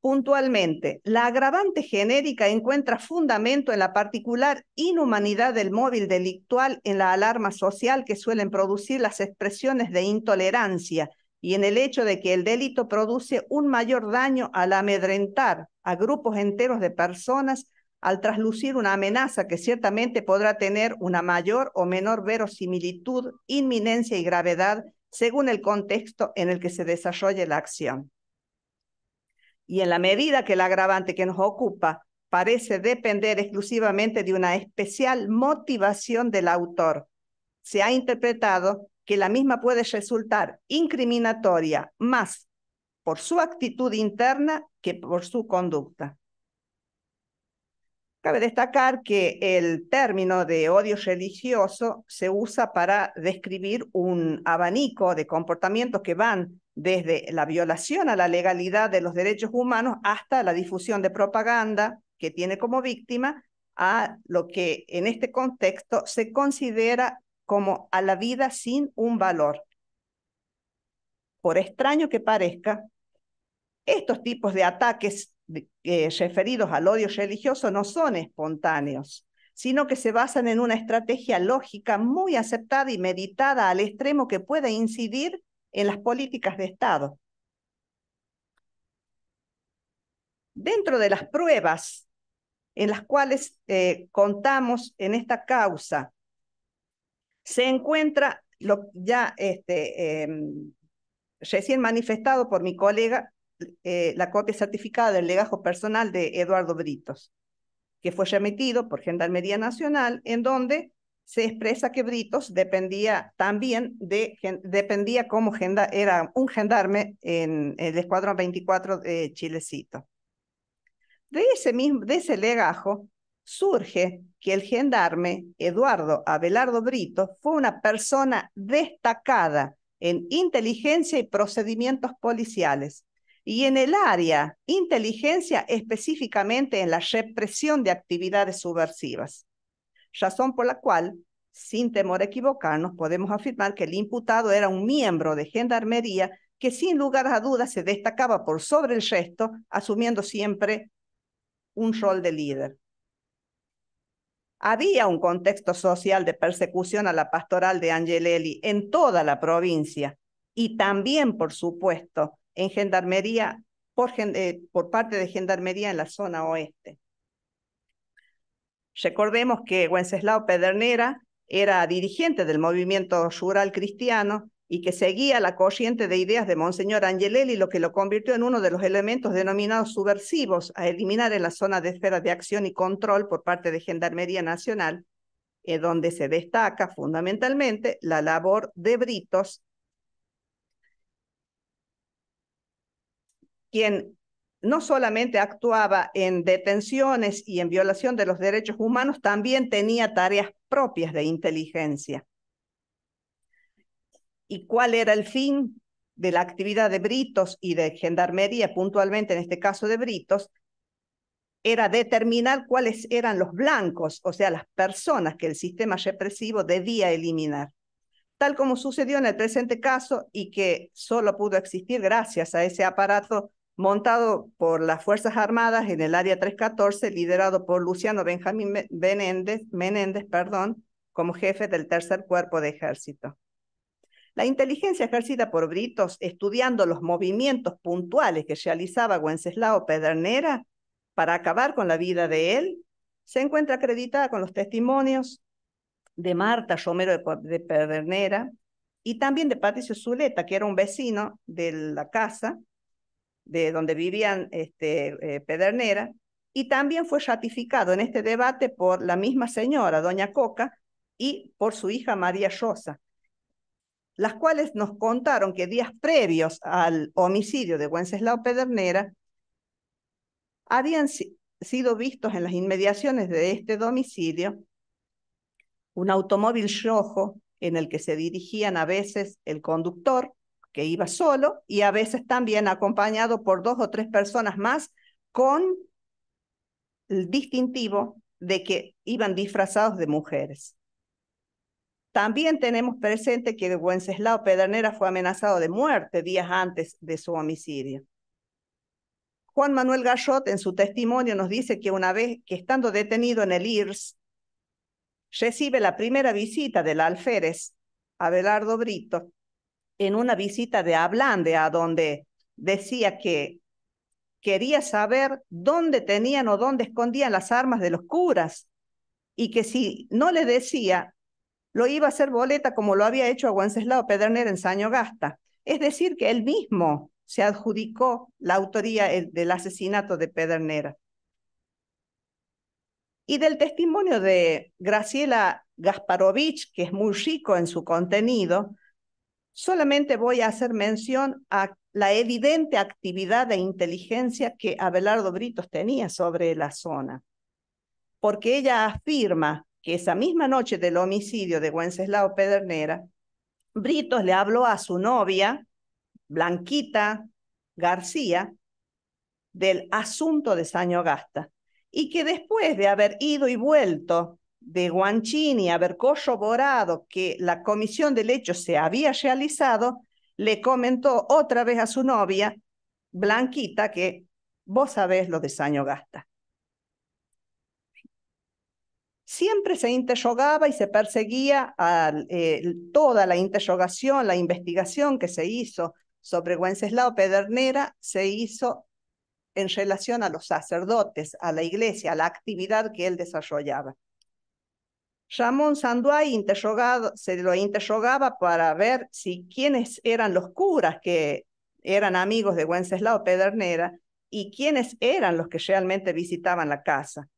puntualmente, la agravante genérica encuentra fundamento en la particular inhumanidad del móvil delictual en la alarma social que suelen producir las expresiones de intolerancia y en el hecho de que el delito produce un mayor daño al amedrentar a grupos enteros de personas al traslucir una amenaza que ciertamente podrá tener una mayor o menor verosimilitud, inminencia y gravedad según el contexto en el que se desarrolle la acción. Y en la medida que el agravante que nos ocupa parece depender exclusivamente de una especial motivación del autor, se ha interpretado que la misma puede resultar incriminatoria más por su actitud interna que por su conducta. Cabe destacar que el término de odio religioso se usa para describir un abanico de comportamientos que van desde la violación a la legalidad de los derechos humanos hasta la difusión de propaganda que tiene como víctima a lo que en este contexto se considera como a la vida sin un valor. Por extraño que parezca, estos tipos de ataques referidos al odio religioso no son espontáneos, sino que se basan en una estrategia lógica muy aceptada y meditada al extremo que puede incidir en las políticas de Estado. Dentro de las pruebas en las cuales eh, contamos en esta causa, se encuentra lo ya este, em, recién manifestado por mi colega, eh, la copia certificada del legajo personal de Eduardo Britos, que fue remitido por Gendarmería Nacional, en donde se expresa que Britos dependía también de, dependía como era un gendarme en el Escuadrón 24 de Chilecito. De ese, mismo, de ese legajo surge que el gendarme Eduardo Abelardo Brito fue una persona destacada en inteligencia y procedimientos policiales, y en el área inteligencia específicamente en la represión de actividades subversivas, razón por la cual, sin temor a equivocarnos, podemos afirmar que el imputado era un miembro de gendarmería que sin lugar a dudas se destacaba por sobre el resto, asumiendo siempre un rol de líder. Había un contexto social de persecución a la pastoral de Angelelli en toda la provincia y también, por supuesto, en gendarmería eh, por, parte de gendarmería en la zona oeste. Recordemos que Wenceslao Pedernera era dirigente del movimiento rural cristiano y que seguía la corriente de ideas de Monseñor Angelelli, lo que lo convirtió en uno de los elementos denominados subversivos a eliminar en la zona de esfera de acción y control por parte de Gendarmería Nacional, donde se destaca fundamentalmente la labor de Britos quien no solamente actuaba en detenciones y en violación de los derechos humanos, también tenía tareas propias de inteligencia. ¿Y cuál era el fin de la actividad de Britos y de Gendarmería, puntualmente en este caso de Britos? Era determinar cuáles eran los blancos, o sea, las personas que el sistema represivo debía eliminar. Tal como sucedió en el presente caso y que solo pudo existir gracias a ese aparato montado por las Fuerzas Armadas en el Área 314, liderado por Luciano Benjamín Menéndez, Menéndez perdón, como jefe del tercer cuerpo de ejército. La inteligencia ejercida por Britos, estudiando los movimientos puntuales que realizaba Wenceslao Pedernera para acabar con la vida de él, se encuentra acreditada con los testimonios de Marta Romero de Pedernera y también de Patricio Zuleta, que era un vecino de la casa, de donde vivían este, eh, Pedernera, y también fue ratificado en este debate por la misma señora, doña Coca, y por su hija María Llosa, las cuales nos contaron que días previos al homicidio de Wenceslao Pedernera, habían sido vistos en las inmediaciones de este domicilio un automóvil rojo en el que se dirigían a veces el conductor, que iba solo y a veces también acompañado por dos o tres personas más con el distintivo de que iban disfrazados de mujeres. También tenemos presente que Wenceslao Pedernera fue amenazado de muerte días antes de su homicidio. Juan Manuel Gallot en su testimonio nos dice que una vez que estando detenido en el IRS, recibe la primera visita del alférez, Abelardo Brito, en una visita de Ablande, a donde decía que quería saber dónde tenían o dónde escondían las armas de los curas y que si no le decía, lo iba a hacer boleta como lo había hecho a Wenceslao Pedernera en Saño Gasta. Es decir, que él mismo se adjudicó la autoría del asesinato de Pedernera. Y del testimonio de Graciela Gasparovich, que es muy rico en su contenido, Solamente voy a hacer mención a la evidente actividad de inteligencia que Abelardo Britos tenía sobre la zona, porque ella afirma que esa misma noche del homicidio de Wenceslao Pedernera, Britos le habló a su novia, Blanquita García, del asunto de Saño Gasta, y que después de haber ido y vuelto de Guanchini haber corroborado que la comisión del hecho se había realizado, le comentó otra vez a su novia, Blanquita, que vos sabés lo de Saño Gasta. Siempre se interrogaba y se perseguía a, eh, toda la interrogación, la investigación que se hizo sobre Wenceslao Pedernera, se hizo en relación a los sacerdotes, a la iglesia, a la actividad que él desarrollaba. Ramón Sanduay interrogado, se lo interrogaba para ver si quiénes eran los curas que eran amigos de Wenceslao Pedernera y quiénes eran los que realmente visitaban la casa.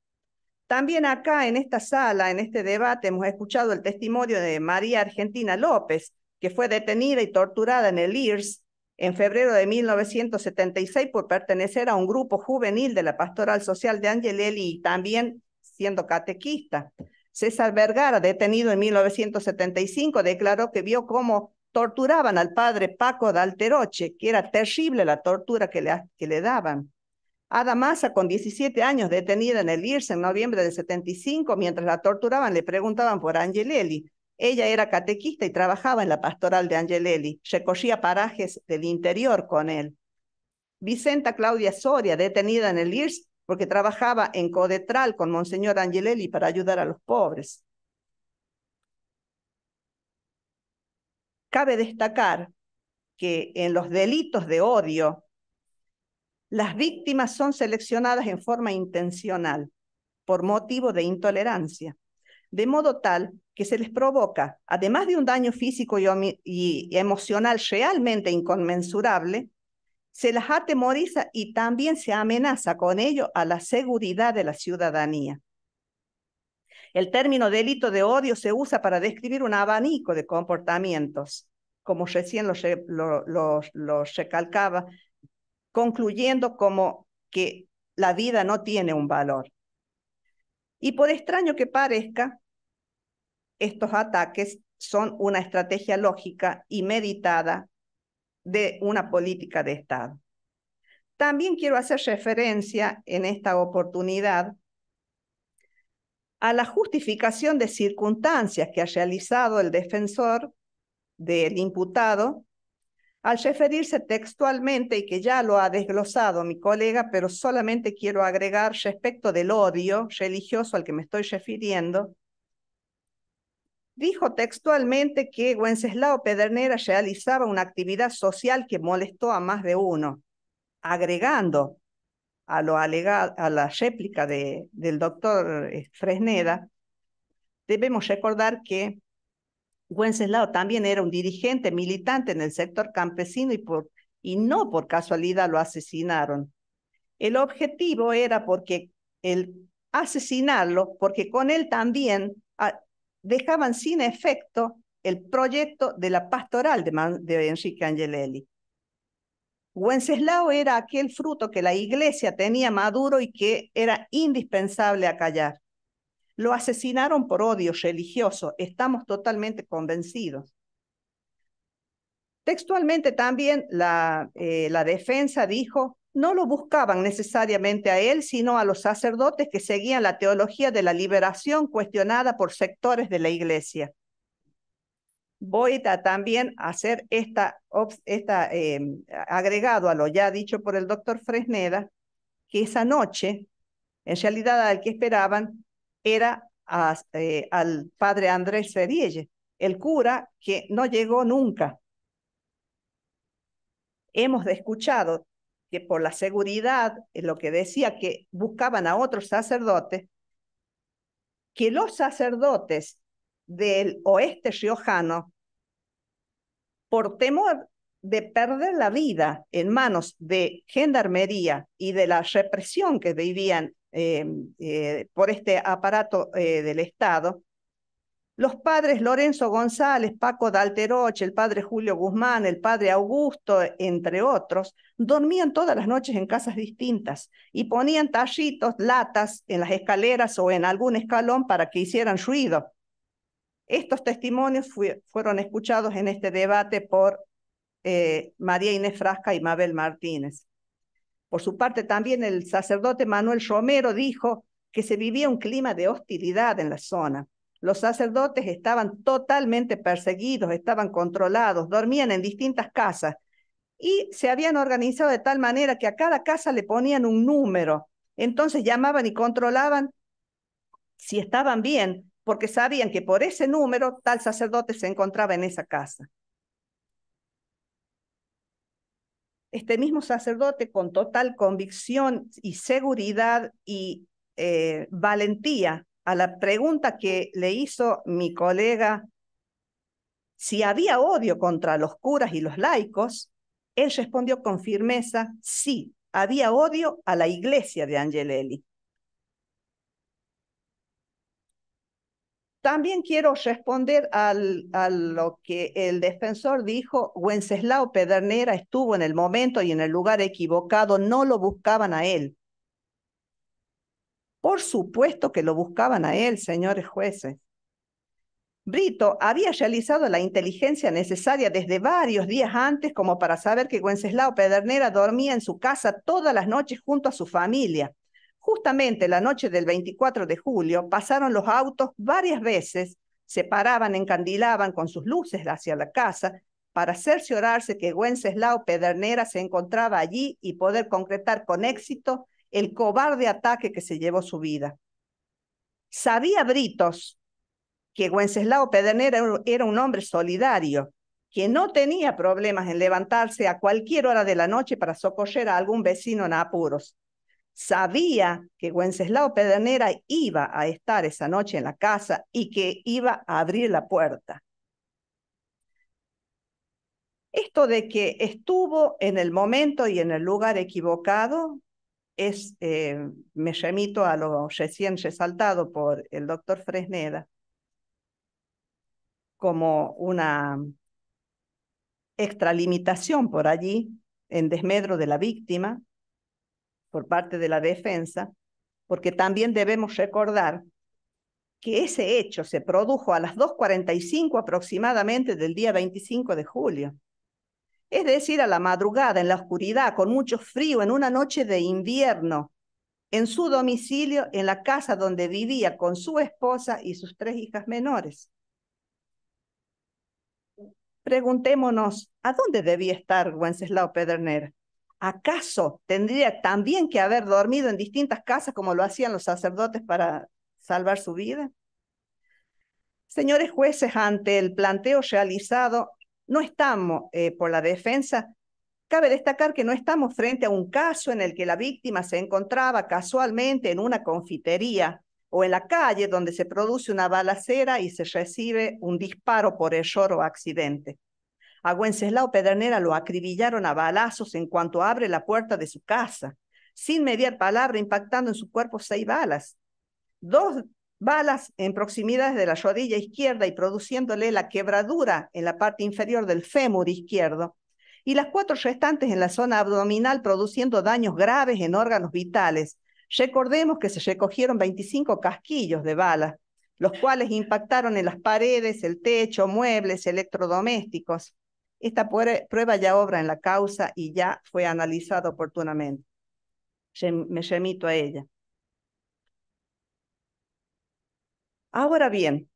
También acá en esta sala, en este debate, hemos escuchado el testimonio de María Argentina López, que fue detenida y torturada en el IRS en febrero de 1976 por pertenecer a un grupo juvenil de la Pastoral Social de Angelelli y también siendo catequista. César Vergara, detenido en 1975, declaró que vio cómo torturaban al padre Paco de Alteroche, que era terrible la tortura que le, daban. Ada Massa, con 17 años, detenida en el IRS en noviembre de 75, mientras la torturaban, le preguntaban por Angelelli. Ella era catequista y trabajaba en la pastoral de Angelelli. Recogía parajes del interior con él. Vicenta Claudia Soria, detenida en el IRS, porque trabajaba en Codetral con Monseñor Angelelli para ayudar a los pobres. Cabe destacar que en los delitos de odio, las víctimas son seleccionadas en forma intencional por motivo de intolerancia, de modo tal que se les provoca, además de un daño físico y, y emocional realmente inconmensurable, se las atemoriza y también se amenaza con ello a la seguridad de la ciudadanía. El término delito de odio se usa para describir un abanico de comportamientos, como recién lo, recalcaba, concluyendo como que la vida no tiene un valor. Y por extraño que parezca, estos ataques son una estrategia lógica y meditada de una política de Estado. También quiero hacer referencia en esta oportunidad a la justificación de circunstancias que ha realizado el defensor del imputado al referirse textualmente y que ya lo ha desglosado mi colega, pero solamente quiero agregar respecto del odio religioso al que me estoy refiriendo, dijo textualmente que Wenceslao Pedernera realizaba una actividad social que molestó a más de uno, agregando a, lo a la réplica de, del doctor eh, Fresneda, debemos recordar que Wenceslao también era un dirigente militante en el sector campesino y, por, y no por casualidad lo asesinaron. El objetivo era porque el asesinarlo, porque con él también ah, dejaban sin efecto el proyecto de la pastoral de, Enrique Angelelli. Wenceslao era aquel fruto que la iglesia tenía maduro y que era indispensable acallar. Lo asesinaron por odio religioso, estamos totalmente convencidos. Textualmente también la, eh, la defensa dijo, no lo buscaban necesariamente a él, sino a los sacerdotes que seguían la teología de la liberación cuestionada por sectores de la iglesia. Voy a también hacer esta, em, agregado a lo ya dicho por el doctor Fresneda, que esa noche, en realidad al que esperaban era eh, al padre Andrés Serielle, el cura que no llegó nunca. Hemos escuchado que por la seguridad, eh, lo que decía, que buscaban a otros sacerdotes, que los sacerdotes del oeste riojano, por temor de perder la vida en manos de gendarmería y de la represión que vivían eh, eh, por este aparato del Estado, los padres Lorenzo González, Paco Dalteroche, el padre Julio Guzmán, el padre Augusto, entre otros, dormían todas las noches en casas distintas y ponían tallitos, latas en las escaleras o en algún escalón para que hicieran ruido. Estos testimonios fueron escuchados en este debate por eh, María Inés Frasca y Mabel Martínez. Por su parte, también el sacerdote Manuel Romero dijo que se vivía un clima de hostilidad en la zona los sacerdotes estaban totalmente perseguidos, estaban controlados, dormían en distintas casas y se habían organizado de tal manera que a cada casa le ponían un número. Entonces llamaban y controlaban si estaban bien, porque sabían que por ese número tal sacerdote se encontraba en esa casa. Este mismo sacerdote con total convicción y seguridad y eh, valentía a la pregunta que le hizo mi colega si había odio contra los curas y los laicos, él respondió con firmeza, sí, había odio a la iglesia de Angelelli. También quiero responder a lo que el defensor dijo, Wenceslao Pedernera estuvo en el momento y en el lugar equivocado, no lo buscaban a él, por supuesto que lo buscaban a él, señores jueces. Brito había realizado la inteligencia necesaria desde varios días antes como para saber que Wenceslao Pedernera dormía en su casa todas las noches junto a su familia. Justamente la noche del 24 de julio pasaron los autos varias veces, se paraban, encandilaban con sus luces hacia la casa para cerciorarse que Wenceslao Pedernera se encontraba allí y poder concretar con éxito el cobarde ataque que se llevó su vida. Sabía Britos que Wenceslao Pedernera era un hombre solidario, que no tenía problemas en levantarse a cualquier hora de la noche para socorrer a algún vecino en apuros. Sabía que Wenceslao Pedernera iba a estar esa noche en la casa y que iba a abrir la puerta. Esto de que estuvo en el momento y en el lugar equivocado es, eh, me remito a lo recién resaltado por el doctor Fresneda, como una extralimitación por allí en desmedro de la víctima por parte de la defensa, porque también debemos recordar que ese hecho se produjo a las 2.45 aproximadamente del día 25 de julio es decir, a la madrugada, en la oscuridad, con mucho frío, en una noche de invierno, en su domicilio, en la casa donde vivía con su esposa y sus tres hijas menores. Preguntémonos, ¿a dónde debía estar Wenceslao Pedernera? ¿Acaso tendría también que haber dormido en distintas casas como lo hacían los sacerdotes para salvar su vida? Señores jueces, ante el planteo realizado no estamos eh, por la defensa. Cabe destacar que no estamos frente a un caso en el que la víctima se encontraba casualmente en una confitería o en la calle donde se produce una balacera y se recibe un disparo por error o accidente. A Wenceslao Pedernera lo acribillaron a balazos en cuanto abre la puerta de su casa, sin mediar palabra, impactando en su cuerpo seis balas. Dos balas en proximidades de la rodilla izquierda y produciéndole la quebradura en la parte inferior del fémur izquierdo, y las cuatro restantes en la zona abdominal produciendo daños graves en órganos vitales. Recordemos que se recogieron 25 casquillos de balas, los cuales impactaron en las paredes, el techo, muebles, electrodomésticos. Esta prueba ya obra en la causa y ya fue analizada oportunamente. Me remito a ella. Ahora bien,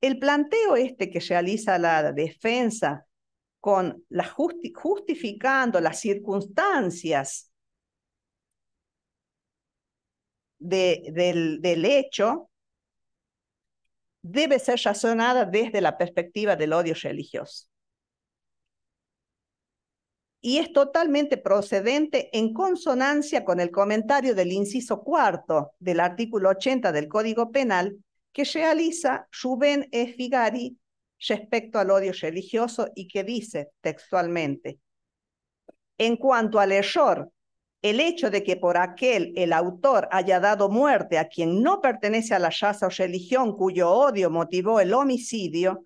el planteo este que realiza la defensa con la justificando las circunstancias del, del, hecho debe ser razonada desde la perspectiva del odio religioso. Y es totalmente procedente en consonancia con el comentario del inciso cuarto del artículo 80 del Código Penal, que realiza Rubén E. Figari respecto al odio religioso y que dice textualmente, en cuanto al error, el hecho de que por aquel el autor haya dado muerte a quien no pertenece a la raza o religión cuyo odio motivó el homicidio,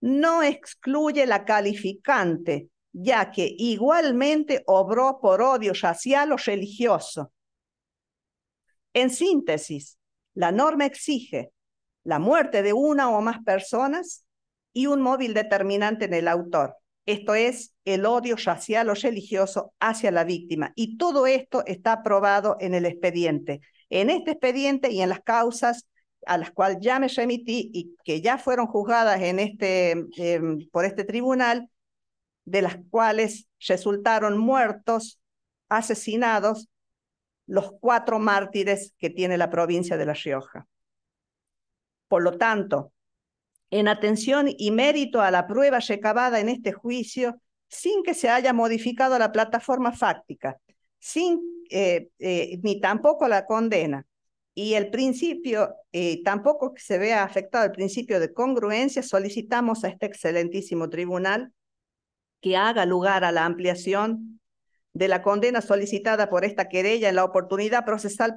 no excluye la calificante, ya que igualmente obró por odio racial o religioso. En síntesis, la norma exige la muerte de una o más personas y un móvil determinante en el autor, esto es el odio racial o religioso hacia la víctima. Y todo esto está probado en el expediente, en este expediente y en las causas a las cuales ya me remití y que ya fueron juzgadas este, em, por este tribunal, de las cuales resultaron muertos, asesinados, los cuatro mártires que tiene la provincia de La Rioja. Por lo tanto, en atención y mérito a la prueba recabada en este juicio, sin que se haya modificado la plataforma fáctica, sin, eh, eh, ni tampoco la condena, y el principio, tampoco que se vea afectado el principio de congruencia, solicitamos a este excelentísimo tribunal que haga lugar a la ampliación de la condena solicitada por esta querella en la oportunidad procesal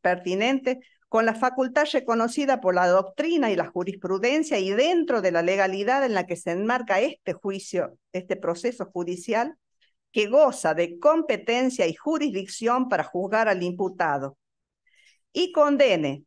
pertinente con la facultad reconocida por la doctrina y la jurisprudencia y dentro de la legalidad en la que se enmarca este juicio, este proceso judicial, que goza de competencia y jurisdicción para juzgar al imputado. Y condene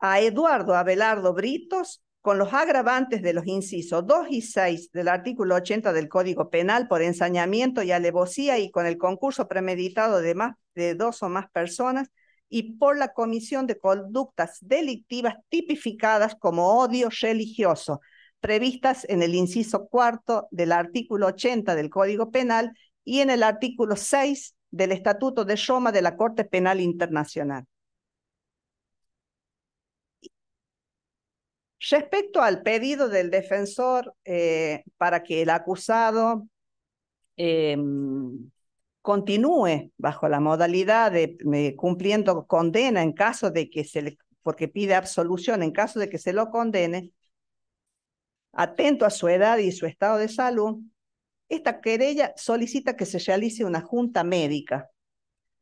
a Eduardo Abelardo Britos con los agravantes de los incisos 2 y 6 del artículo 80 del Código Penal por ensañamiento y alevosía y con el concurso premeditado de, más, de dos o más personas y por la comisión de conductas delictivas tipificadas como odio religioso, previstas en el inciso cuarto del artículo 80 del Código Penal y en el artículo 6 del Estatuto de Roma de la Corte Penal Internacional. Respecto al pedido del defensor eh, para que el acusado em, continúe bajo la modalidad de cumpliendo condena en caso de que se le, porque pide absolución en caso de que se lo condene, atento a su edad y su estado de salud, esta querella solicita que se realice una junta médica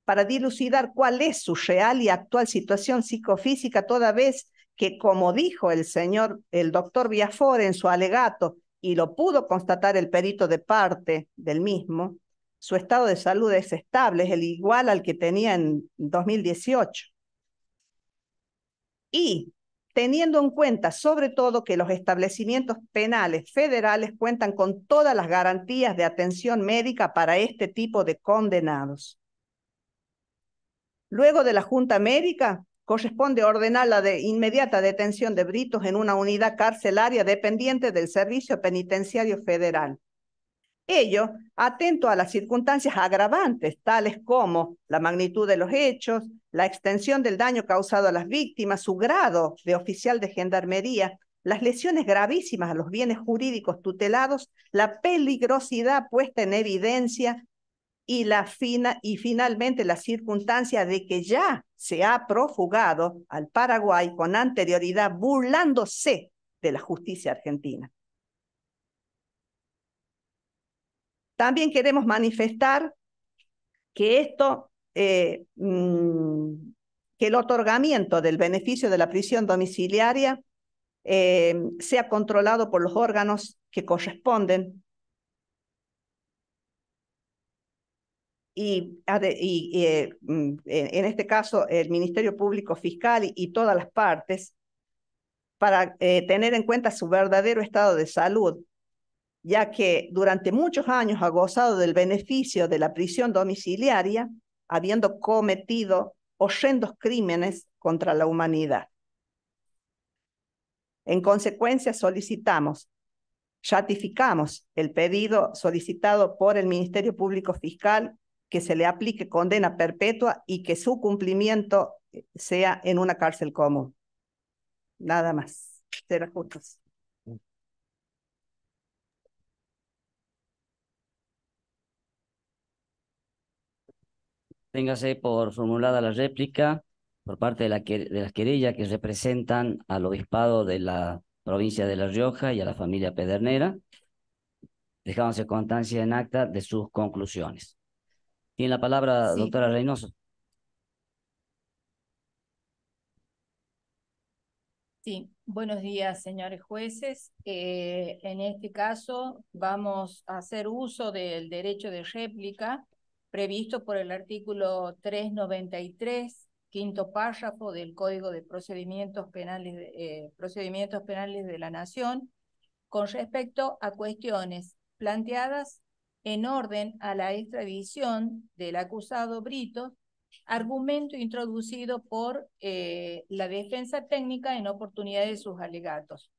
para dilucidar cuál es su real y actual situación psicofísica, toda vez que, como dijo el señor, el doctor Biafore en su alegato, y lo pudo constatar el perito de parte del mismo, su estado de salud es estable, es el igual al que tenía en 2018. Y teniendo en cuenta sobre todo que los establecimientos penales federales cuentan con todas las garantías de atención médica para este tipo de condenados. Luego de la Junta Médica, corresponde ordenar la de inmediata detención de Britos en una unidad carcelaria dependiente del Servicio Penitenciario Federal. Ello, atento a las circunstancias agravantes, tales como la magnitud de los hechos, la extensión del daño causado a las víctimas, su grado de oficial de gendarmería, las lesiones gravísimas a los bienes jurídicos tutelados, la peligrosidad puesta en evidencia y, finalmente la circunstancia de que ya se ha profugado al Paraguay con anterioridad burlándose de la justicia argentina. También queremos manifestar que esto, eh, mm, que el otorgamiento del beneficio de la prisión domiciliaria eh, sea controlado por los órganos que corresponden y, eh, mm, en este caso el Ministerio Público Fiscal y, todas las partes, para tener en cuenta su verdadero estado de salud ya que durante muchos años ha gozado del beneficio de la prisión domiciliaria, habiendo cometido horrendos crímenes contra la humanidad. En consecuencia, solicitamos, ratificamos el pedido solicitado por el Ministerio Público Fiscal que se le aplique condena perpetua y que su cumplimiento eh, sea en una cárcel común. Nada más. Téngase por formulada la réplica por parte de, la, de las querellas que representan al obispado de la provincia de La Rioja y a la familia Pedernera, dejándose constancia en acta de sus conclusiones. Tiene la palabra, la doctora Reynoso. Sí, buenos días, señores jueces. Eh, en este caso vamos a hacer uso del derecho de réplica previsto por el artículo 393, quinto párrafo del Código de Procedimientos Penales, eh, Procedimientos Penales de la Nación, con respecto a cuestiones planteadas en orden a la extradición del acusado Brito, argumento introducido por eh, la defensa técnica en oportunidad de sus alegatos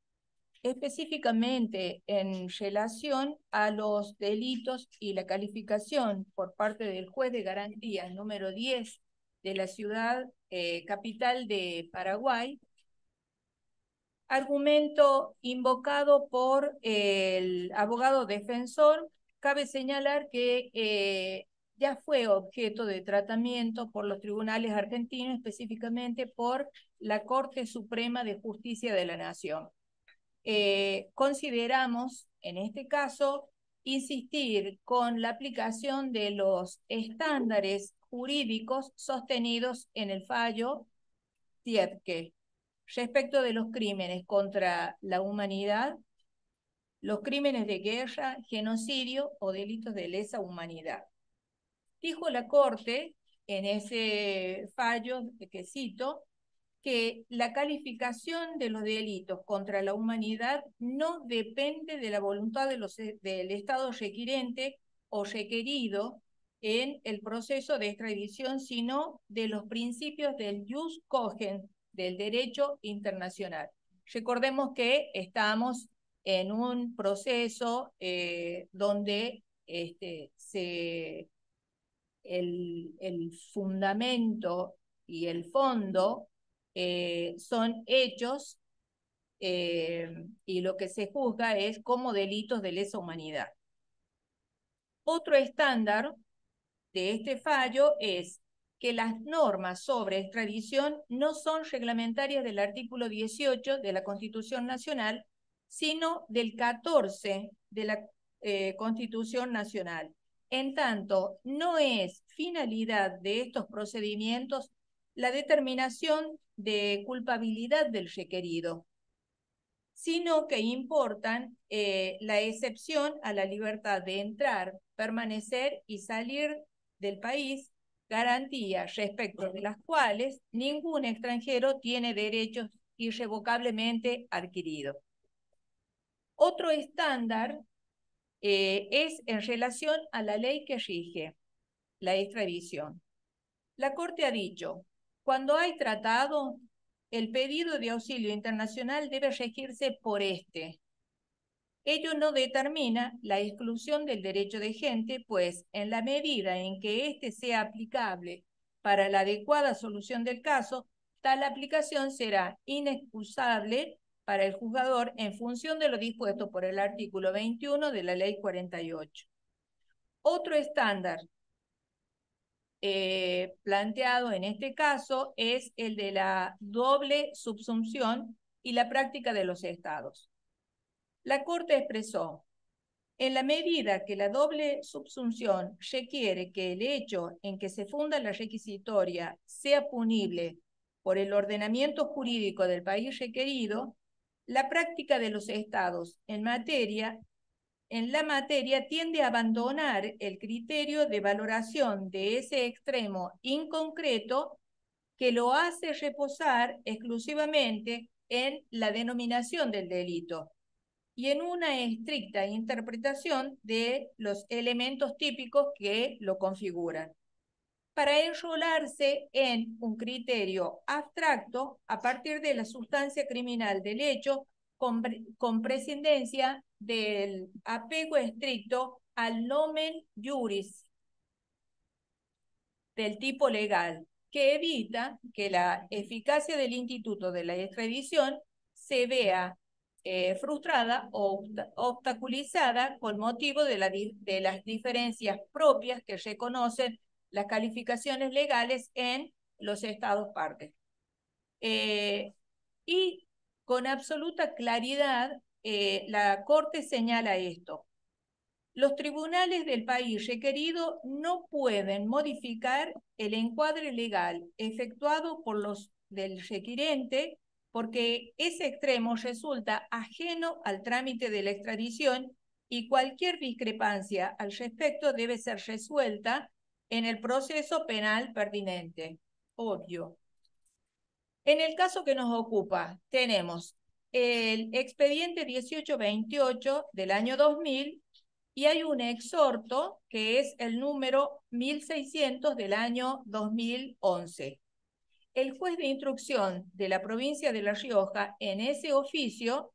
específicamente en relación a los delitos y la calificación por parte del juez de garantías número 10 de la ciudad eh, capital de Paraguay, argumento invocado por el abogado defensor, cabe señalar que eh, ya fue objeto de tratamiento por los tribunales argentinos, específicamente por la Corte Suprema de Justicia de la Nación. Eh, consideramos, en este caso, insistir con la aplicación de los estándares jurídicos sostenidos en el fallo Tietke respecto de los crímenes contra la humanidad, los crímenes de guerra, genocidio o delitos de lesa humanidad. Dijo la Corte en ese fallo que cito que la calificación de los delitos contra la humanidad no depende de la voluntad eh, del Estado requirente o requerido en el proceso de extradición, sino de los principios del jus cogen, del derecho internacional. Recordemos que estamos en un proceso eh, donde este, el, el fundamento y el fondo eh, son hechos eh, y lo que se juzga es como delitos de lesa humanidad. Otro estándar de este fallo es que las normas sobre extradición no son reglamentarias del artículo 18 de la Constitución Nacional, sino del 14 de la eh, Constitución Nacional. En tanto, no es finalidad de estos procedimientos la determinación de culpabilidad del requerido, sino que importan eh, la excepción a la libertad de entrar, permanecer y salir del país, garantías respecto de las cuales ningún extranjero tiene derechos irrevocablemente adquiridos. Otro estándar eh, es en relación a la ley que rige la extradición. La Corte ha dicho, cuando hay tratado, el pedido de auxilio internacional debe regirse por este. Ello no determina la exclusión del derecho de gente, pues en la medida en que éste sea aplicable para la adecuada solución del caso, tal aplicación será inexcusable para el juzgador en función de lo dispuesto por el artículo 21 de la Ley 48. Otro estándar eh, planteado en este caso es el de la doble subsunción y la práctica de los estados. La Corte expresó, en la medida que la doble subsunción requiere que el hecho en que se funda la requisitoria sea punible por el ordenamiento jurídico del país requerido, la práctica de los estados en materia en la materia tiende a abandonar el criterio de valoración de ese extremo inconcreto que lo hace reposar exclusivamente en la denominación del delito y en una estricta interpretación de los elementos típicos que lo configuran, para enrolarse en un criterio abstracto a partir de la sustancia criminal del hecho con, con prescindencia del apego estricto al nomen juris del tipo legal, que evita que la eficacia del instituto de la extradición se vea eh, frustrada o obstaculizada con motivo de, las diferencias propias que reconocen las calificaciones legales en los estados partes. Eh, y con absoluta claridad eh, la Corte señala esto. Los tribunales del país requerido no pueden modificar el encuadre legal efectuado por los del requirente porque ese extremo resulta ajeno al trámite de la extradición y cualquier discrepancia al respecto debe ser resuelta en el proceso penal pertinente. Obvio. En el caso que nos ocupa, tenemos el expediente 1828 del año 2000 y hay un exhorto que es el número 1600 del año 2011. El juez de instrucción de la provincia de La Rioja en ese oficio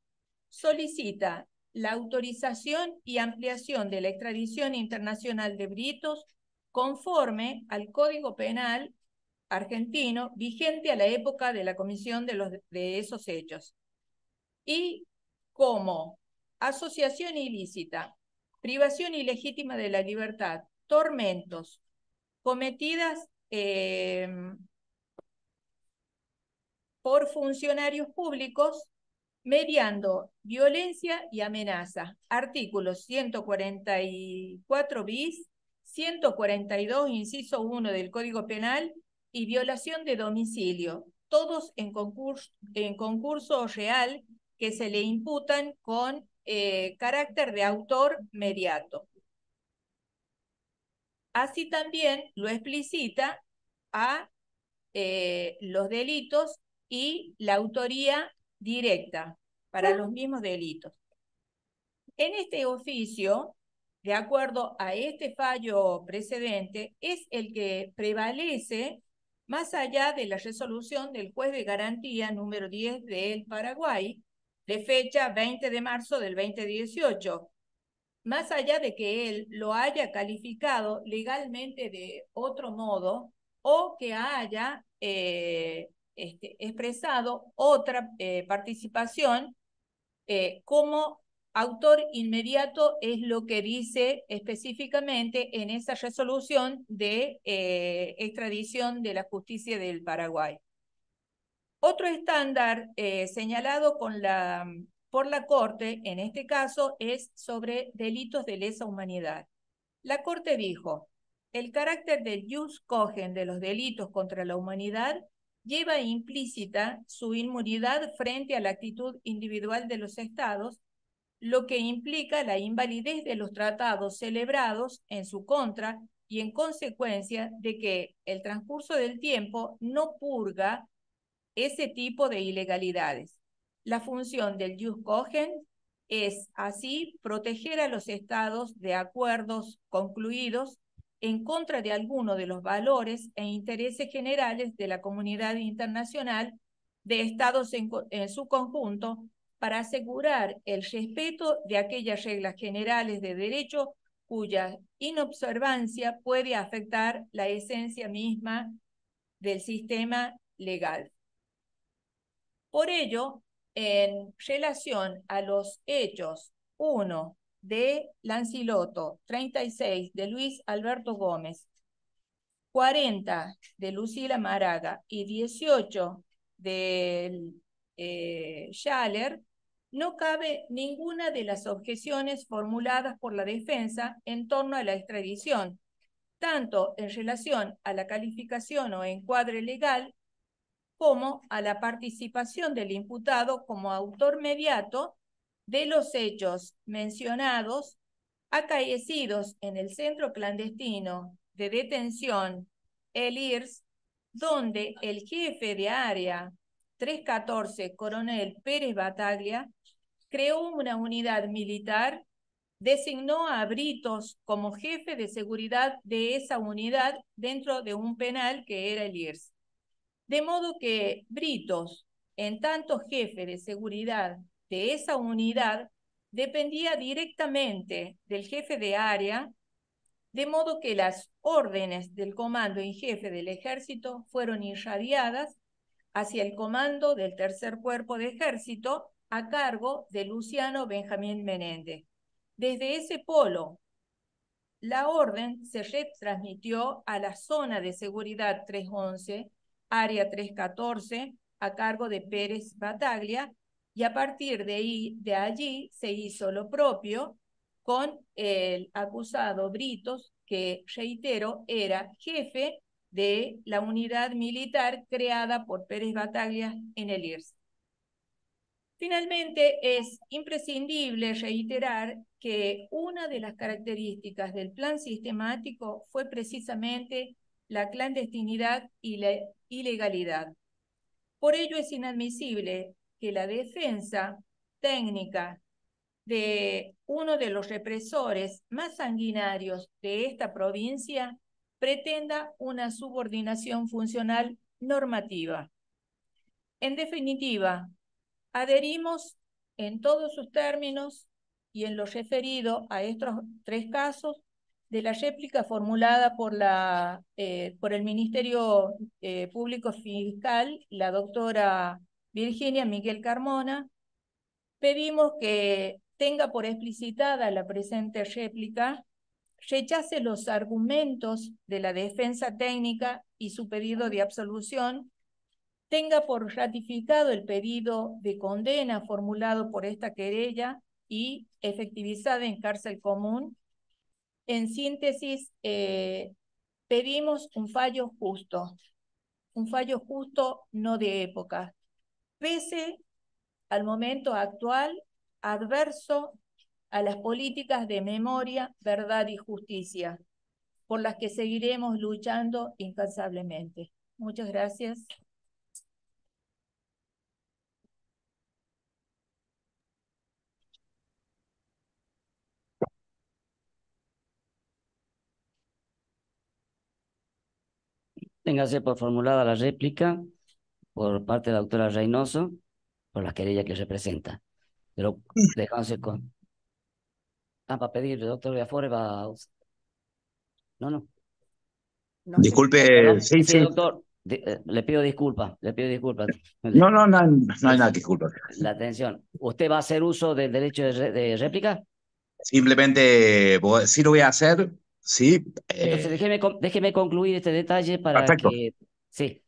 solicita la autorización y ampliación de la extradición internacional de Britos conforme al Código Penal argentino vigente a la época de la comisión de, los, de esos hechos y como asociación ilícita, privación ilegítima de la libertad, tormentos cometidas eh, por funcionarios públicos mediando violencia y amenaza. Artículos 144 bis, 142, inciso 1 del Código Penal y violación de domicilio, todos en concurso real se le imputan con eh, carácter de autor mediato. Así también lo explicita a eh, los delitos y la autoría directa para los mismos delitos. En este oficio, de acuerdo a este fallo precedente, es el que prevalece más allá de la resolución del juez de garantía número 10 del Paraguay, de fecha 20 de marzo del 2018. Más allá de que él lo haya calificado legalmente de otro modo o que haya eh, este, expresado otra eh, participación eh, como autor inmediato es lo que dice específicamente en esa resolución de extradición de la justicia del Paraguay. Otro estándar eh, señalado por la Corte, en este caso, es sobre delitos de lesa humanidad. La Corte dijo, el carácter del jus cogen de los delitos contra la humanidad lleva implícita su inmunidad frente a la actitud individual de los estados, lo que implica la invalidez de los tratados celebrados en su contra y en consecuencia de que el transcurso del tiempo no purga ese tipo de ilegalidades. La función del jus cogen es así proteger a los estados de acuerdos concluidos en contra de alguno de los valores e intereses generales de la comunidad internacional de estados en, en su conjunto para asegurar el respeto de aquellas reglas generales de derecho cuya inobservancia puede afectar la esencia misma del sistema legal. Por ello, en relación a los hechos 1 de Lanciloto, 36 de Luis Alberto Gómez, 40 de Lucila Maraga y 18 de eh, Schaller, no cabe ninguna de las objeciones formuladas por la defensa en torno a la extradición, tanto en relación a la calificación o encuadre legal como a la participación del imputado como autor mediato de los hechos mencionados acaecidos en el centro clandestino de detención, el IRS, donde el jefe de área 314, coronel Pérez Bataglia, creó una unidad militar, designó a Britos como jefe de seguridad de esa unidad dentro de un penal que era el IRS. De modo que Britos, en tanto jefe de seguridad de esa unidad, dependía directamente del jefe de área, de modo que las órdenes del comando en jefe del ejército fueron irradiadas hacia el comando del tercer cuerpo de ejército a cargo de Luciano Benjamín Menéndez. Desde ese polo, la orden se retransmitió a la zona de seguridad 311 área 314, a cargo de Pérez Bataglia, y a partir de, ahí, allí se hizo lo propio con el acusado Britos, que, reitero, era jefe de la unidad militar creada por Pérez Bataglia en el IRS. Finalmente, es imprescindible reiterar que una de las características del plan sistemático fue precisamente la clandestinidad y la ilegalidad. Por ello es inadmisible que la defensa técnica de uno de los represores más sanguinarios de esta provincia pretenda una subordinación funcional normativa. En definitiva, adherimos en todos sus términos y en lo referido a estos tres casos de la réplica formulada por, la, eh, por el Ministerio eh, Público Fiscal, la doctora Virginia Miguel Carmona, pedimos que tenga por explicitada la presente réplica, rechace los argumentos de la defensa técnica y su pedido de absolución, tenga por ratificado el pedido de condena formulado por esta querella y efectivizada en cárcel común en síntesis, eh, pedimos un fallo justo, un fallo justo no de época, pese al momento actual adverso a las políticas de memoria, verdad y justicia, por las que seguiremos luchando incansablemente. Muchas gracias. Téngase por formulada la réplica por parte de la doctora Reynoso por la querella que representa. Pero déjense con... Ah, para pedirle, doctor Biafore va... No, no. no Disculpe, sí, sí, sí, doctor. Eh, le pido disculpas, le pido disculpas. No, no, no, no hay nada de disculpas. La atención. ¿Usted va a hacer uso del derecho de, de réplica? Simplemente, sí lo voy a hacer, Sí. Eh, déjeme, concluir este detalle para que. Sí,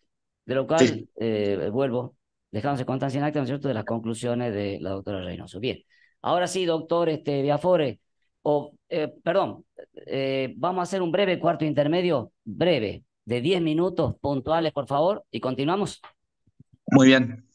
de lo cual eh, vuelvo, dejándose constancia en acta, ¿no es cierto?, de las conclusiones de la doctora Reynoso. Bien. Ahora sí, doctor este, Biafore, o, eh, perdón, eh, vamos a hacer un breve cuarto intermedio, breve, de 10 minutos puntuales, por favor, y continuamos. Muy bien.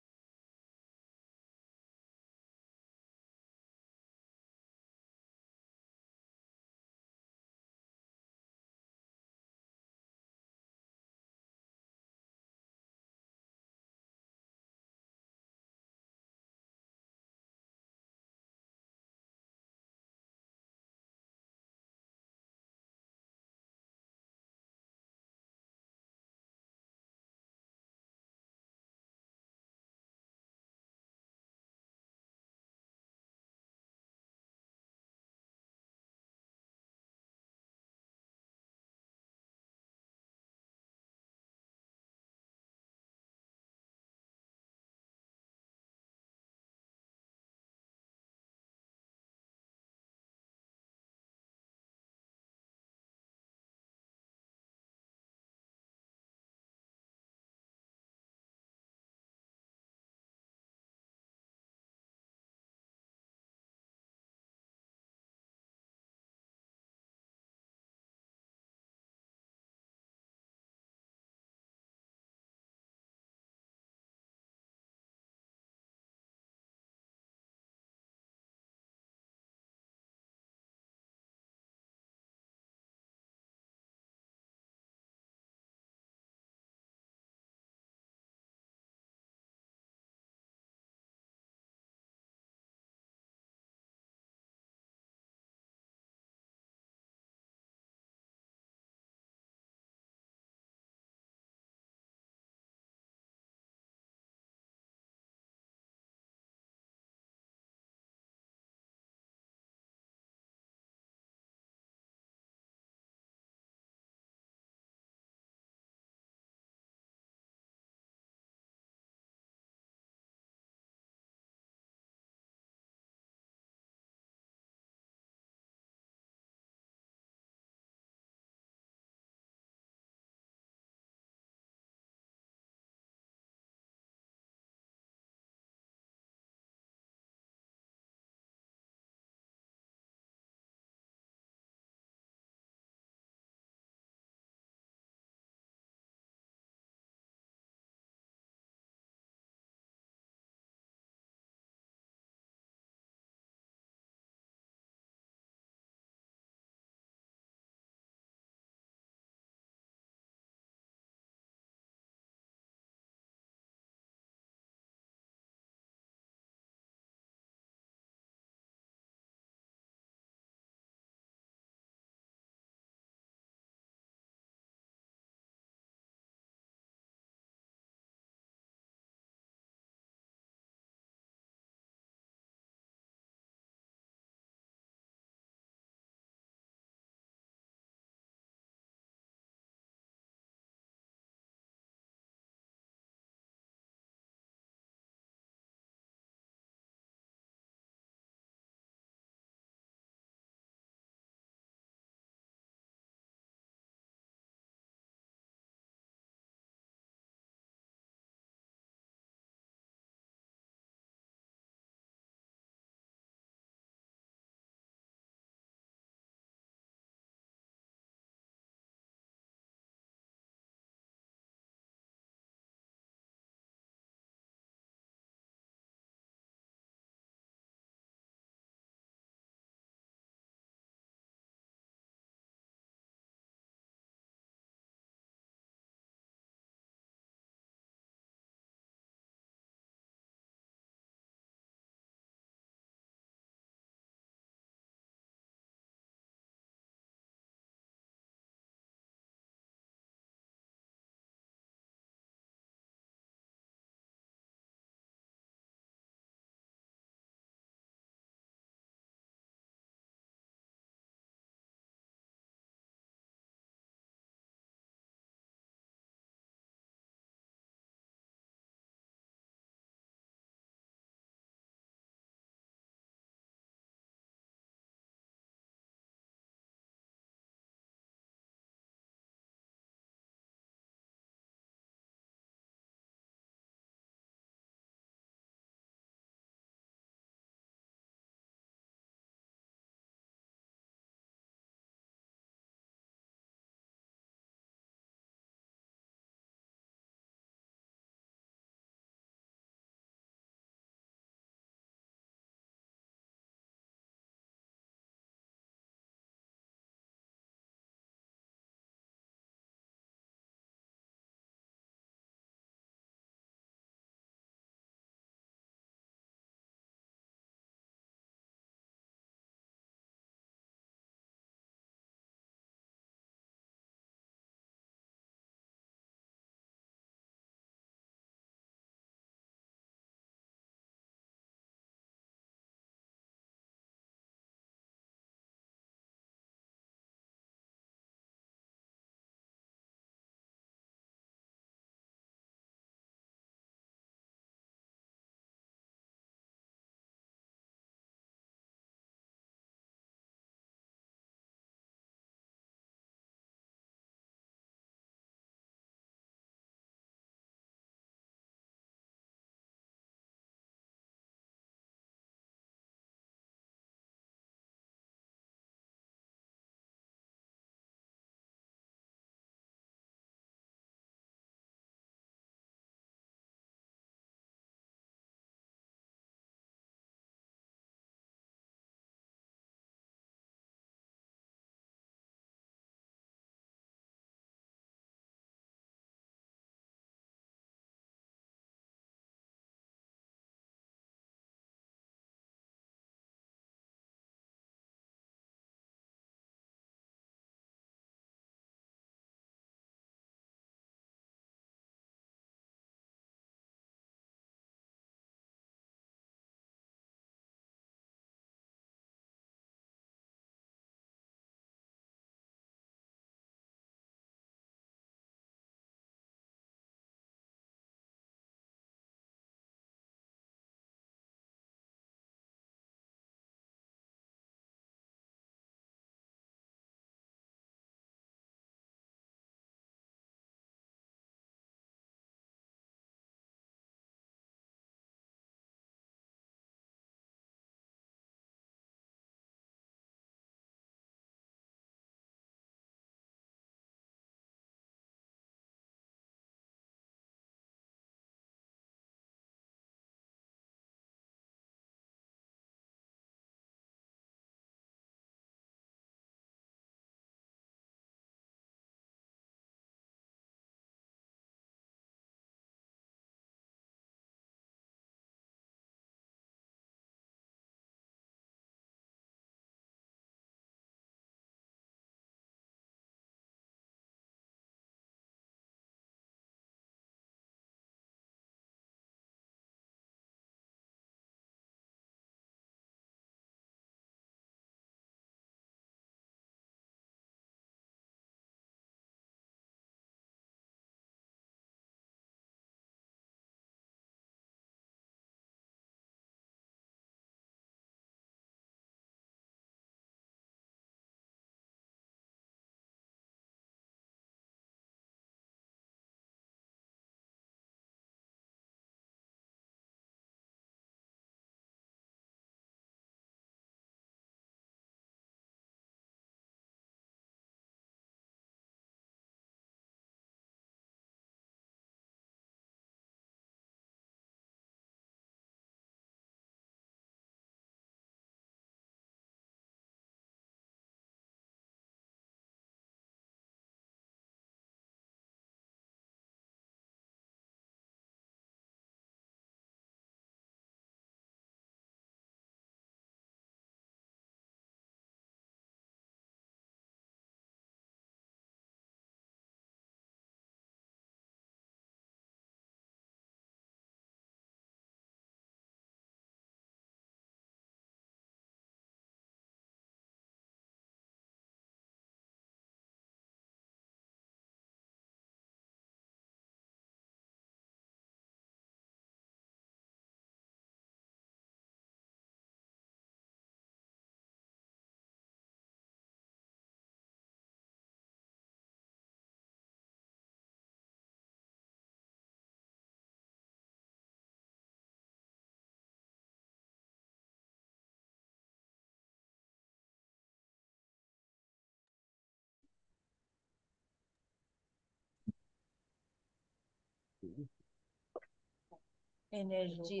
en el Energy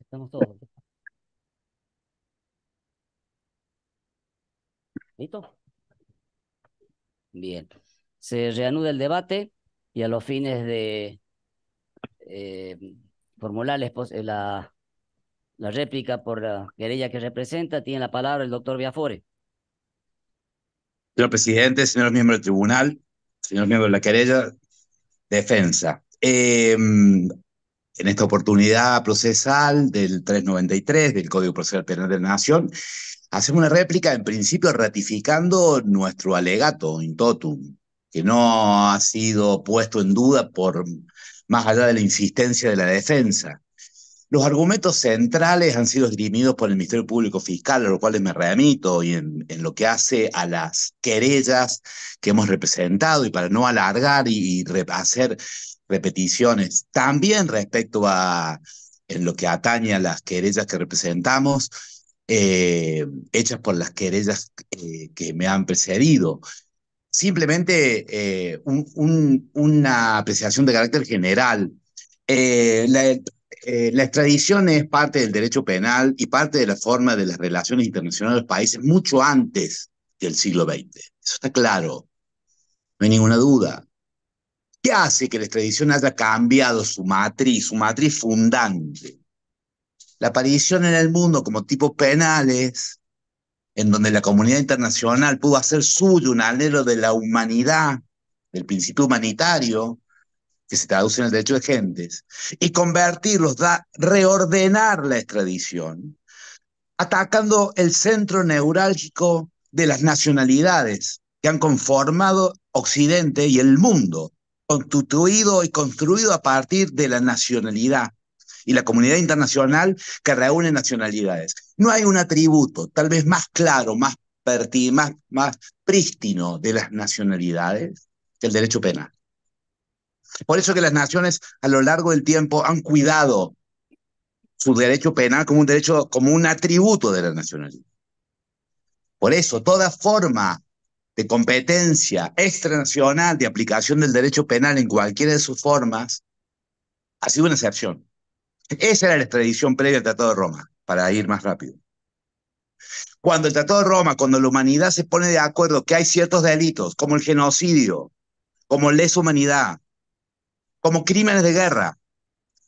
Estamos todos. ¿Listo? Bien. Se reanuda el debate y a los fines de eh, formular la, la réplica por la querella que representa, tiene la palabra el doctor Biafore. Señor presidente, señores miembros del tribunal, señores miembros de la querella, defensa. Em, en esta oportunidad procesal del 393 del Código Procesal Penal de la Nación, hacemos una réplica, en principio ratificando nuestro alegato in totum, que no ha sido puesto en duda por más allá de la insistencia de la defensa. Los argumentos centrales han sido esgrimidos por el Ministerio Público Fiscal, a los cuales me remito, y en, lo que hace a las querellas que hemos representado, y para no alargar y, hacer repeticiones, también respecto a en lo que atañe a las querellas que representamos, eh, hechas por las querellas eh, que me han precedido simplemente eh, una apreciación de carácter general. Eh, eh, la, extradición es parte del derecho penal y parte de la forma de las relaciones internacionales de los países mucho antes del siglo XX. Eso está claro, no hay ninguna duda. ¿Qué hace que la extradición haya cambiado su matriz, su matriz fundante? La aparición en el mundo como tipos penales en donde la comunidad internacional pudo hacer suyo un anhelo de la humanidad, del principio humanitario, que se traduce en el derecho de gentes, y convertirlos, da, reordenar la extradición, atacando el centro neurálgico de las nacionalidades que han conformado Occidente y el mundo, constituido y construido a partir de la nacionalidad y la comunidad internacional que reúne nacionalidades. No hay un atributo tal vez más claro, más, más, prístino de las nacionalidades que el derecho penal. Por eso que las naciones a lo largo del tiempo han cuidado su derecho penal como un derecho, como un atributo de la nacionalidad. Por eso, toda forma de competencia extranacional de aplicación del derecho penal en cualquiera de sus formas ha sido una excepción. Esa era la extradición previa al Tratado de Roma para ir más rápido. Cuando el Tratado de Roma, cuando la humanidad se pone de acuerdo que hay ciertos delitos, como el genocidio, como lesa humanidad, como crímenes de guerra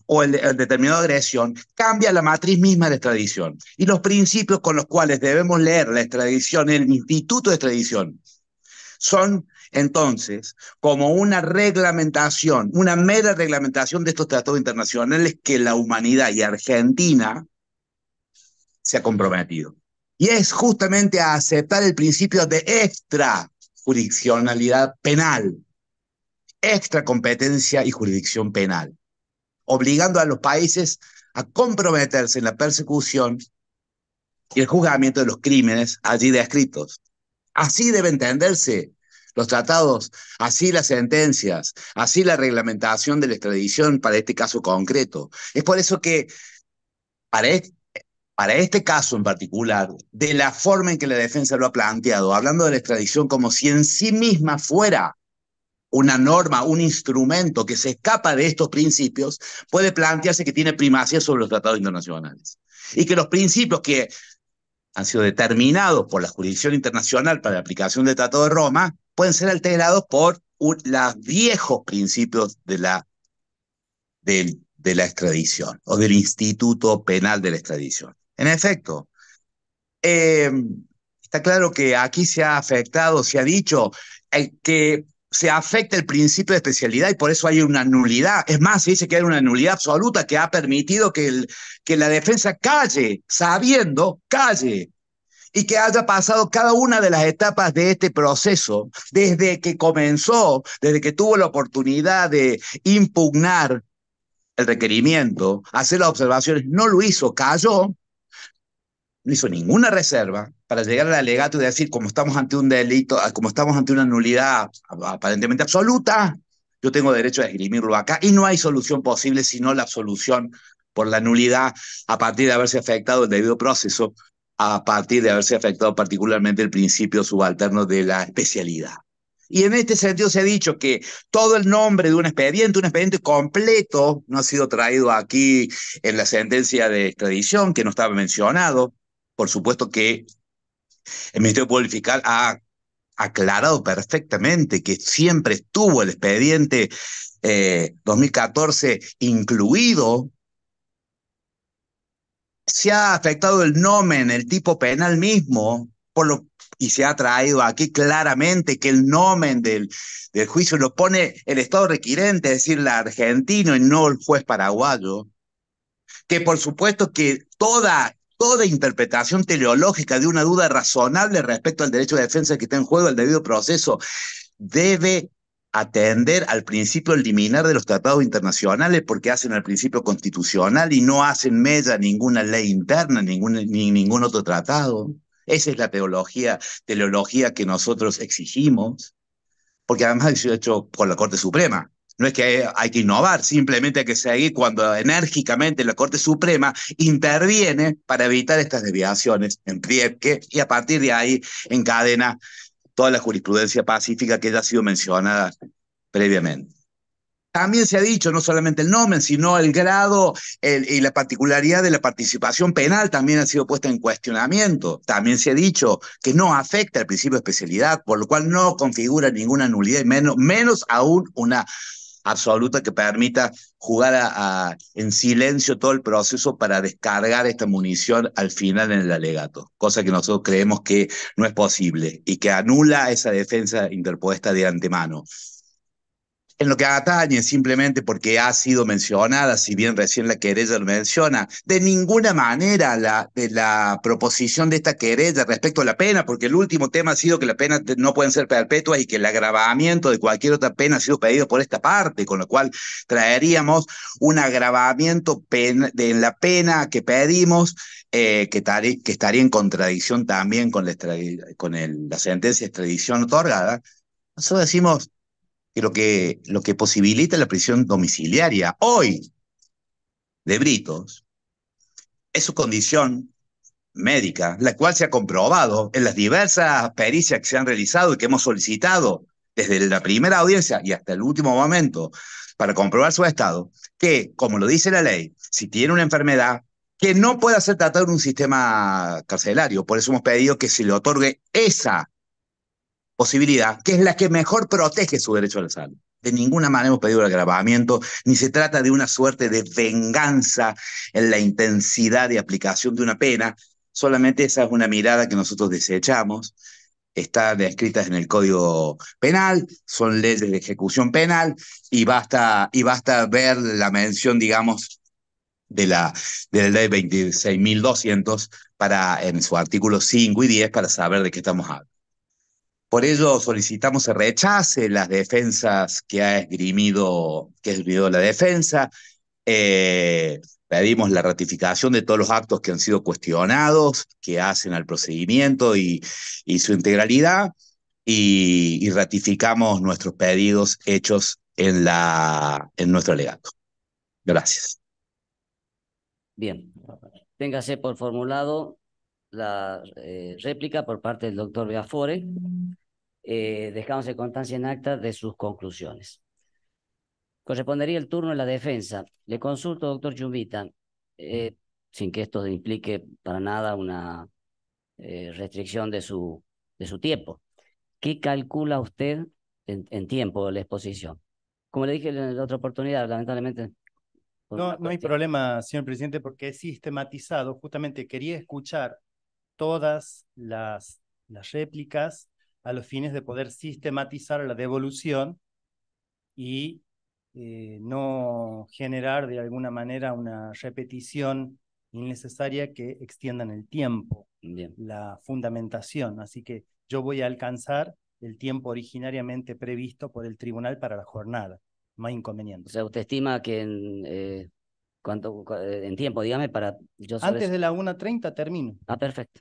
o el, determinado agresión, cambia la matriz misma de la extradición y los principios con los cuales debemos leer la extradición, el instituto de extradición, son entonces como una reglamentación, una mera reglamentación de estos tratados internacionales que la humanidad y Argentina se ha comprometido. Y es justamente a aceptar el principio de jurisdiccionalidad penal, extra competencia y jurisdicción penal, obligando a los países a comprometerse en la persecución y el juzgamiento de los crímenes allí descritos. Así debe entenderse los tratados, así las sentencias, así la reglamentación de la extradición para este caso concreto. Es por eso que para este para este caso en particular, de la forma en que la defensa lo ha planteado, hablando de la extradición como si en sí misma fuera una norma, un instrumento que se escapa de estos principios, puede plantearse que tiene primacía sobre los tratados internacionales. Y que los principios que han sido determinados por la jurisdicción internacional para la aplicación del Tratado de Roma pueden ser alterados por los viejos principios de la extradición o del Instituto Penal de la Extradición. En efecto, em, está claro que aquí se ha afectado, se ha dicho que se afecta el principio de especialidad y por eso hay una nulidad. Es más, se dice que hay una nulidad absoluta que ha permitido que, que la defensa calle, sabiendo, calle, y que haya pasado cada una de las etapas de este proceso, desde que comenzó, desde que tuvo la oportunidad de impugnar el requerimiento, hacer las observaciones, no lo hizo, cayó, no hizo ninguna reserva para llegar al alegato y decir, como estamos ante un delito, ah, como estamos ante una nulidad aparentemente absoluta, yo tengo derecho a esgrimirlo acá y no hay solución posible sino la absolución por la nulidad a partir de haberse afectado el debido proceso, a partir de haberse afectado particularmente el principio subalterno de la especialidad. Y en este sentido se ha dicho que todo el nombre de un expediente, un expediente completo, no ha sido traído aquí en la sentencia de extradición, que no estaba mencionado, por supuesto que el Ministerio Público Fiscal ha aclarado perfectamente que siempre estuvo el expediente 2014 eh, incluido. Se ha afectado el nomen, el tipo penal mismo, por lo, y se ha traído aquí claramente que el nomen del, del juicio lo pone el Estado requirente, es decir, la argentino y no el juez paraguayo. Que por supuesto que toda toda interpretación teleológica de una duda razonable respecto al derecho de defensa que está en juego, al debido proceso, debe atender al principio liminar de los tratados internacionales porque hacen al principio constitucional y no hacen mella ninguna ley interna, ningún, ni ningún otro tratado. Esa es la teología, teleología que nosotros exigimos, porque además ha sido hecho por la Corte Suprema. No es que hay, que innovar, simplemente hay que seguir cuando enérgicamente la Corte Suprema interviene para evitar estas desviaciones en pieque y a partir de ahí encadena toda la jurisprudencia pacífica que ya ha sido mencionada previamente. También se ha dicho no solamente el nombre, sino el grado y la particularidad de la participación penal también ha sido puesta en cuestionamiento. También se ha dicho que no afecta al principio de especialidad, por lo cual no configura ninguna nulidad, menos, menos aún una absoluta que permita jugar a, en silencio todo el proceso para descargar esta munición al final en el alegato, cosa que nosotros creemos que no es posible y que anula esa defensa interpuesta de antemano en lo que atañe simplemente porque ha sido mencionada, si bien recién la querella lo menciona, de ninguna manera la, de la proposición de esta querella respecto a la pena, porque el último tema ha sido que la pena no pueden ser perpetuas y que el agravamiento de cualquier otra pena ha sido pedido por esta parte, con lo cual traeríamos un agravamiento de, la pena que pedimos eh, que, estaría en contradicción también con, la, la sentencia de extradición otorgada. Nosotros decimos, que lo que, lo que posibilita la prisión domiciliaria hoy de Britos es su condición médica, la cual se ha comprobado en las diversas pericias que se han realizado y que hemos solicitado desde la primera audiencia y hasta el último momento para comprobar su estado, que, como lo dice la ley, si tiene una enfermedad que no pueda ser tratada en un sistema carcelario, por eso hemos pedido que se le otorgue esa posibilidad, que es la que mejor protege su derecho a la salud. De ninguna manera hemos pedido el agravamiento, ni se trata de una suerte de venganza en la intensidad de aplicación de una pena, solamente esa es una mirada que nosotros desechamos. Están descritas en el Código Penal, son leyes de ejecución penal y basta, y basta ver la mención, digamos, de la, ley 26.200 en su artículo 5 y 10 para saber de qué estamos hablando. Por ello solicitamos se rechace las defensas que ha esgrimido, que ha esgrimido la defensa. Eh, pedimos la ratificación de todos los actos que han sido cuestionados, que hacen al procedimiento y, su integralidad, y, ratificamos nuestros pedidos hechos en, la, en nuestro alegato. Gracias. Bien. Téngase por formulado la eh, réplica por parte del doctor Beafore eh, en constancia en acta de sus conclusiones. Correspondería el turno a la defensa. Le consulto, doctor Chumbita, eh, sin que esto implique para nada una eh, restricción de su, de su tiempo. ¿Qué calcula usted en, tiempo de la exposición? Como le dije en la otra oportunidad, lamentablemente no, no hay problema, señor presidente, porque es sistematizado. Justamente quería escuchar todas las, las réplicas a los fines de poder sistematizar la devolución y eh, no generar de alguna manera una repetición innecesaria que extienda en el tiempo la fundamentación. Así que yo voy a alcanzar el tiempo originariamente previsto por el tribunal para la jornada. más inconveniente. O sea, usted estima que en, eh, cuánto, eh, en tiempo, dígame, para yo Antes de la 1.30 termino. Ah, perfecto.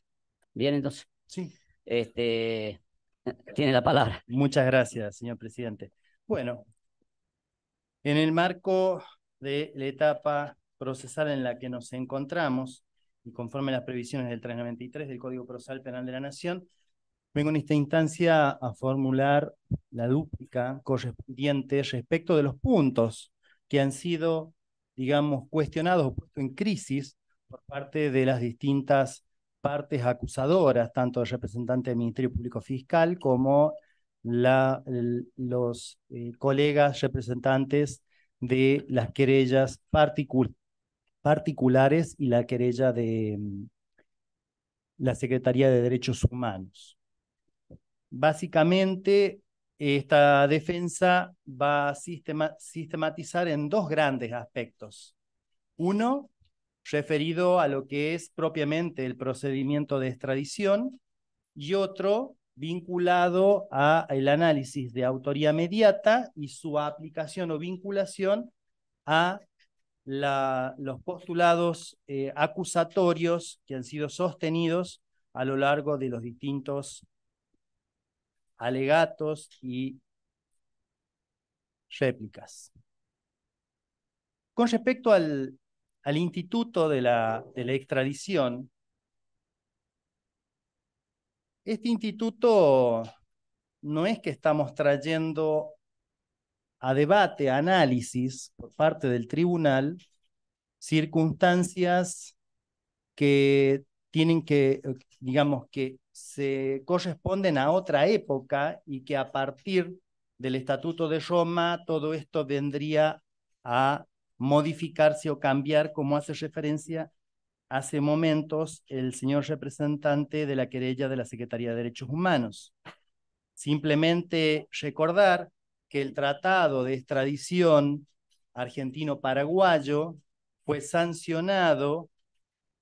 Bien, entonces. Sí. Este, Tiene la palabra. Muchas gracias, señor presidente. Bueno, en el marco de la etapa procesal en la que nos encontramos, y conforme a las previsiones del 393 del Código Procesal Penal de la Nación, vengo en esta instancia a formular la dúplica correspondiente respecto de los puntos que han sido, digamos, cuestionados o puestos en crisis por parte de las distintas partes acusadoras, tanto el representante del Ministerio Público Fiscal como la, los eh, colegas representantes de las querellas particulares y la querella de mm, la Secretaría de Derechos Humanos. Básicamente, esta defensa va a sistematizar en dos grandes aspectos. Uno, referido a lo que es propiamente el procedimiento de extradición y otro vinculado a el análisis de autoría mediata y su aplicación o vinculación a la, los postulados eh, acusatorios que han sido sostenidos a lo largo de los distintos alegatos y réplicas. Con respecto al al instituto de la, extradición, este instituto no es que estamos trayendo a debate, a análisis por parte del tribunal, circunstancias que tienen que, eh, digamos, que se corresponden a otra época y que a partir del Estatuto de Roma todo esto vendría a modificarse o cambiar, como hace referencia hace momentos el señor representante de la querella de la Secretaría de Derechos Humanos. Simplemente recordar que el tratado de extradición argentino-paraguayo fue sancionado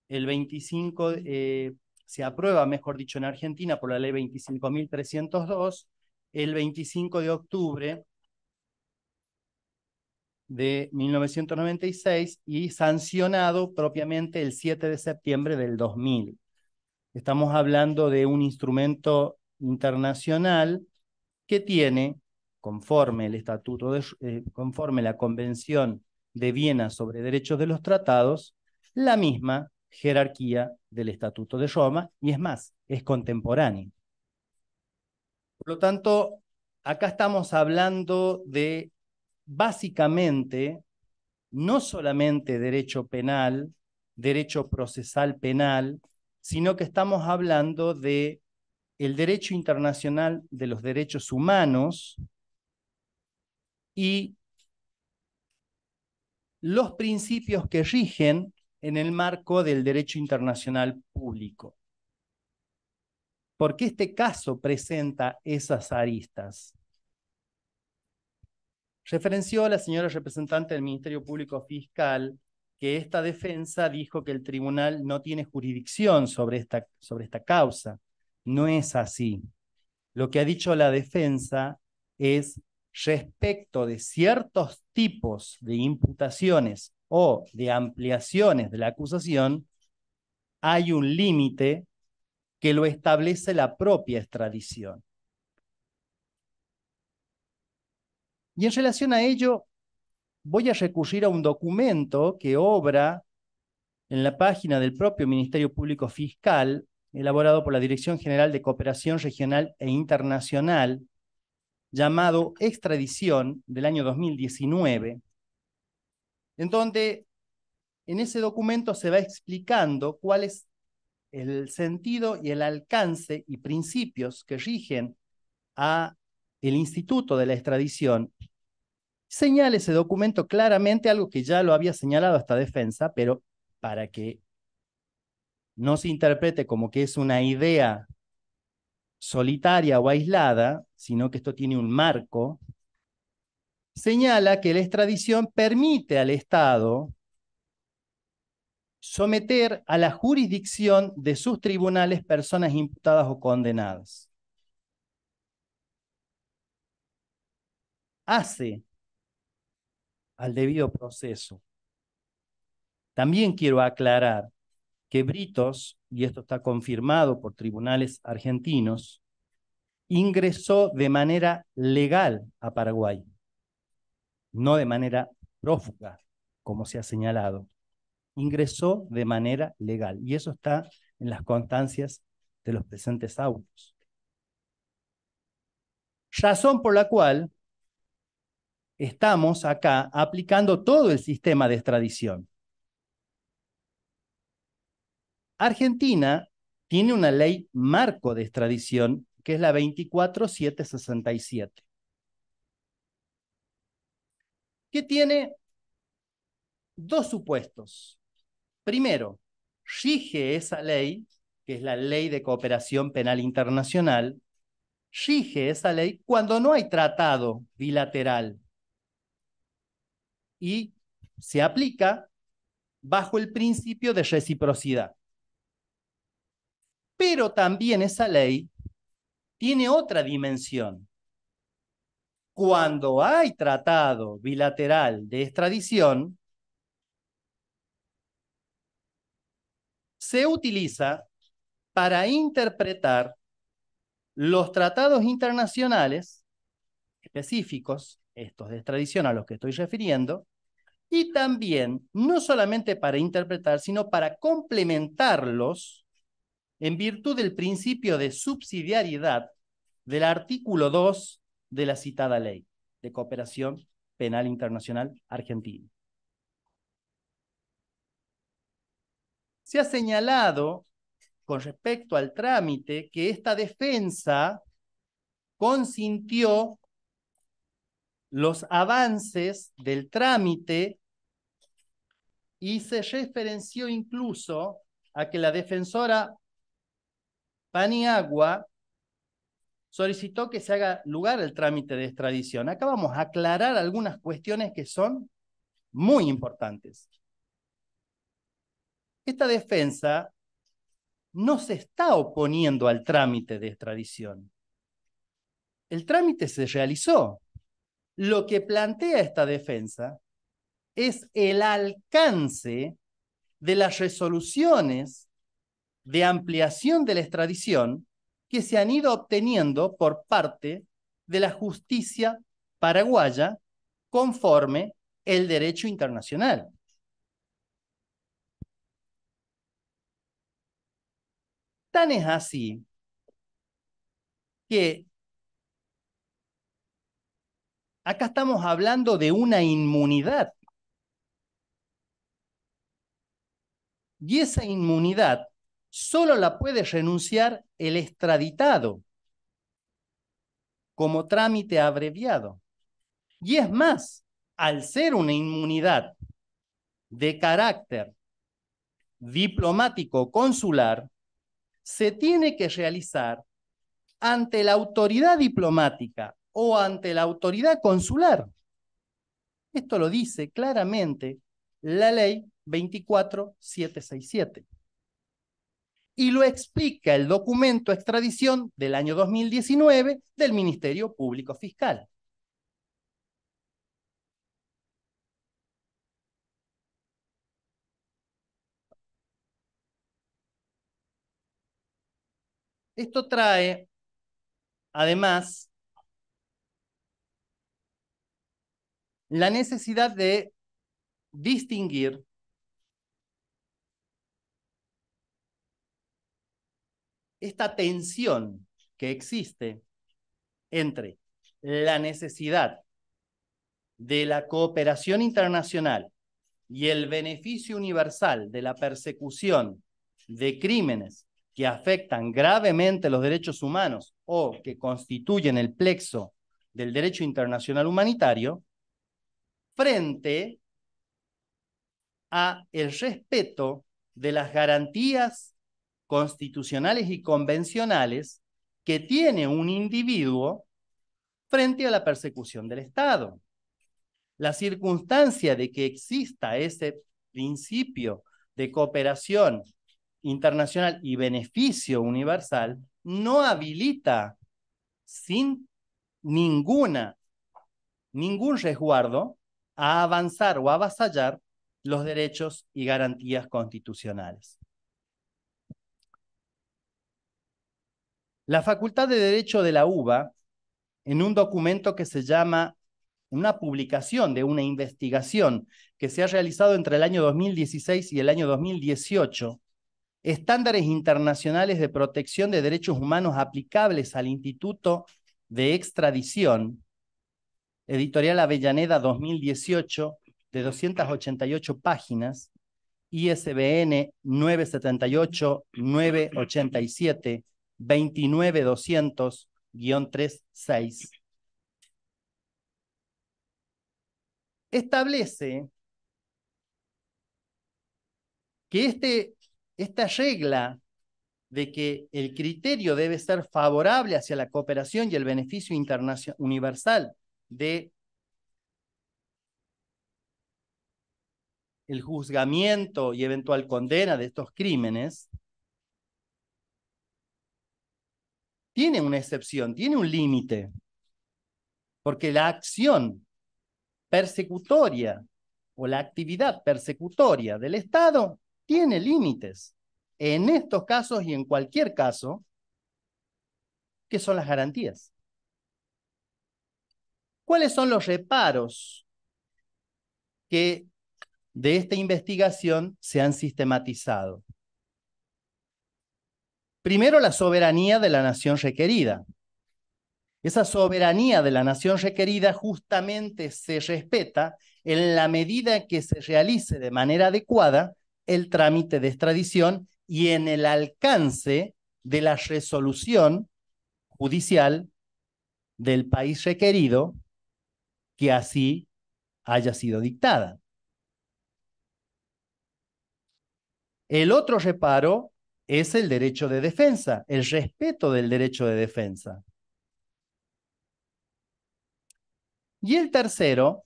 el 25, eh, se aprueba, mejor dicho, en Argentina por la ley 25.302, el 25 de octubre de 1996 y sancionado propiamente el 7 de septiembre del 2000. Estamos hablando de un instrumento internacional que tiene, conforme el estatuto eh, conforme la Convención de Viena sobre Derechos de los Tratados, la misma jerarquía del Estatuto de Roma y es más, es contemporáneo. Por lo tanto, acá estamos hablando de básicamente no solamente derecho penal, derecho procesal penal, sino que estamos hablando de el derecho internacional de los derechos humanos y los principios que rigen en el marco del derecho internacional público. Porque este caso presenta esas aristas. Referenció la señora representante del Ministerio Público Fiscal que esta defensa dijo que el tribunal no tiene jurisdicción sobre esta, sobre esta causa. No es así. Lo que ha dicho la defensa es respecto de ciertos tipos de imputaciones o de ampliaciones de la acusación, hay un límite que lo establece la propia extradición. Y en relación a ello, voy a recurrir a un documento que obra en la página del propio Ministerio Público Fiscal, elaborado por la Dirección General de Cooperación Regional e Internacional, llamado Extradición del año 2019, en donde en ese documento se va explicando cuál es el sentido y el alcance y principios que rigen a el Instituto de la Extradición señala ese documento claramente, algo que ya lo había señalado esta defensa, pero para que no se interprete como que es una idea solitaria o aislada, sino que esto tiene un marco, señala que la extradición permite al Estado someter a la jurisdicción de sus tribunales personas imputadas o condenadas. Hace al debido proceso. También quiero aclarar que Britos, y esto está confirmado por tribunales argentinos, ingresó de manera legal a Paraguay, no de manera prófuga, como se ha señalado. Ingresó de manera legal y eso está en las constancias de los presentes autos. Razón por la cual estamos acá aplicando todo el sistema de extradición. Argentina tiene una ley marco de extradición, que es la 24767. que tiene dos supuestos. Primero, rige esa ley, que es la ley de cooperación penal internacional, rige esa ley cuando no hay tratado bilateral y se aplica bajo el principio de reciprocidad. Pero también esa ley tiene otra dimensión. Cuando hay tratado bilateral de extradición, se utiliza para interpretar los tratados internacionales específicos estos de extradición a los que estoy refiriendo, y también no solamente para interpretar, sino para complementarlos en virtud del principio de subsidiariedad del artículo 2 de la citada ley de cooperación penal internacional argentina. Se ha señalado con respecto al trámite que esta defensa consintió los avances del trámite y se referenció incluso a que la defensora Paniagua solicitó que se haga lugar el trámite de extradición. Acá vamos a aclarar algunas cuestiones que son muy importantes. Esta defensa no se está oponiendo al trámite de extradición. El trámite se realizó. Lo que plantea esta defensa es el alcance de las resoluciones de ampliación de la extradición que se han ido obteniendo por parte de la justicia paraguaya conforme el derecho internacional. Tan es así que Acá estamos hablando de una inmunidad. Y esa inmunidad solo la puede renunciar el extraditado como trámite abreviado. Y es más, al ser una inmunidad de carácter diplomático consular, se tiene que realizar ante la autoridad diplomática o ante la autoridad consular. Esto lo dice claramente la ley 24767. Y lo explica el documento extradición del año 2019 del Ministerio Público Fiscal. Esto trae, además, la necesidad de distinguir esta tensión que existe entre la necesidad de la cooperación internacional y el beneficio universal de la persecución de crímenes que afectan gravemente los derechos humanos o que constituyen el plexo del derecho internacional humanitario, frente a el respeto de las garantías constitucionales y convencionales que tiene un individuo frente a la persecución del Estado. La circunstancia de que exista ese principio de cooperación internacional y beneficio universal no habilita sin ninguna, ningún resguardo a avanzar o avasallar los derechos y garantías constitucionales. La Facultad de Derecho de la UBA, en un documento que se llama, una publicación de una investigación que se ha realizado entre el año 2016 y el año 2018, estándares internacionales de protección de derechos humanos aplicables al Instituto de Extradición, Editorial Avellaneda 2018, de 288 páginas, ISBN 978-987-29200-36. Establece que este, esta regla de que el criterio debe ser favorable hacia la cooperación y el beneficio universal de el juzgamiento y eventual condena de estos crímenes, tiene una excepción, tiene un límite, porque la acción persecutoria o la actividad persecutoria del Estado tiene límites en estos casos y en cualquier caso, que son las garantías. ¿Cuáles son los reparos que de esta investigación se han sistematizado? Primero, la soberanía de la nación requerida. Esa soberanía de la nación requerida justamente se respeta en la medida que se realice de manera adecuada el trámite de extradición y en el alcance de la resolución judicial del país requerido que así haya sido dictada. El otro reparo es el derecho de defensa, el respeto del derecho de defensa. Y el tercero,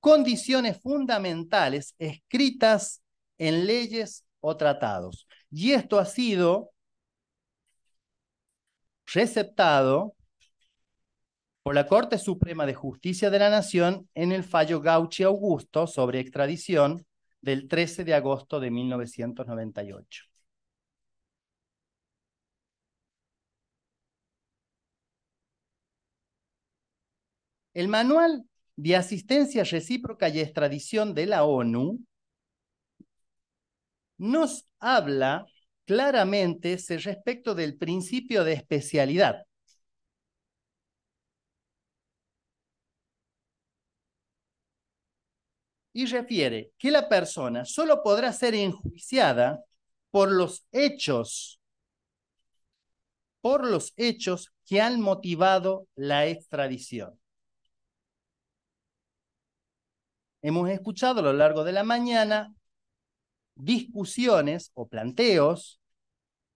condiciones fundamentales escritas en leyes o tratados. Y esto ha sido receptado por la Corte Suprema de Justicia de la Nación en el fallo Gauchi Augusto sobre extradición del 13 de agosto de 1998. El Manual de Asistencia Recíproca y Extradición de la ONU nos habla claramente respecto del principio de especialidad y refiere que la persona solo podrá ser enjuiciada por los hechos, por los hechos que han motivado la extradición. Hemos escuchado a lo largo de la mañana discusiones o planteos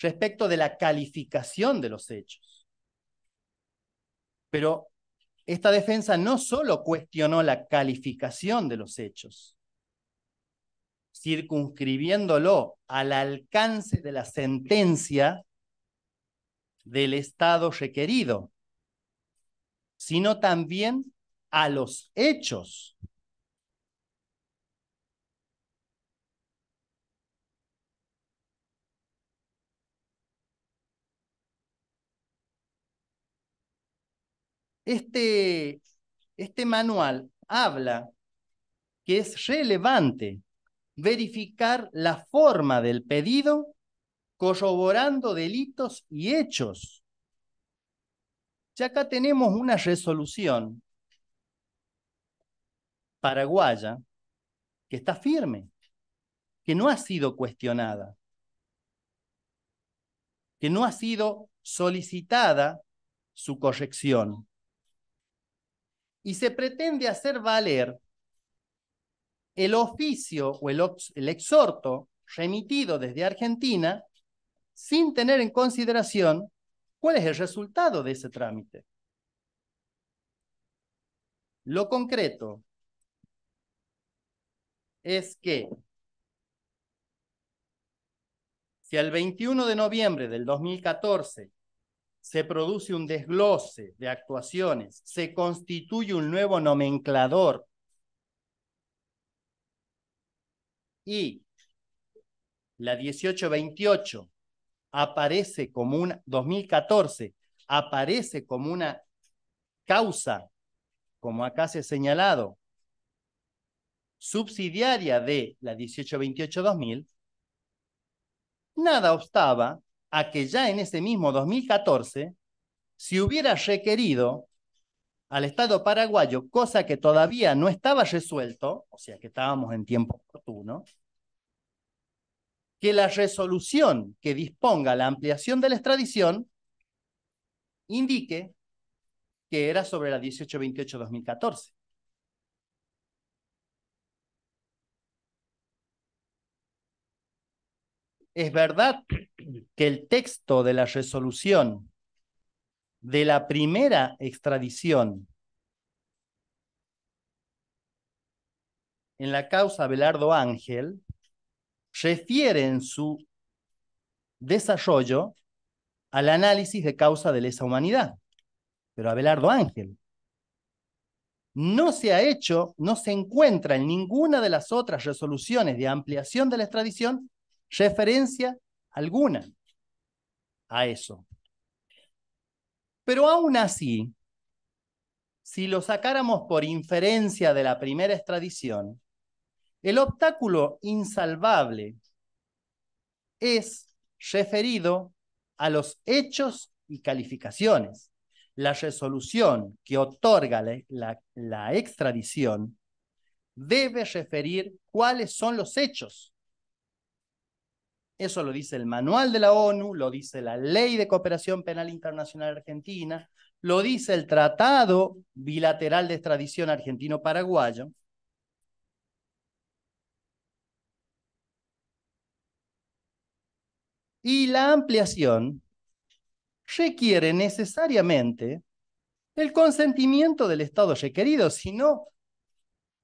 respecto de la calificación de los hechos. Pero esta defensa no solo cuestionó la calificación de los hechos, circunscribiéndolo al alcance de la sentencia del Estado requerido, sino también a los hechos Este, este, manual habla que es relevante verificar la forma del pedido corroborando delitos y hechos. Ya acá tenemos una resolución paraguaya que está firme, que no ha sido cuestionada, que no ha sido solicitada su corrección y se pretende hacer valer el oficio o el, exhorto remitido desde Argentina sin tener en consideración cuál es el resultado de ese trámite. Lo concreto es que si al 21 de noviembre del 2014 se produce un desglose de actuaciones, se constituye un nuevo nomenclador y la 1828 aparece como una, 2014 aparece como una causa, como acá se ha señalado, subsidiaria de la 1828-2000, nada obstaba a que ya en ese mismo 2014 se hubiera requerido al Estado paraguayo, cosa que todavía no estaba resuelto, o sea que estábamos en tiempo oportuno, que la resolución que disponga la ampliación de la extradición indique que era sobre la 1828-2014. es verdad que el texto de la resolución de la primera extradición en la causa Belardo Ángel refiere en su desarrollo al análisis de causa de lesa humanidad, pero Abelardo Ángel. No se ha hecho, no se encuentra en ninguna de las otras resoluciones de ampliación de la extradición referencia alguna a eso. Pero aún así, si lo sacáramos por inferencia de la primera extradición, el obstáculo insalvable es referido a los hechos y calificaciones. La resolución que otorga la, extradición debe referir cuáles son los hechos eso lo dice el manual de la ONU, lo dice la Ley de Cooperación Penal Internacional Argentina, lo dice el Tratado Bilateral de Extradición Argentino-Paraguayo. Y la ampliación requiere necesariamente el consentimiento del Estado requerido, si no,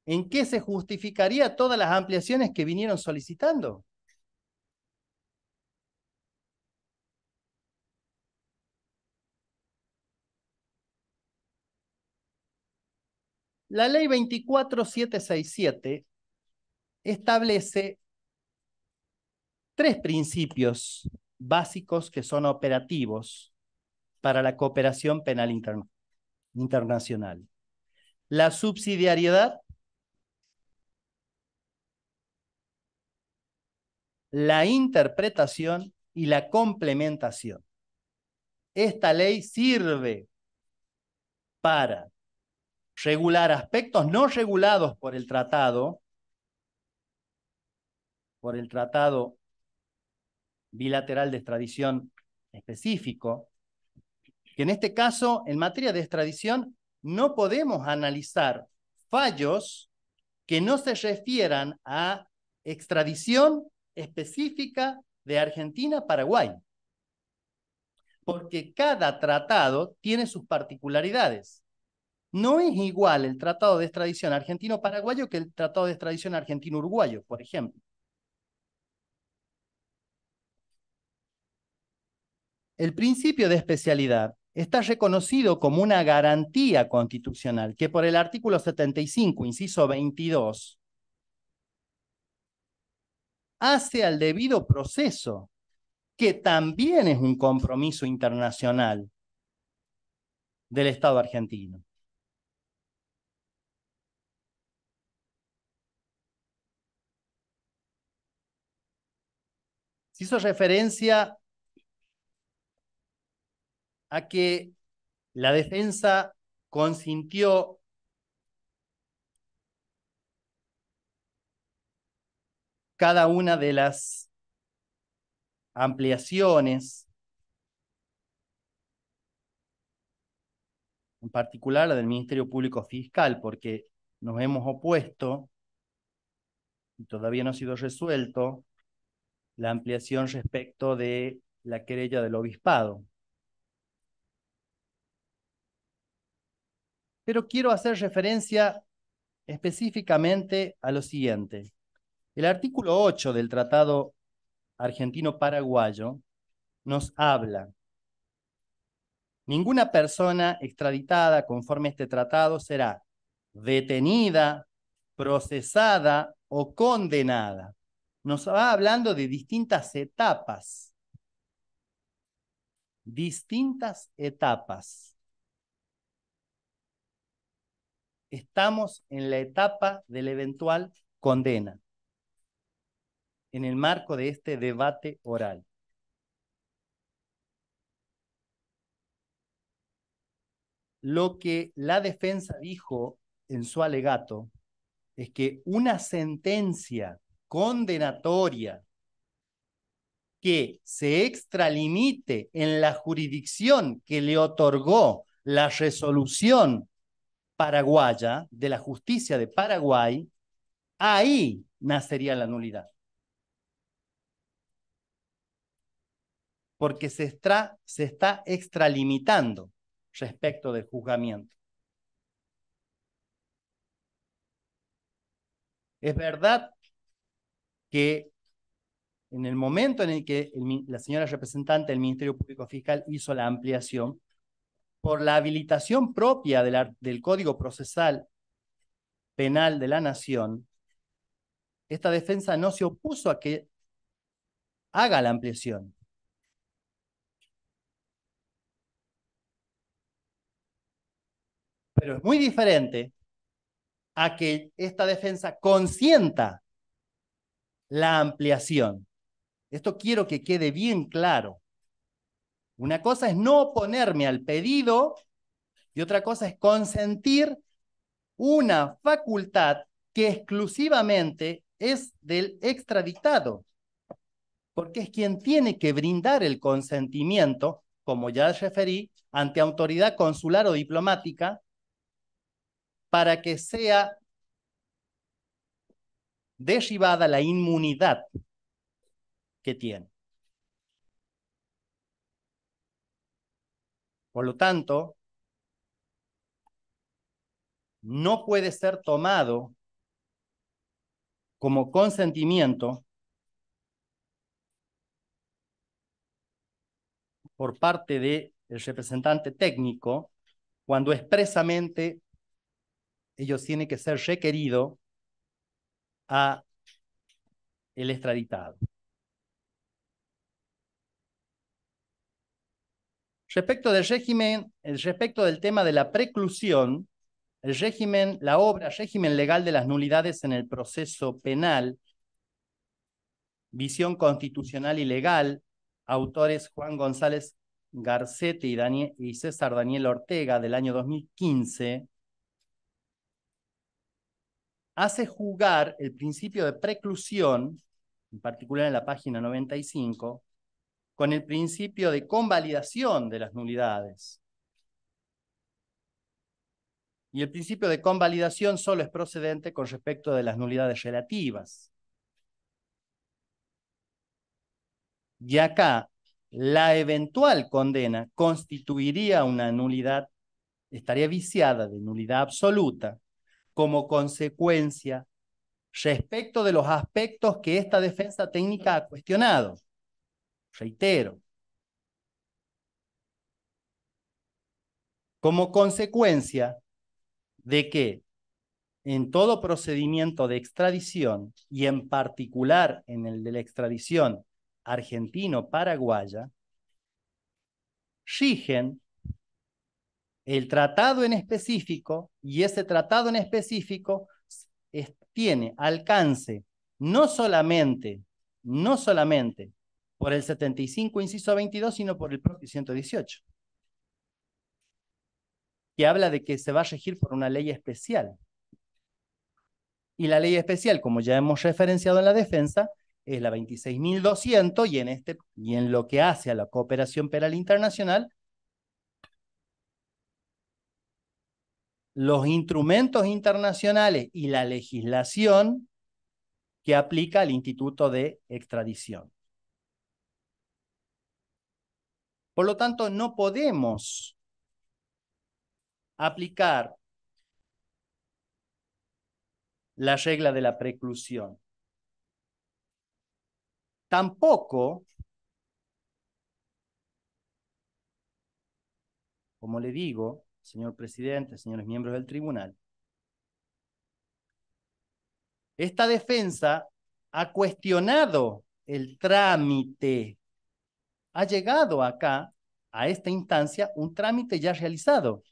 ¿en qué se justificaría todas las ampliaciones que vinieron solicitando? La ley 24767 establece tres principios básicos que son operativos para la cooperación penal internacional. La subsidiariedad, la interpretación y la complementación. Esta ley sirve para regular aspectos no regulados por el tratado, por el tratado bilateral de extradición específico, que en este caso, en materia de extradición, no podemos analizar fallos que no se refieran a extradición específica de Argentina Paraguay, porque cada tratado tiene sus particularidades. No es igual el tratado de extradición argentino-paraguayo que el tratado de extradición argentino-uruguayo, por ejemplo. El principio de especialidad está reconocido como una garantía constitucional que por el artículo 75, inciso 22, hace al debido proceso, que también es un compromiso internacional del Estado argentino. se hizo referencia a que la defensa consintió cada una de las ampliaciones, en particular la del Ministerio Público Fiscal, porque nos hemos opuesto y todavía no ha sido resuelto la ampliación respecto de la querella del obispado. Pero quiero hacer referencia específicamente a lo siguiente. El artículo 8 del Tratado Argentino-Paraguayo nos habla, ninguna persona extraditada conforme a este tratado será detenida, procesada o condenada nos va hablando de distintas etapas. Distintas etapas. Estamos en la etapa de la eventual condena, en el marco de este debate oral. Lo que la defensa dijo en su alegato es que una sentencia condenatoria que se extralimite en la jurisdicción que le otorgó la resolución paraguaya de la justicia de Paraguay, ahí nacería la nulidad. Porque se, se está extralimitando respecto del juzgamiento. Es verdad que en el momento en el que la señora representante del Ministerio Público Fiscal hizo la ampliación, por la habilitación propia del Código Procesal Penal de la Nación, esta defensa no se opuso a que haga la ampliación. Pero es muy diferente a que esta defensa consienta la ampliación. Esto quiero que quede bien claro. Una cosa es no oponerme al pedido y otra cosa es consentir una facultad que exclusivamente es del extraditado, porque es quien tiene que brindar el consentimiento, como ya referí, ante autoridad consular o diplomática, para que sea derivada la inmunidad que tiene. Por lo tanto, no puede ser tomado como consentimiento por parte del El representante técnico cuando expresamente ellos tienen que ser requerido a el extraditado. Respecto del régimen, respecto del tema de la preclusión, el régimen, la obra, régimen legal de las nulidades en el proceso penal, visión constitucional y legal, autores Juan González Garcete y, y César Daniel Ortega del año 2015, hace jugar el principio de preclusión, en particular en la página 95, con el principio de convalidación de las nulidades. Y el principio de convalidación solo es procedente con respecto de las nulidades relativas. Y acá, la eventual condena constituiría una nulidad, estaría viciada de nulidad absoluta, como consecuencia respecto de los aspectos que esta defensa técnica ha cuestionado. Reitero. Como consecuencia de que en todo procedimiento de extradición y en particular en el de la extradición argentino-paraguaya, rigen el tratado en específico y ese tratado en específico tiene alcance no solamente, no solamente por el 75, inciso 22, sino por el propio 118, que habla de que se va a regir por una ley especial. Y la ley especial, como ya hemos referenciado en la defensa, es la 26.200 y, en este, y en lo que hace a la cooperación penal internacional los instrumentos internacionales y la legislación que aplica el Instituto de Extradición. Por lo tanto, no podemos aplicar la regla de la preclusión. Tampoco, como le digo, señor presidente, señores miembros del tribunal, esta defensa ha cuestionado el trámite. Ha llegado acá, a esta instancia, un trámite ya realizado.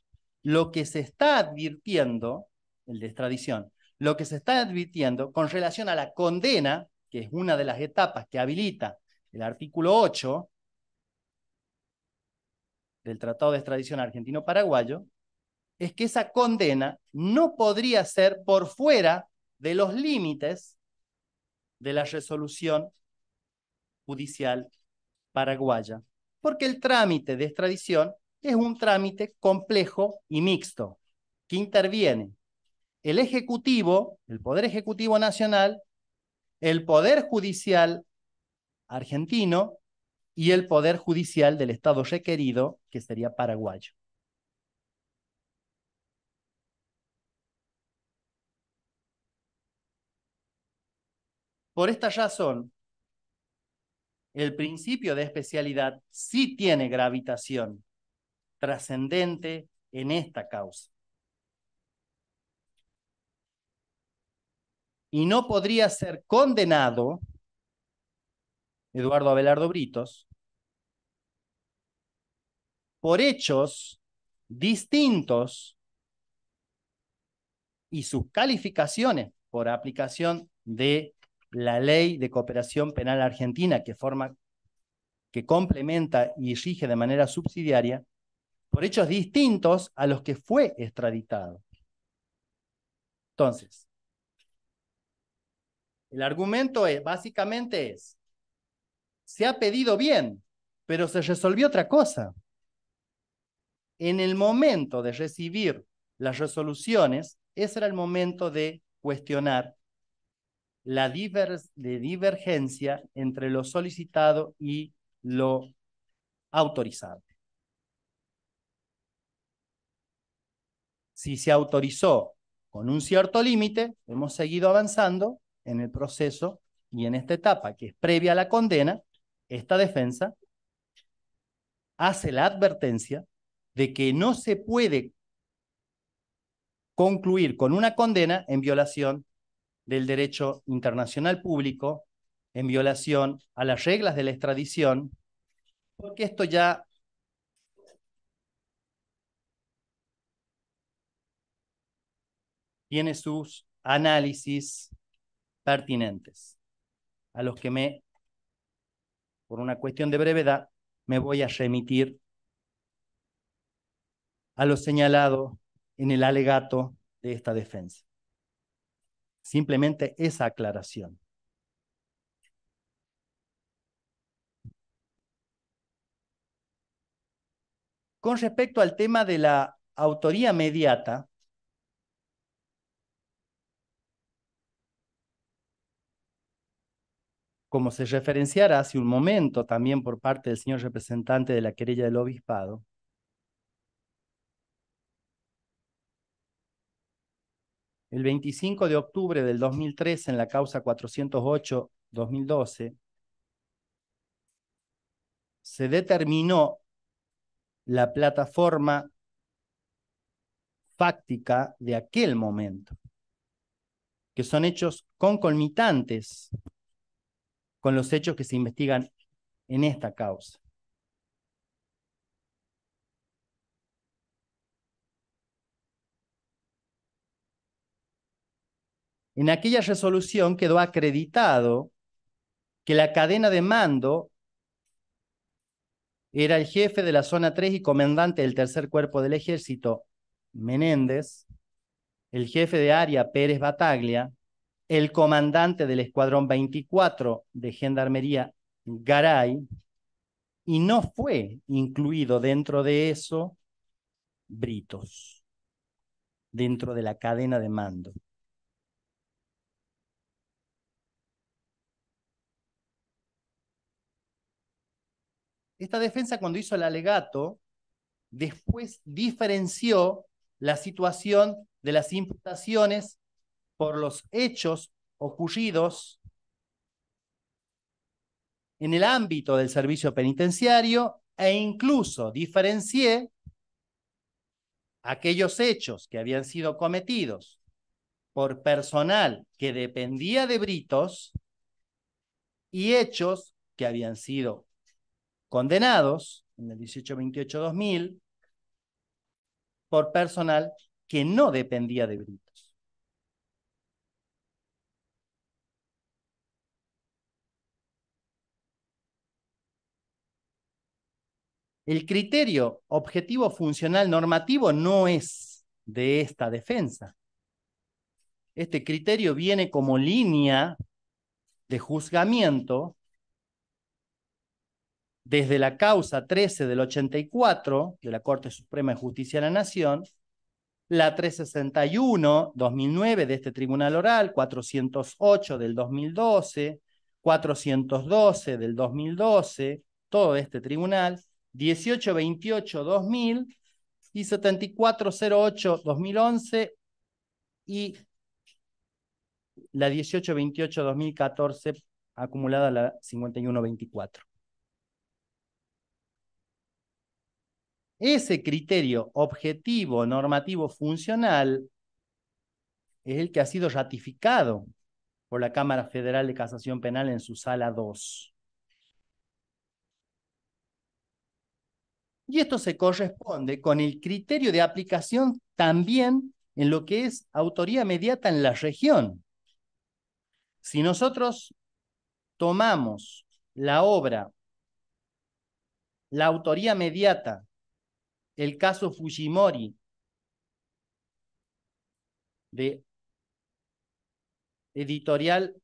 Lo que se está advirtiendo, el de extradición, lo que se está advirtiendo con relación a la condena, que es una de las etapas que habilita el artículo 8 del Tratado de Extradición Argentino-Paraguayo es que esa condena no podría ser por fuera de los límites de la resolución judicial paraguaya, porque el trámite de extradición es un trámite complejo y mixto, que interviene el Ejecutivo, el Poder Ejecutivo Nacional, el Poder Judicial argentino y el poder judicial del Estado requerido, que sería paraguayo. Por esta razón, el principio de especialidad sí tiene gravitación trascendente en esta causa. Y no podría ser condenado Eduardo Abelardo Britos, por hechos distintos y sus calificaciones por aplicación de la ley de cooperación penal argentina que forma que complementa y rige de manera subsidiaria por hechos distintos a los que fue extraditado. Entonces, el argumento es, básicamente es, se ha pedido bien, pero se resolvió otra cosa. En el momento de recibir las resoluciones, ese era el momento de cuestionar la de divergencia entre lo solicitado y lo autorizado. Si se autorizó con un cierto límite, hemos seguido avanzando en el proceso y en esta etapa que es previa a la condena, esta defensa hace la advertencia de que no se puede concluir con una condena en violación del derecho internacional público, en violación a las reglas de la extradición, porque esto ya tiene sus análisis pertinentes, a los que me por una cuestión de brevedad, me voy a remitir a lo señalado en el alegato de esta defensa. Simplemente esa aclaración. Con respecto al tema de la autoría mediata, como se referenciara hace un momento también por parte del señor representante de la querella del obispado, el 25 de octubre del 2013 en la causa 408-2012, se determinó la plataforma fáctica de aquel momento, que son hechos concomitantes con los hechos que se investigan en esta causa. En aquella resolución quedó acreditado que la cadena de mando era el jefe de la zona 3 y comandante del tercer cuerpo del ejército, Menéndez, el jefe de área, Pérez Bataglia, el comandante del Escuadrón 24 de Gendarmería, Garay, y no fue incluido dentro de eso Britos, dentro de la cadena de mando. Esta defensa cuando hizo el alegato, después diferenció la situación de las imputaciones por los hechos ocurridos en el ámbito del servicio penitenciario e incluso diferencié aquellos hechos que habían sido cometidos por personal que dependía de Britos y hechos que habían sido condenados en el 1828-2000 por personal que no dependía de Britos. El criterio objetivo funcional normativo no es de esta defensa. Este criterio viene como línea de juzgamiento desde la causa 13 del 84 de la Corte Suprema de Justicia de la Nación, la 361-2009 de este Tribunal Oral, 408 del 2012, 412 del 2012, todo este tribunal, 1828-2000 y 7408-2011 y la 1828-2014 acumulada la 5124. Ese criterio objetivo, normativo, funcional es el que ha sido ratificado por la Cámara Federal de Casación Penal en su sala 2. Y esto se corresponde con el criterio de aplicación también en lo que es autoría mediata en la región. Si nosotros tomamos la obra, la autoría mediata, el caso Fujimori de editorial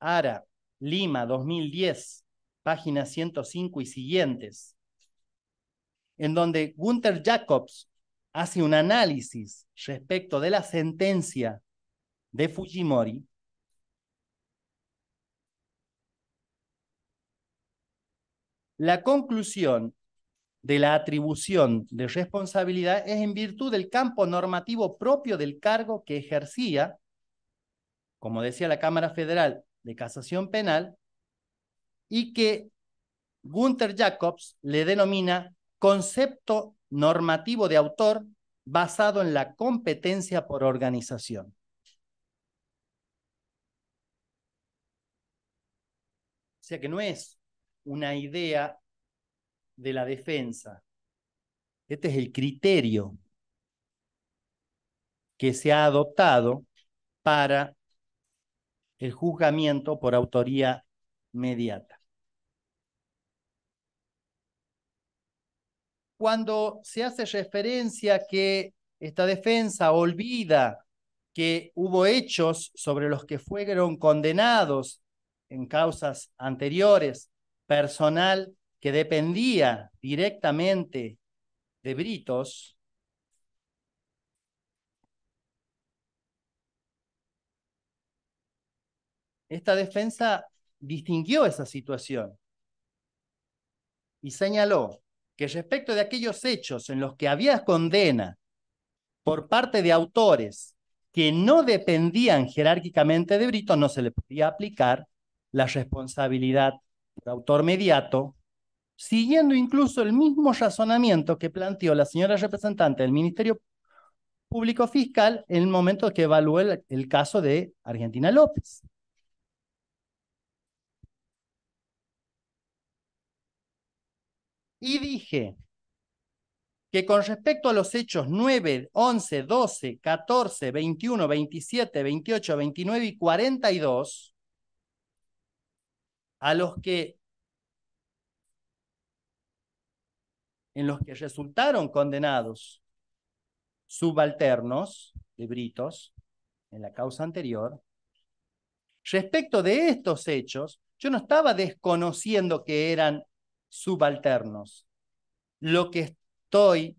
Ara, Lima, 2010, páginas 105 y siguientes, en donde Gunther Jacobs hace un análisis respecto de la sentencia de Fujimori, la conclusión de la atribución de responsabilidad es en virtud del campo normativo propio del cargo que ejercía, como decía la Cámara Federal de Casación Penal, y que Gunther Jacobs le denomina concepto normativo de autor basado en la competencia por organización. O sea que no es una idea de la defensa. Este es el criterio que se ha adoptado para el juzgamiento por autoría mediata. Cuando se hace referencia que esta defensa olvida que hubo hechos sobre los que fueron condenados en causas anteriores, personal que dependía directamente de Britos, esta defensa distinguió esa situación y señaló que respecto de aquellos hechos en los que había condena por parte de autores que no dependían jerárquicamente de Brito, no se le podía aplicar la responsabilidad de autor mediato, siguiendo incluso el mismo razonamiento que planteó la señora representante del Ministerio Público Fiscal en el momento que evaluó el caso de Argentina López. Y dije que con respecto a los hechos 9, 11, 12, 14, 21, 27, 28, 29 y 42, a los que en los que resultaron condenados subalternos de Britos en la causa anterior, respecto de estos hechos, yo no estaba desconociendo que eran subalternos. Lo que estoy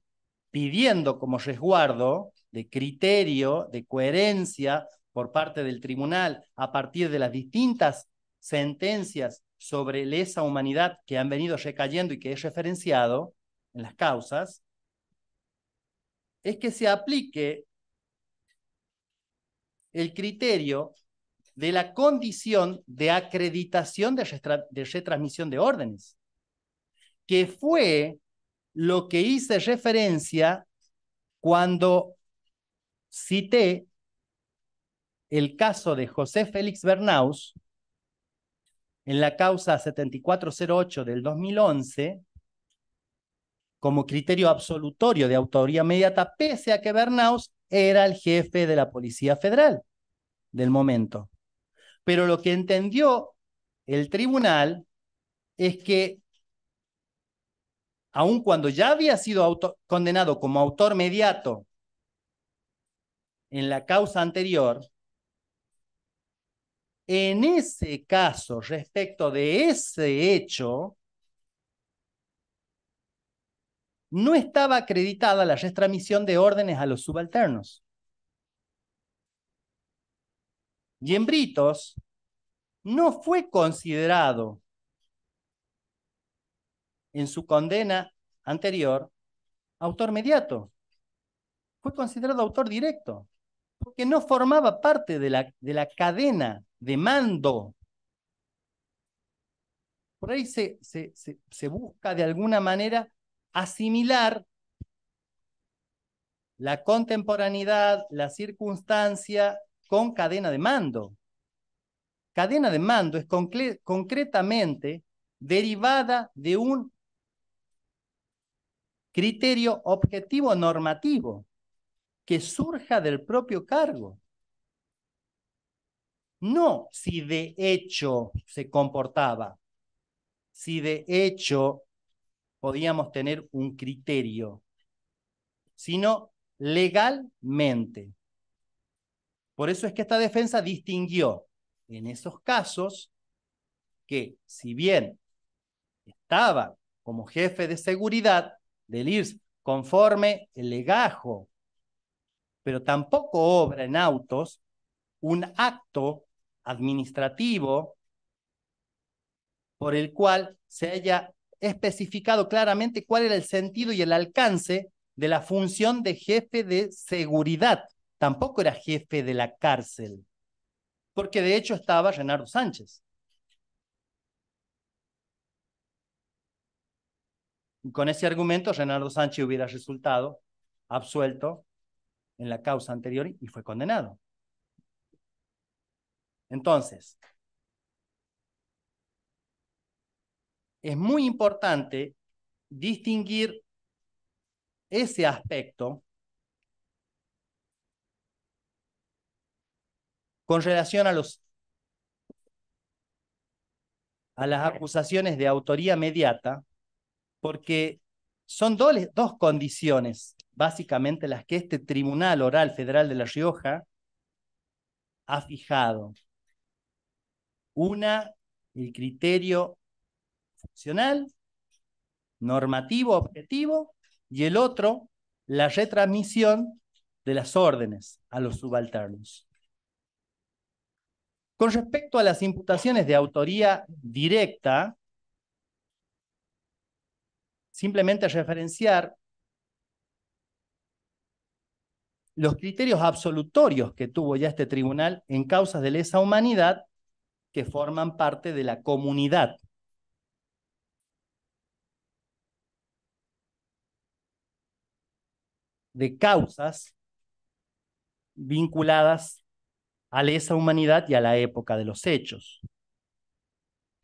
pidiendo como resguardo de criterio, de coherencia por parte del tribunal a partir de las distintas sentencias sobre lesa humanidad que han venido recayendo y que he referenciado en las causas, es que se aplique el criterio de la condición de acreditación de, retransmisión de órdenes que fue lo que hice referencia cuando cité el caso de José Félix Bernaus en la causa 7408 del 2011 como criterio absolutorio de autoría mediata, pese a que Bernaus era el jefe de la Policía Federal del momento. Pero lo que entendió el tribunal es que aun cuando ya había sido condenado como autor mediato en la causa anterior, en ese caso, respecto de ese hecho, no estaba acreditada la retransmisión de órdenes a los subalternos. Y en Britos no fue considerado en su condena anterior autor mediato. Fue considerado autor directo, porque no formaba parte de la, de la cadena de mando. Por ahí se, se, busca de alguna manera asimilar la contemporaneidad, la circunstancia con cadena de mando. Cadena de mando es concretamente derivada de un criterio objetivo normativo que surja del propio cargo. No si de hecho se comportaba, si de hecho podíamos tener un criterio, sino legalmente. Por eso es que esta defensa distinguió en esos casos que si bien estaba como jefe de seguridad, del IRS, conforme el legajo, pero tampoco obra en autos un acto administrativo por el cual se haya especificado claramente cuál era el sentido y el alcance de la función de jefe de seguridad. Tampoco era jefe de la cárcel, porque de hecho estaba Renardo Sánchez. Con ese argumento, Renaldo Sánchez hubiera resultado absuelto en la causa anterior y fue condenado. Entonces, es muy importante distinguir ese aspecto con relación a los a las acusaciones de autoría mediata porque son dos, dos condiciones, básicamente, las que este Tribunal Oral Federal de La Rioja ha fijado. Una, el criterio funcional, normativo, objetivo, y el otro, la retransmisión de las órdenes a los subalternos. Con respecto a las imputaciones de autoría directa, simplemente referenciar los criterios absolutorios que tuvo ya este tribunal en causas de lesa humanidad que forman parte de la comunidad. de causas vinculadas a lesa humanidad y a la época de los hechos.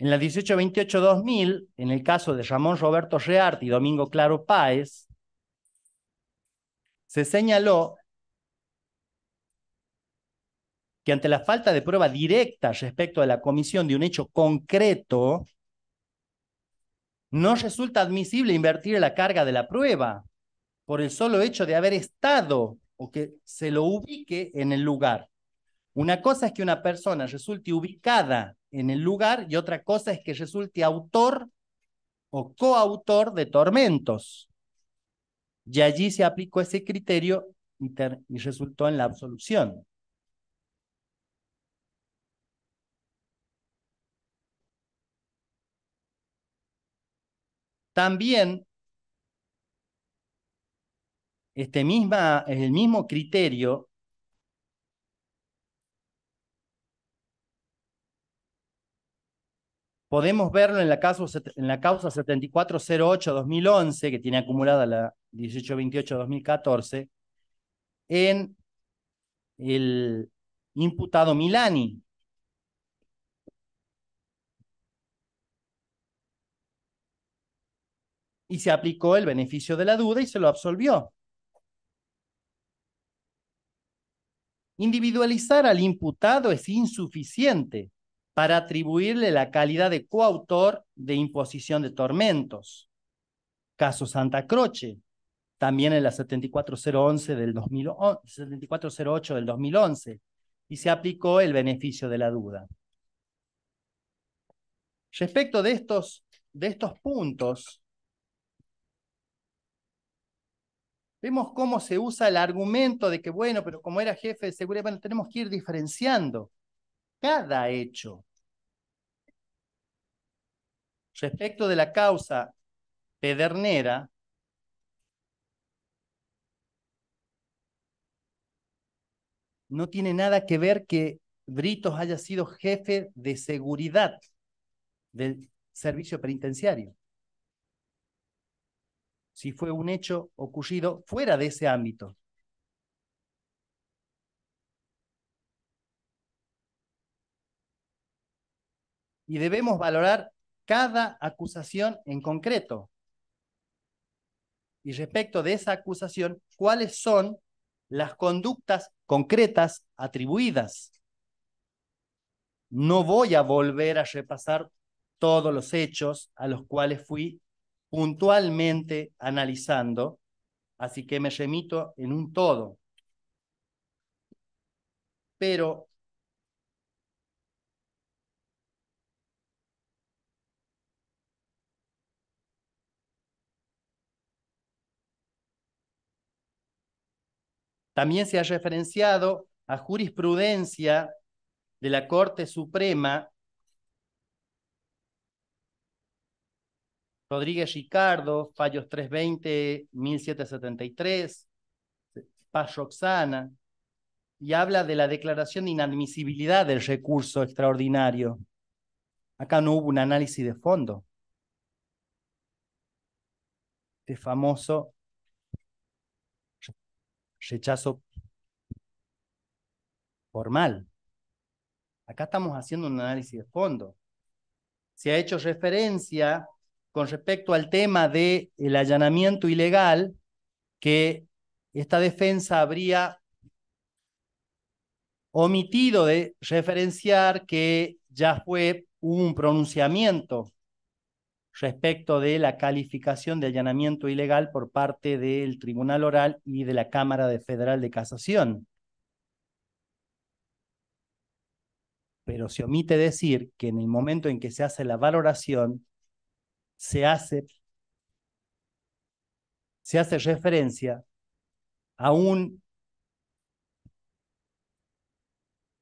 En la 1828-2000, en el caso de Ramón Roberto Reart y Domingo Claro Páez, se señaló que ante la falta de prueba directa respecto a la comisión de un hecho concreto, no resulta admisible invertir la carga de la prueba por el solo hecho de haber estado o que se lo ubique en el lugar. Una cosa es que una persona resulte ubicada en el lugar y otra cosa es que resulte autor o coautor de tormentos. Y allí se aplicó ese criterio y, resultó en la absolución. También este misma, el mismo criterio Podemos verlo en la, en la causa 7408-2011, que tiene acumulada la 1828-2014, en el imputado Milani. Y se aplicó el beneficio de la duda y se lo absolvió. Individualizar al imputado es insuficiente para atribuirle la calidad de coautor de imposición de tormentos. Caso Santa Croce, también en la del 7408 del 2011, y se aplicó el beneficio de la duda. Respecto de estos, de estos puntos, vemos cómo se usa el argumento de que, bueno, pero como era jefe de seguridad, bueno, tenemos que ir diferenciando cada hecho. Respecto de la causa Pedernera, no tiene nada que ver que Britos haya sido jefe de seguridad del servicio penitenciario. Si fue un hecho ocurrido fuera de ese ámbito. Y debemos valorar cada acusación en concreto. Y respecto de esa acusación, ¿cuáles son las conductas concretas atribuidas? No voy a volver a repasar todos los hechos a los cuales fui puntualmente analizando, así que me remito en un todo. Pero También se ha referenciado a jurisprudencia de la Corte Suprema Rodríguez Ricardo, fallos 320-1773, Paz Roxana, y habla de la declaración de inadmisibilidad del recurso extraordinario. Acá no hubo un análisis de fondo. Este famoso rechazo formal. Acá estamos haciendo un análisis de fondo. Se ha hecho referencia con respecto al tema del el allanamiento ilegal que esta defensa habría omitido de referenciar que ya fue un pronunciamiento respecto de la calificación de allanamiento ilegal por parte del Tribunal Oral y de la Cámara de Federal de Casación. Pero se omite decir que en el momento en que se hace la valoración, se hace, se hace referencia a, un,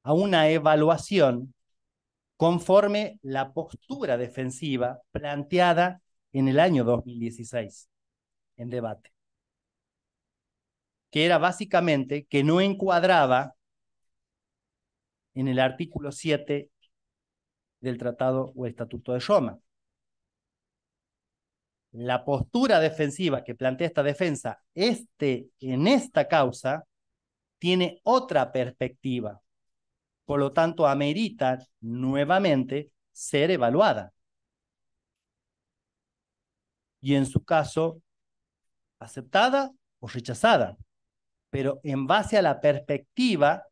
a una evaluación conforme la postura defensiva planteada en el año 2016 en debate, que era básicamente que no encuadraba en el artículo 7 del Tratado o Estatuto de Roma. La postura defensiva que plantea esta defensa este, en esta causa tiene otra perspectiva, por lo tanto, amerita nuevamente ser evaluada. Y en su caso, aceptada o rechazada, pero en base a la perspectiva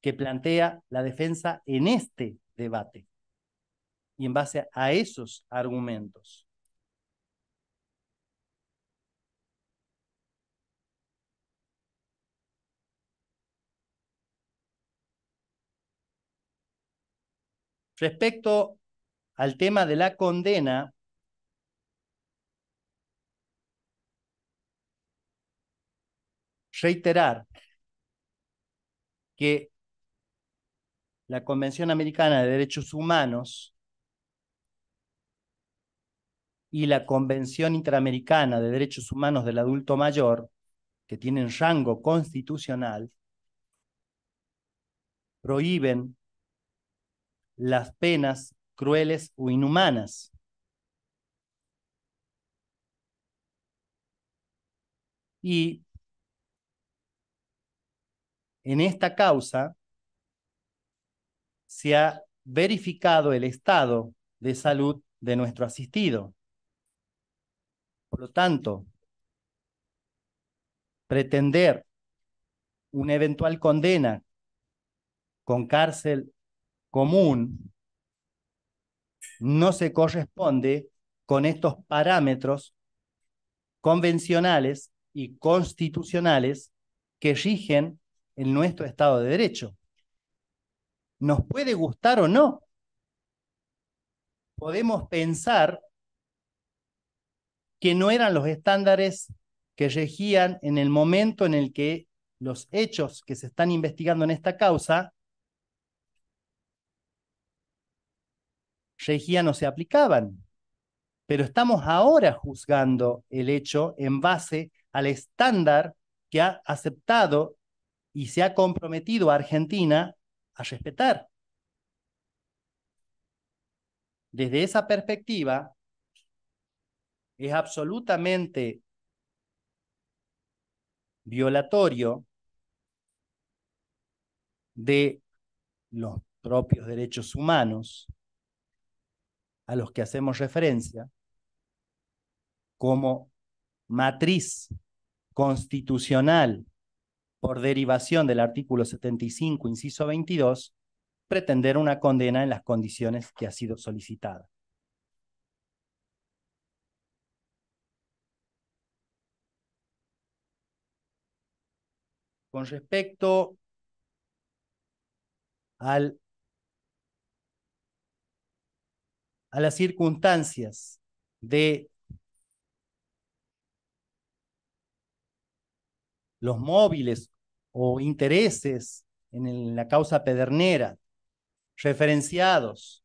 que plantea la defensa en este debate y en base a esos argumentos. Respecto al tema de la condena, reiterar que la Convención Americana de Derechos Humanos y la Convención Interamericana de Derechos Humanos del Adulto Mayor, que tienen rango constitucional, prohíben las penas crueles o inhumanas. Y en esta causa se ha verificado el estado de salud de nuestro asistido. Por lo tanto, pretender una eventual condena con cárcel común no se corresponde con estos parámetros convencionales y constitucionales que rigen en nuestro Estado de Derecho. Nos puede gustar o no. Podemos pensar que no eran los estándares que regían en el momento en el que los hechos que se están investigando en esta causa regía no se aplicaban. Pero estamos ahora juzgando el hecho en base al estándar que ha aceptado y se ha comprometido Argentina a respetar. Desde esa perspectiva, es absolutamente violatorio de los propios derechos humanos a los que hacemos referencia como matriz constitucional por derivación del artículo 75, inciso 22, pretender una condena en las condiciones que ha sido solicitada. Con respecto al a las circunstancias de los móviles o intereses en, la causa pedernera referenciados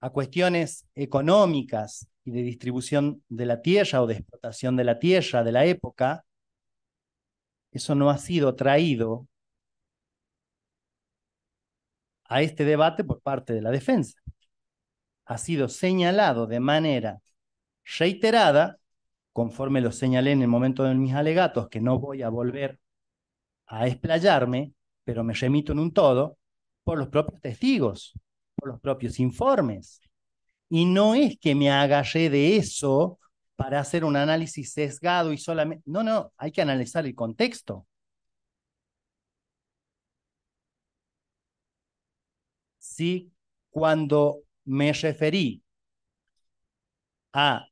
a cuestiones económicas y de distribución de la tierra o de explotación de la tierra de la época, eso no ha sido traído a este debate por parte de la defensa. Ha sido señalado de manera reiterada, conforme lo señalé en el momento de mis alegatos, que no voy a volver a explayarme, pero me remito en un todo, por los propios testigos, por los propios informes. Y no es que me agarré de eso para hacer un análisis sesgado y solamente... No, no, hay que analizar el contexto. ¿sí? cuando me referí a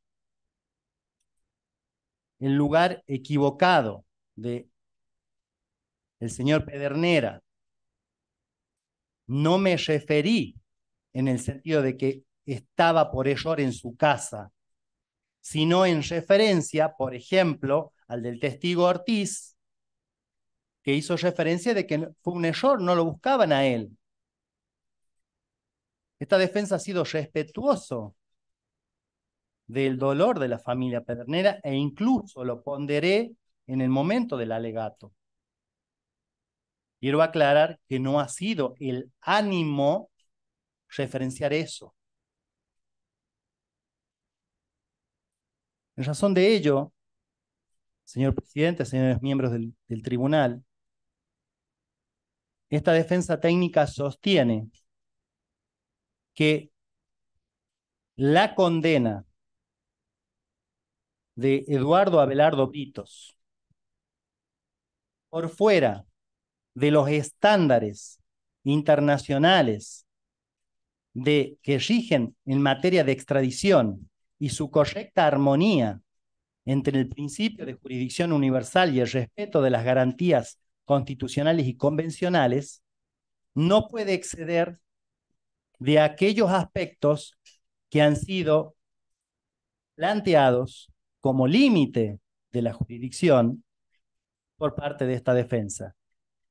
el lugar equivocado de el señor Pedernera, no me referí en el sentido de que estaba por ello en su casa, sino en referencia, por ejemplo, al del testigo Ortiz, que hizo referencia de que fue un error, no lo buscaban a él, esta defensa ha sido respetuoso del dolor de la familia Pedernera e incluso lo ponderé en el momento del alegato. Quiero aclarar que no ha sido el ánimo referenciar eso. En razón de ello, señor presidente, señores miembros del, del tribunal, esta defensa técnica sostiene que la condena de Eduardo Abelardo Britos por fuera de los estándares internacionales de, que rigen en materia de extradición y su correcta armonía entre el principio de jurisdicción universal y el respeto de las garantías constitucionales y convencionales, no puede exceder de aquellos aspectos que han sido planteados como límite de la jurisdicción por parte de esta defensa.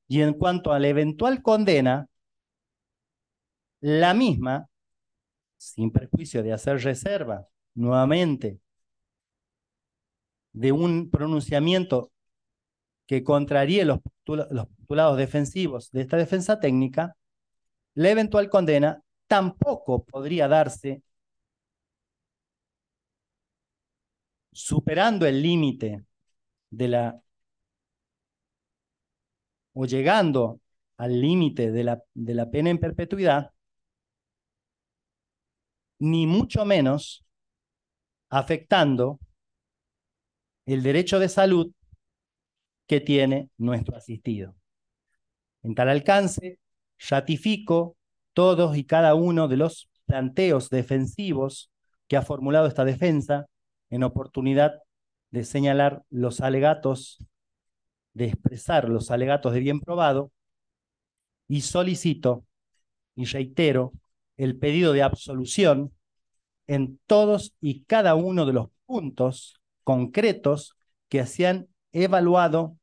Y en cuanto a la eventual condena, la misma, sin perjuicio de hacer reserva nuevamente de un pronunciamiento que contraríe los, los postulados defensivos de esta defensa técnica, la eventual condena tampoco podría darse superando el límite de la o llegando al límite de la, de la pena en perpetuidad, ni mucho menos afectando el derecho de salud que tiene nuestro asistido. En tal alcance, ratifico todos y cada uno de los planteos defensivos que ha formulado esta defensa en oportunidad de señalar los alegatos, de expresar los alegatos de bien probado, y solicito y reitero el pedido de absolución en todos y cada uno de los puntos concretos que se han evaluado,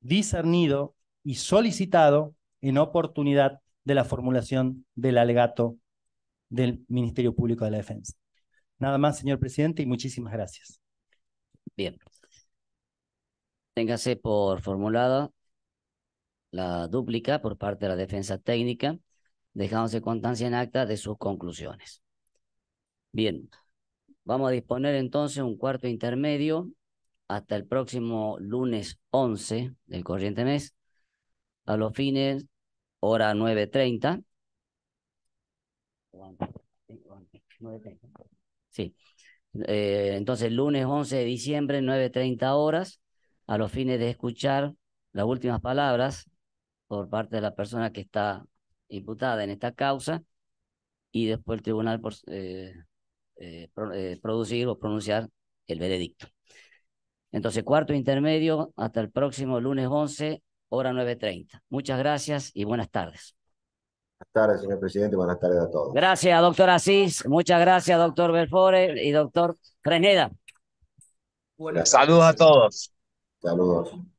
discernido y solicitado en oportunidad de la formulación del alegato del Ministerio Público de la Defensa. Nada más, señor presidente, y muchísimas gracias. Bien. Téngase por formulada la dúplica por parte de la defensa técnica, dejándose constancia en acta de sus conclusiones. Bien, vamos a disponer entonces un cuarto intermedio hasta el próximo lunes 11 del corriente mes, a los fines hora 9.30. Sí. Eh, entonces, lunes 11 de diciembre, 9.30 horas, a los fines de escuchar las últimas palabras por parte de la persona que está imputada en esta causa y después el tribunal eh, eh, producir o pronunciar el veredicto. Entonces, cuarto intermedio, hasta el próximo lunes 11 hora 9.30. Muchas gracias y buenas tardes. Buenas tardes, señor presidente. Buenas tardes a todos. Gracias, doctor Asís. Muchas gracias, doctor Belfore y doctor Freneda. Saludos a todos. Saludos.